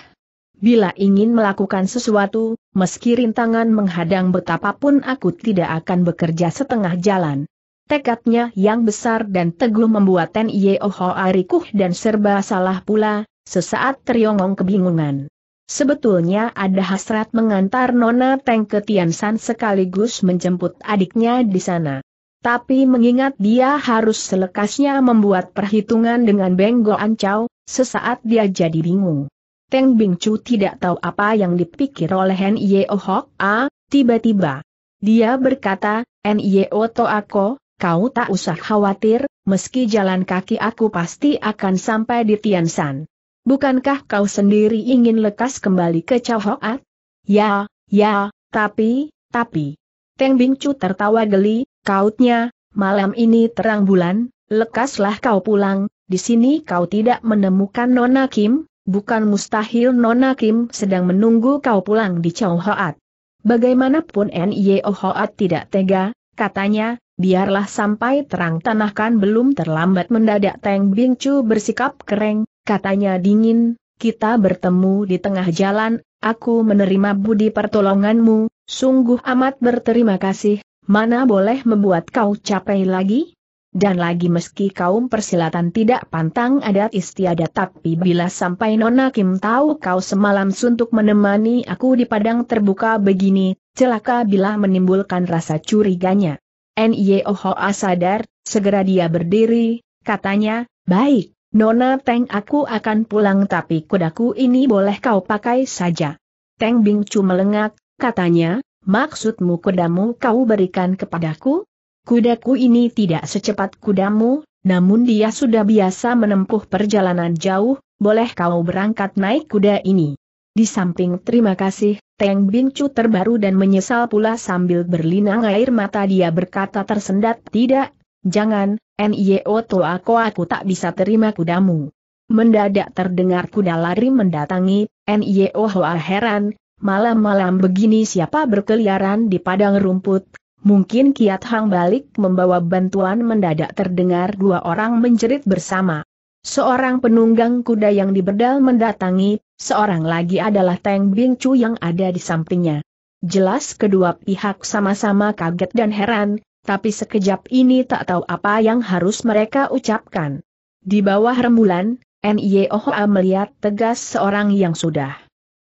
Bila ingin melakukan sesuatu, meski rintangan menghadang betapapun aku tidak akan bekerja setengah jalan. Tekadnya yang besar dan teguh membuat Ten Yeohoa Arikuh dan serba salah pula, sesaat teriongong kebingungan. Sebetulnya ada hasrat mengantar Nona Teng ke Tiansan sekaligus menjemput adiknya di sana. Tapi mengingat dia harus selekasnya membuat perhitungan dengan Beng Go Ancau, sesaat dia jadi bingung. Teng Bing tidak tahu apa yang dipikir oleh N.I.O. Oh Hok A, ah, tiba-tiba. Dia berkata, N.I.O. Oh to Ako, kau tak usah khawatir, meski jalan kaki aku pasti akan sampai di Tiansan. Bukankah kau sendiri ingin lekas kembali ke Cao A? Ya, ya, tapi, tapi. Teng Bing tertawa geli, Kautnya, malam ini terang bulan, lekaslah kau pulang, di sini kau tidak menemukan Nona Kim, bukan mustahil Nona Kim sedang menunggu kau pulang di Chow Hoat. Bagaimanapun N.Y.O. Hoat tidak tega, katanya, biarlah sampai terang tanahkan belum terlambat mendadak Teng Bing Chu bersikap kereng, katanya dingin, kita bertemu di tengah jalan, aku menerima budi pertolonganmu, sungguh amat berterima kasih, mana boleh membuat kau capek lagi? Dan lagi meski kaum persilatan tidak pantang adat istiadat tapi bila sampai Nona Kim tahu kau semalam suntuk menemani aku di padang terbuka begini, celaka bila menimbulkan rasa curiganya. Nyehoa sadar, segera dia berdiri, katanya, baik, Nona Teng aku akan pulang tapi kudaku ini boleh kau pakai saja. Teng Bing melengak, katanya, Maksudmu kudamu kau berikan kepadaku? Kudaku ini tidak secepat kudamu, namun dia sudah biasa menempuh perjalanan jauh, boleh kau berangkat naik kuda ini. Di samping terima kasih, Teng Bincu terbaru dan menyesal pula sambil berlinang air mata dia berkata tersendat tidak, jangan, NIO e to aku aku tak bisa terima kudamu. Mendadak terdengar kuda lari mendatangi, NIO e Hoa heran, Malam-malam begini siapa berkeliaran di padang rumput? Mungkin Kiat Hang balik membawa bantuan mendadak terdengar dua orang menjerit bersama. Seorang penunggang kuda yang diberdal mendatangi, seorang lagi adalah Teng Bing Chu yang ada di sampingnya. Jelas kedua pihak sama-sama kaget dan heran, tapi sekejap ini tak tahu apa yang harus mereka ucapkan. Di bawah rembulan, NIOHA melihat tegas seorang yang sudah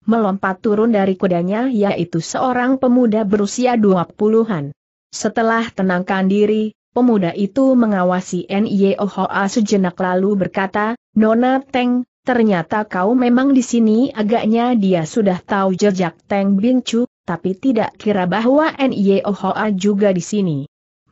melompat turun dari kudanya yaitu seorang pemuda berusia 20-an. Setelah tenangkan diri, pemuda itu mengawasi NYOHA sejenak lalu berkata, Nona Teng, ternyata kau memang di sini agaknya dia sudah tahu jejak Teng Bincu, tapi tidak kira bahwa NYOHA juga di sini.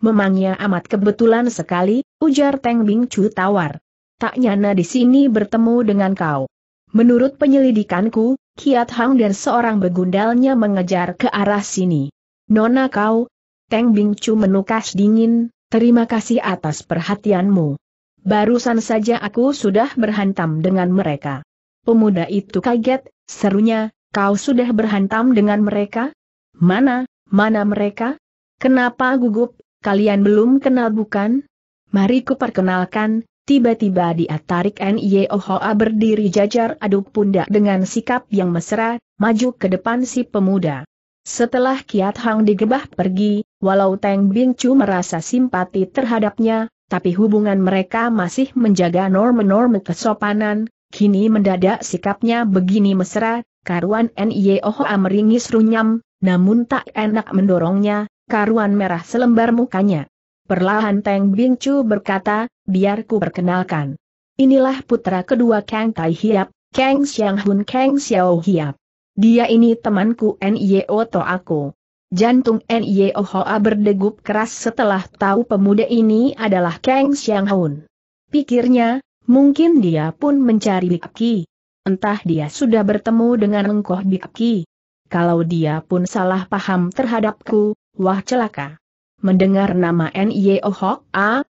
Memangnya amat kebetulan sekali, ujar Teng Bingcu tawar. Tak nyana di sini bertemu dengan kau. Menurut penyelidikanku, Kiat Hang dan seorang begundalnya mengejar ke arah sini. Nona kau, Teng Bing Chu menukas dingin, terima kasih atas perhatianmu. Barusan saja aku sudah berhantam dengan mereka. Pemuda itu kaget, serunya, kau sudah berhantam dengan mereka? Mana, mana mereka? Kenapa gugup, kalian belum kenal bukan? Mari ku perkenalkan, Tiba-tiba dia tarik N.Y.O.H.A. berdiri jajar aduk pundak dengan sikap yang mesra, maju ke depan si pemuda. Setelah Kiat Hang digebah pergi, walau Teng Bing merasa simpati terhadapnya, tapi hubungan mereka masih menjaga norma-norma kesopanan, kini mendadak sikapnya begini mesra, karuan N.Y.O.H.A. meringis runyam, namun tak enak mendorongnya, karuan merah selembar mukanya. Perlahan Teng Bing berkata, biar ku perkenalkan. Inilah putra kedua Kang Tai Hiap, Kang Xiang Hun Kang Xiao Hiap. Dia ini temanku N.Y.O. To aku. Jantung N.Y.O. Hoa berdegup keras setelah tahu pemuda ini adalah Kang Xiang Hun. Pikirnya, mungkin dia pun mencari Bikki. Entah dia sudah bertemu dengan engkoh Bikki. Kalau dia pun salah paham terhadapku, wah celaka. Mendengar nama N.Y.O. Hoa,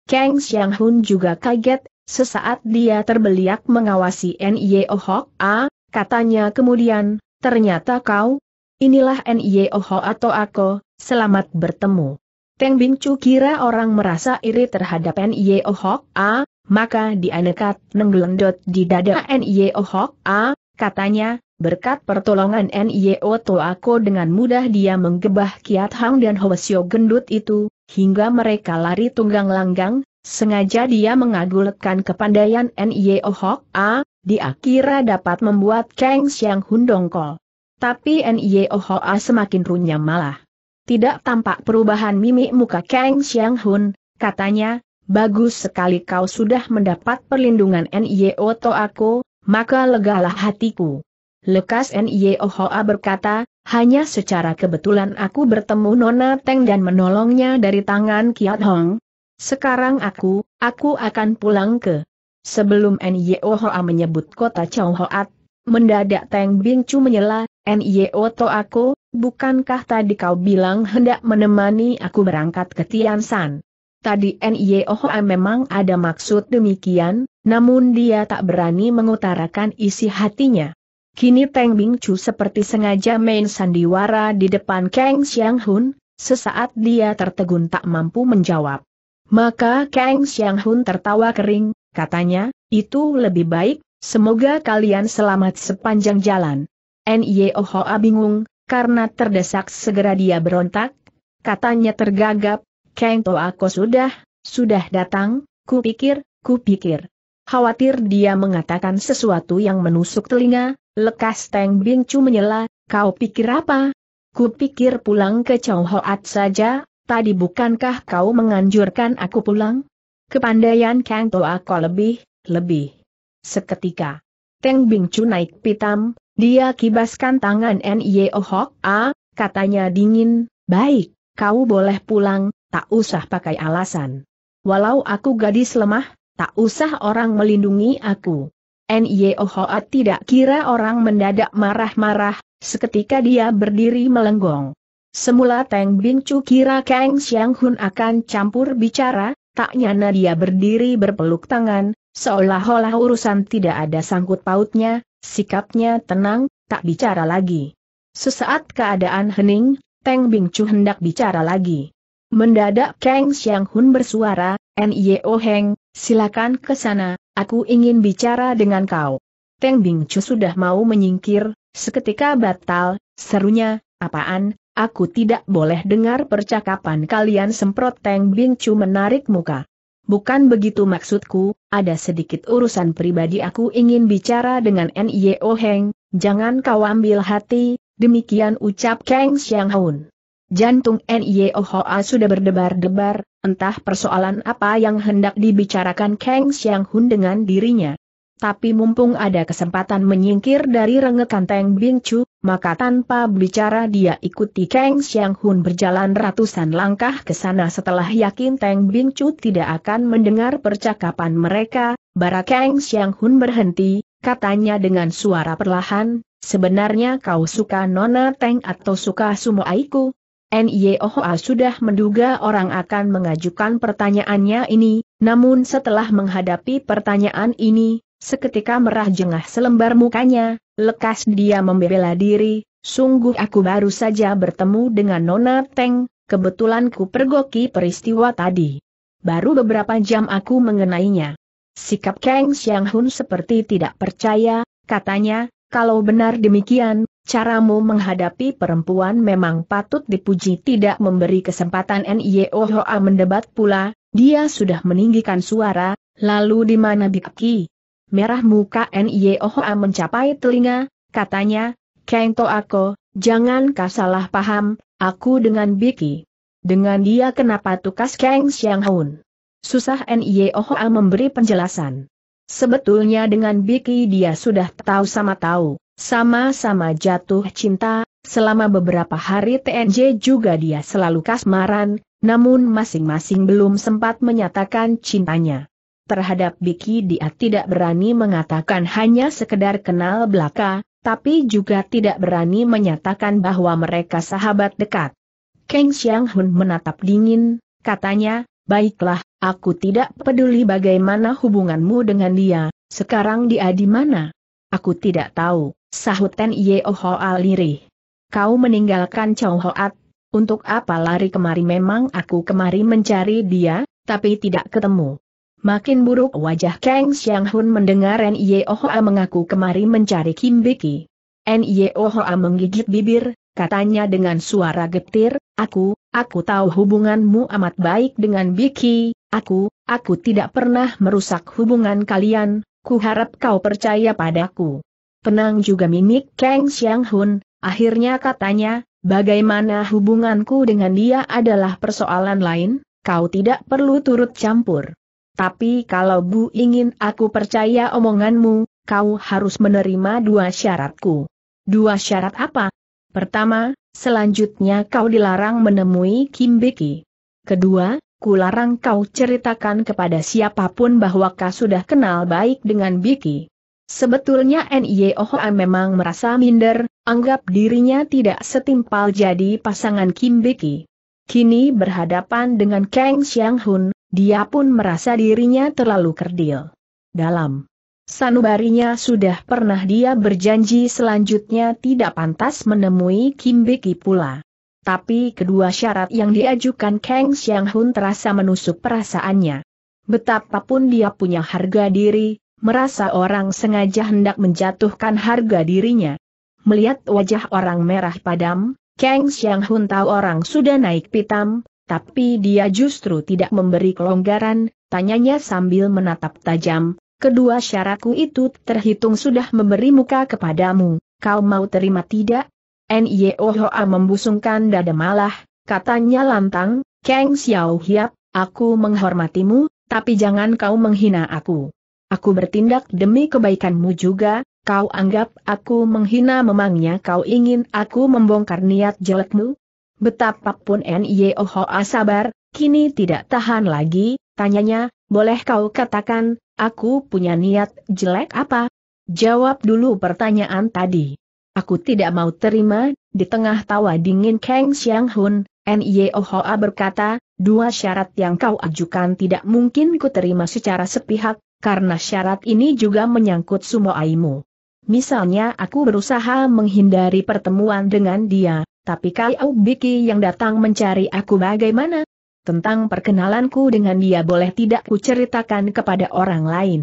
Kang Xiang Hun juga kaget, sesaat dia terbeliak mengawasi N.Y.O. Hok A, katanya kemudian, ternyata kau, inilah N.Y.O. Hok atau aku, selamat bertemu. Teng Bincu kira orang merasa iri terhadap N.Y.O. Hok A, maka dianekat nenggelendot di dada N.Y.O. Hok A, katanya, berkat pertolongan N.Y.O. Toako dengan mudah dia menggebah Kiat Hang dan Hwasyo gendut itu, Hingga mereka lari tunggang langgang, sengaja dia mengagulkan kepandaian N.Y.O. Hok A, di kira dapat membuat Cheng Xiang Hun dongkol. Tapi N.Y.O. Hok A semakin runyam malah. Tidak tampak perubahan mimik muka Cheng Xiang Hun, katanya, bagus sekali kau sudah mendapat perlindungan N.Y.O. To aku, maka legalah hatiku. Lekas N.Y.O. A berkata, hanya secara kebetulan aku bertemu Nona Teng dan menolongnya dari tangan Kiat Hong. Sekarang aku, aku akan pulang ke. Sebelum Nyo Hoa menyebut kota Chong Hoat, mendadak Teng Bing Chu menyela, Nyo To aku, bukankah tadi kau bilang hendak menemani aku berangkat ke Tian San? Tadi Nyo Hoa memang ada maksud demikian, namun dia tak berani mengutarakan isi hatinya. Kini Teng Bing Chu seperti sengaja main sandiwara di depan Kang Xiang Hun, sesaat dia tertegun tak mampu menjawab. Maka Kang Xiang Hun tertawa kering, katanya, itu lebih baik, semoga kalian selamat sepanjang jalan. Nye Hoa bingung, karena terdesak segera dia berontak, katanya tergagap, Kang Toa aku sudah, sudah datang, kupikir, kupikir. Khawatir dia mengatakan sesuatu yang menusuk telinga, Lekas Teng Bingcu menyela, kau pikir apa? Ku pikir pulang ke Hoat saja, tadi bukankah kau menganjurkan aku pulang? Kepandaian Kang Toa kau lebih, lebih. Seketika, Teng Bingcu naik pitam, dia kibaskan tangan N.Y.O. Oh Hok A, katanya dingin, baik, kau boleh pulang, tak usah pakai alasan. Walau aku gadis lemah, tak usah orang melindungi aku. N.Y.O. tidak kira orang mendadak marah-marah, seketika dia berdiri melenggong. Semula Teng Bin Chu kira Kang Xiang Hun akan campur bicara, tak nyana dia berdiri berpeluk tangan, seolah-olah urusan tidak ada sangkut pautnya, sikapnya tenang, tak bicara lagi. Sesaat keadaan hening, Teng Bin Chu hendak bicara lagi. Mendadak Kang Xiang Hun bersuara, Nio Heng, silakan ke sana, aku ingin bicara dengan kau. Teng Bing Chu sudah mau menyingkir, seketika batal, serunya, apaan, aku tidak boleh dengar percakapan kalian semprot Teng Bing Chu menarik muka. Bukan begitu maksudku, ada sedikit urusan pribadi aku ingin bicara dengan Nio Heng, jangan kau ambil hati, demikian ucap Kang Xiang Haun. Jantung Nio Hoa sudah berdebar-debar, entah persoalan apa yang hendak dibicarakan Kang Xiang Hun dengan dirinya. Tapi mumpung ada kesempatan menyingkir dari rengekan Teng Bing Chu, maka tanpa bicara dia ikuti Kang Xiang Hun berjalan ratusan langkah ke sana setelah yakin Teng Bing Chu tidak akan mendengar percakapan mereka, bara Kang Xiang Hun berhenti, katanya dengan suara perlahan, sebenarnya kau suka Nona Teng atau suka Sumo Aiku? N.Y.O.H.A. sudah menduga orang akan mengajukan pertanyaannya ini, namun setelah menghadapi pertanyaan ini, seketika merah jengah selembar mukanya, lekas dia membela diri, sungguh aku baru saja bertemu dengan Nona Teng, kebetulan ku pergoki peristiwa tadi. Baru beberapa jam aku mengenainya. Sikap Kang Xiang seperti tidak percaya, katanya, kalau benar demikian, Caramu menghadapi perempuan memang patut dipuji tidak memberi kesempatan N.I.O. Hoa mendebat pula, dia sudah meninggikan suara, lalu di mana Bikki? Merah muka N.I.O. Hoa mencapai telinga, katanya, Kang aku, jangan kau salah paham, aku dengan Biki. Dengan dia kenapa tukas Kang Xiang Hun? Susah N.I.O. Hoa memberi penjelasan. Sebetulnya dengan Biki dia sudah tahu sama tahu. Sama-sama jatuh cinta, selama beberapa hari TNJ juga dia selalu kasmaran, namun masing-masing belum sempat menyatakan cintanya. Terhadap Biki dia tidak berani mengatakan hanya sekedar kenal belaka, tapi juga tidak berani menyatakan bahwa mereka sahabat dekat. Kang Xiang Hun menatap dingin, katanya, baiklah, aku tidak peduli bagaimana hubunganmu dengan dia, sekarang dia di mana? Aku tidak tahu, sahut Ten Yeo Hoa lirih. Kau meninggalkan Chow Hoat, untuk apa lari kemari memang aku kemari mencari dia, tapi tidak ketemu. Makin buruk wajah Kang Xiang Hun mendengar N.I.O. Hoa mengaku kemari mencari Kim Biki. N.I.O. Hoa menggigit bibir, katanya dengan suara getir, aku, aku tahu hubunganmu amat baik dengan Biki, aku, aku tidak pernah merusak hubungan kalian, Ku harap kau percaya padaku. Tenang juga mimik Kang Xiang Hun, akhirnya katanya, bagaimana hubunganku dengan dia adalah persoalan lain, kau tidak perlu turut campur. Tapi kalau Bu ingin aku percaya omonganmu, kau harus menerima dua syaratku. Dua syarat apa? Pertama, selanjutnya kau dilarang menemui Kim Beki. Kedua, aku larang kau ceritakan kepada siapapun bahwa kau sudah kenal baik dengan Biki. Sebetulnya Nyeohoa memang merasa minder, anggap dirinya tidak setimpal jadi pasangan Kim Biki. Kini berhadapan dengan Kang Xiang Hun, dia pun merasa dirinya terlalu kerdil. Dalam sanubarinya sudah pernah dia berjanji selanjutnya tidak pantas menemui Kim Biki pula tapi kedua syarat yang diajukan Kang Xiang Hun terasa menusuk perasaannya. Betapapun dia punya harga diri, merasa orang sengaja hendak menjatuhkan harga dirinya. Melihat wajah orang merah padam, Kang Xiang Hun tahu orang sudah naik pitam, tapi dia justru tidak memberi kelonggaran, tanyanya sambil menatap tajam, kedua syaratku itu terhitung sudah memberi muka kepadamu, kau mau terima tidak? Nyohoa membusungkan dada malah, katanya lantang, Kang Xiao Hiap, aku menghormatimu, tapi jangan kau menghina aku. Aku bertindak demi kebaikanmu juga, kau anggap aku menghina memangnya kau ingin aku membongkar niat jelekmu? Betapapun Nyohoa sabar, kini tidak tahan lagi, tanyanya, boleh kau katakan, aku punya niat jelek apa? Jawab dulu pertanyaan tadi. Aku tidak mau terima, di tengah tawa dingin Kang Xiang Hun, N.Y.O. Hoa berkata, dua syarat yang kau ajukan tidak mungkin ku terima secara sepihak, karena syarat ini juga menyangkut semua aimu. Misalnya aku berusaha menghindari pertemuan dengan dia, tapi kau Biki yang datang mencari aku bagaimana? Tentang perkenalanku dengan dia boleh tidak ku ceritakan kepada orang lain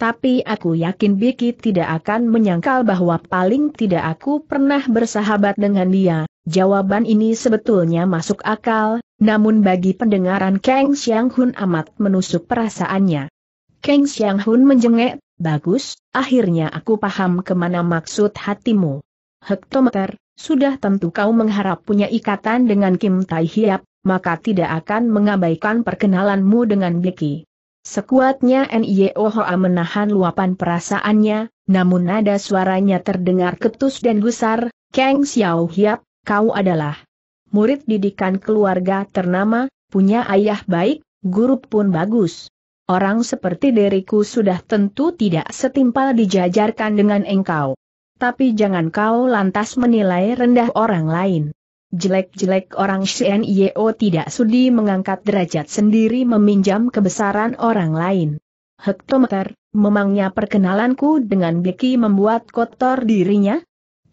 tapi aku yakin Biki tidak akan menyangkal bahwa paling tidak aku pernah bersahabat dengan dia. Jawaban ini sebetulnya masuk akal, namun bagi pendengaran Kang Xiang Hun amat menusuk perasaannya. Kang Xiang Hun menjengek, bagus, akhirnya aku paham kemana maksud hatimu. Hektometer, sudah tentu kau mengharap punya ikatan dengan Kim Tai Hiap, maka tidak akan mengabaikan perkenalanmu dengan Biki. Sekuatnya N.I.O. Hoa menahan luapan perasaannya, namun nada suaranya terdengar ketus dan gusar, Kang Xiao Hiap, kau adalah murid didikan keluarga ternama, punya ayah baik, guru pun bagus. Orang seperti diriku sudah tentu tidak setimpal dijajarkan dengan engkau. Tapi jangan kau lantas menilai rendah orang lain. Jelek-jelek orang Yeo tidak sudi mengangkat derajat sendiri meminjam kebesaran orang lain. Hektometer, memangnya perkenalanku dengan Beki membuat kotor dirinya?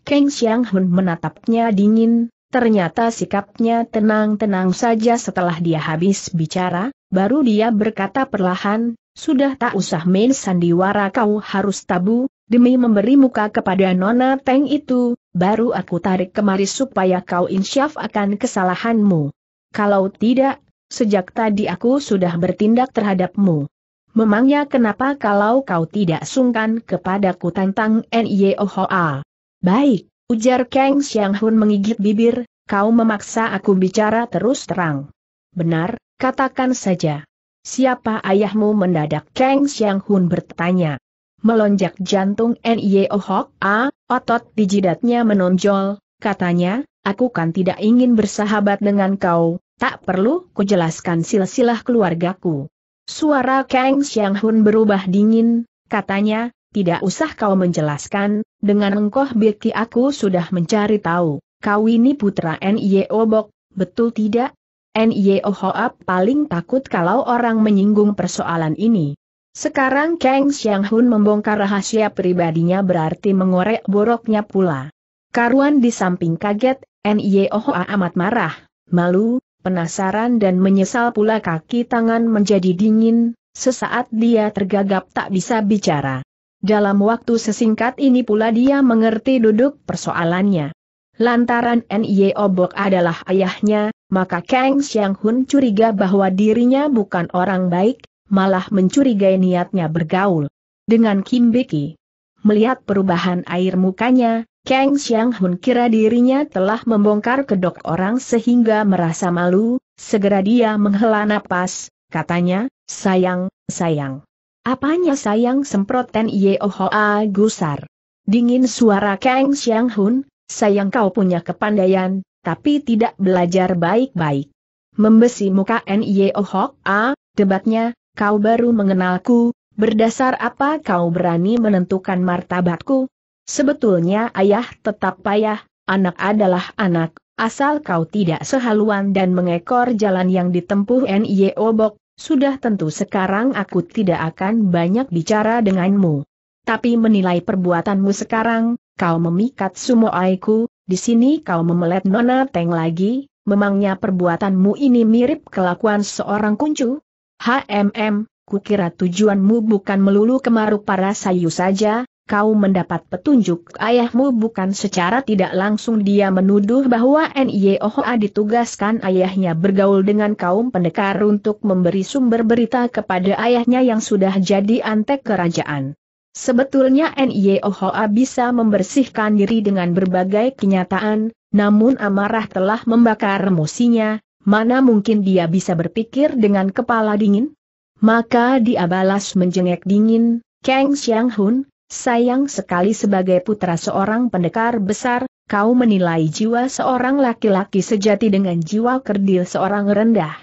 Kang Xiang Hun menatapnya dingin, ternyata sikapnya tenang-tenang saja setelah dia habis bicara, baru dia berkata perlahan, sudah tak usah main sandiwara kau harus tabu, Demi memberi muka kepada Nona Teng itu, baru aku tarik kemari supaya kau insyaf akan kesalahanmu. Kalau tidak, sejak tadi aku sudah bertindak terhadapmu. Memangnya kenapa kalau kau tidak sungkan kepadaku tentang N.Y.O.H.A. Baik, ujar Kang Xiang Hun menggigit bibir, kau memaksa aku bicara terus terang. Benar, katakan saja. Siapa ayahmu mendadak Kang Xiang Hun bertanya melonjak jantung N.I.O. E oh Hok A, otot di jidatnya menonjol, katanya, aku kan tidak ingin bersahabat dengan kau, tak perlu kujelaskan silsilah keluargaku. Suara Kang Xiang Hun berubah dingin, katanya, tidak usah kau menjelaskan, dengan engkoh Biki aku sudah mencari tahu, kau ini putra N.I.O. E oh Bok, betul tidak? N.I.O. E oh Hoap paling takut kalau orang menyinggung persoalan ini. Sekarang Kang Xiang Hun membongkar rahasia pribadinya berarti mengorek boroknya pula. Karuan di samping kaget, N.I.O.H.A. amat marah, malu, penasaran dan menyesal pula kaki tangan menjadi dingin, sesaat dia tergagap tak bisa bicara. Dalam waktu sesingkat ini pula dia mengerti duduk persoalannya. Lantaran Nye Obok adalah ayahnya, maka Kang Xiang Hun curiga bahwa dirinya bukan orang baik, malah mencurigai niatnya bergaul dengan Kim Beki. Melihat perubahan air mukanya, Kang Xiang Hun kira dirinya telah membongkar kedok orang sehingga merasa malu, segera dia menghela napas, katanya, sayang, sayang. Apanya sayang semproten Yeohoa gusar. Dingin suara Kang Xiang Hun, sayang kau punya kepandaian, tapi tidak belajar baik-baik. Membesi muka A, debatnya, kau baru mengenalku, berdasar apa kau berani menentukan martabatku? Sebetulnya ayah tetap payah, anak adalah anak, asal kau tidak sehaluan dan mengekor jalan yang ditempuh NIO Obok, sudah tentu sekarang aku tidak akan banyak bicara denganmu. Tapi menilai perbuatanmu sekarang, kau memikat semua aiku, di sini kau memelet Nona Teng lagi, memangnya perbuatanmu ini mirip kelakuan seorang kuncu? HMM, kukira tujuanmu bukan melulu kemaru para sayu saja, kau mendapat petunjuk ayahmu bukan secara tidak langsung dia menuduh bahwa NIOHA ditugaskan ayahnya bergaul dengan kaum pendekar untuk memberi sumber berita kepada ayahnya yang sudah jadi antek kerajaan. Sebetulnya NIOHA bisa membersihkan diri dengan berbagai kenyataan, namun amarah telah membakar emosinya, Mana mungkin dia bisa berpikir dengan kepala dingin? Maka dia balas menjengek dingin, Kang Xiang Hun, sayang sekali sebagai putra seorang pendekar besar, kau menilai jiwa seorang laki-laki sejati dengan jiwa kerdil seorang rendah.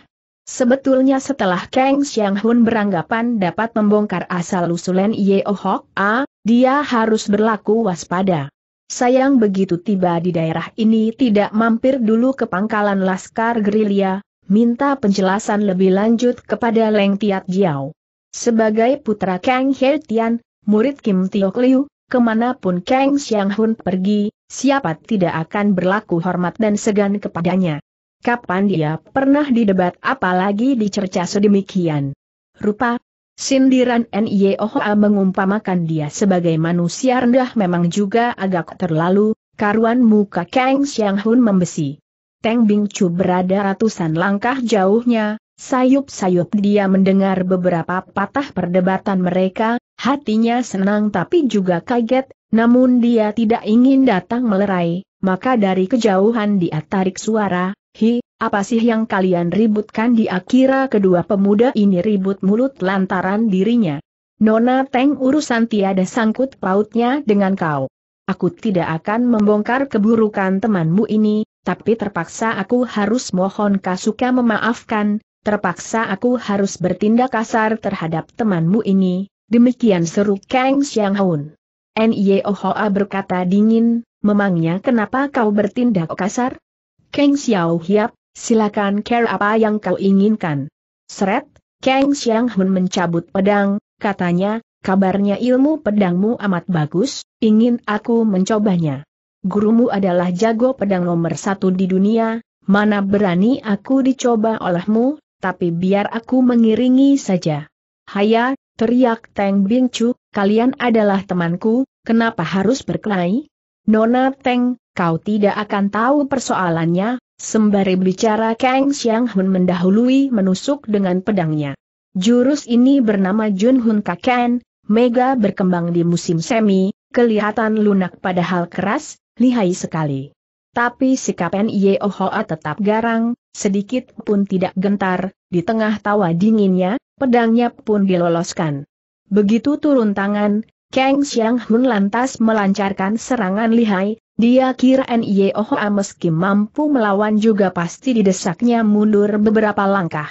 Sebetulnya setelah Kang Xiang Hun beranggapan dapat membongkar asal-usulan Yeo Hok A, dia harus berlaku waspada. Sayang begitu tiba di daerah ini tidak mampir dulu ke pangkalan Laskar Gerilya, minta penjelasan lebih lanjut kepada Leng Tiat Jiao. Sebagai putra Kang He Tian, murid Kim Tiok Liu, kemanapun Kang Xiang Hun pergi, siapa tidak akan berlaku hormat dan segan kepadanya. Kapan dia pernah didebat apalagi dicerca sedemikian? Rupa, Sindiran NIOHA e mengumpamakan dia sebagai manusia rendah memang juga agak terlalu, karuan muka Kang Xiang Hun membesi. Teng Bing Chu berada ratusan langkah jauhnya, sayup-sayup dia mendengar beberapa patah perdebatan mereka, hatinya senang tapi juga kaget, namun dia tidak ingin datang melerai, maka dari kejauhan dia tarik suara, hi, apa sih yang kalian ributkan di akira kedua pemuda ini ribut mulut lantaran dirinya? Nona Teng urusan tiada sangkut pautnya dengan kau. Aku tidak akan membongkar keburukan temanmu ini, tapi terpaksa aku harus mohon Kasuka memaafkan, terpaksa aku harus bertindak kasar terhadap temanmu ini, demikian seru Kang Xiang Hun. N.I.O. Hoa berkata dingin, memangnya kenapa kau bertindak kasar? Kang Xiao Hiap Silakan care apa yang kau inginkan. Seret, Kang Xiang Hun mencabut pedang, katanya, kabarnya ilmu pedangmu amat bagus, ingin aku mencobanya. Gurumu adalah jago pedang nomor satu di dunia, mana berani aku dicoba olehmu, tapi biar aku mengiringi saja. Haya, teriak Teng Chu, kalian adalah temanku, kenapa harus berkelahi? Nona Teng, kau tidak akan tahu persoalannya, Sembari bicara Kang Xiang Hun mendahului menusuk dengan pedangnya. Jurus ini bernama Jun Hun Kaken, mega berkembang di musim semi, kelihatan lunak padahal keras, lihai sekali. Tapi sikap N.I.O. Hoa tetap garang, sedikit pun tidak gentar, di tengah tawa dinginnya, pedangnya pun diloloskan. Begitu turun tangan, Kang Xiang Hun lantas melancarkan serangan lihai, dia kira Niohoa meski mampu melawan juga pasti didesaknya mundur beberapa langkah.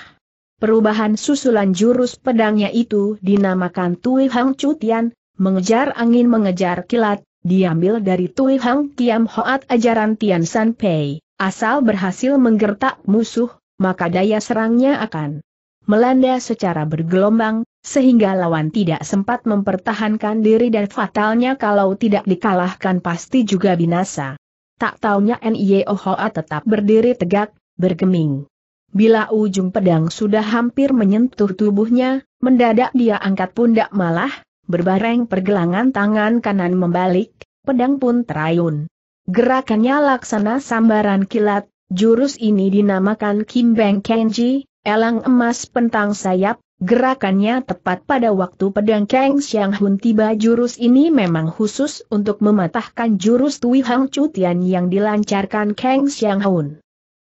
Perubahan susulan jurus pedangnya itu dinamakan Tui Hang Cutian, mengejar angin mengejar kilat, diambil dari Tui Hang Kiam Hoat ajaran Tian San Pei, asal berhasil menggertak musuh, maka daya serangnya akan melanda secara bergelombang, sehingga lawan tidak sempat mempertahankan diri dan fatalnya kalau tidak dikalahkan pasti juga binasa. Tak taunya N.I.O. Hoa tetap berdiri tegak, bergeming. Bila ujung pedang sudah hampir menyentuh tubuhnya, mendadak dia angkat pundak malah, berbareng pergelangan tangan kanan membalik, pedang pun terayun. Gerakannya laksana sambaran kilat, jurus ini dinamakan Beng Kenji, elang emas pentang sayap, Gerakannya tepat pada waktu pedang Kang Xiang Hun tiba jurus ini memang khusus untuk mematahkan jurus Tui Hang Tian yang dilancarkan Kang Xiang Hun.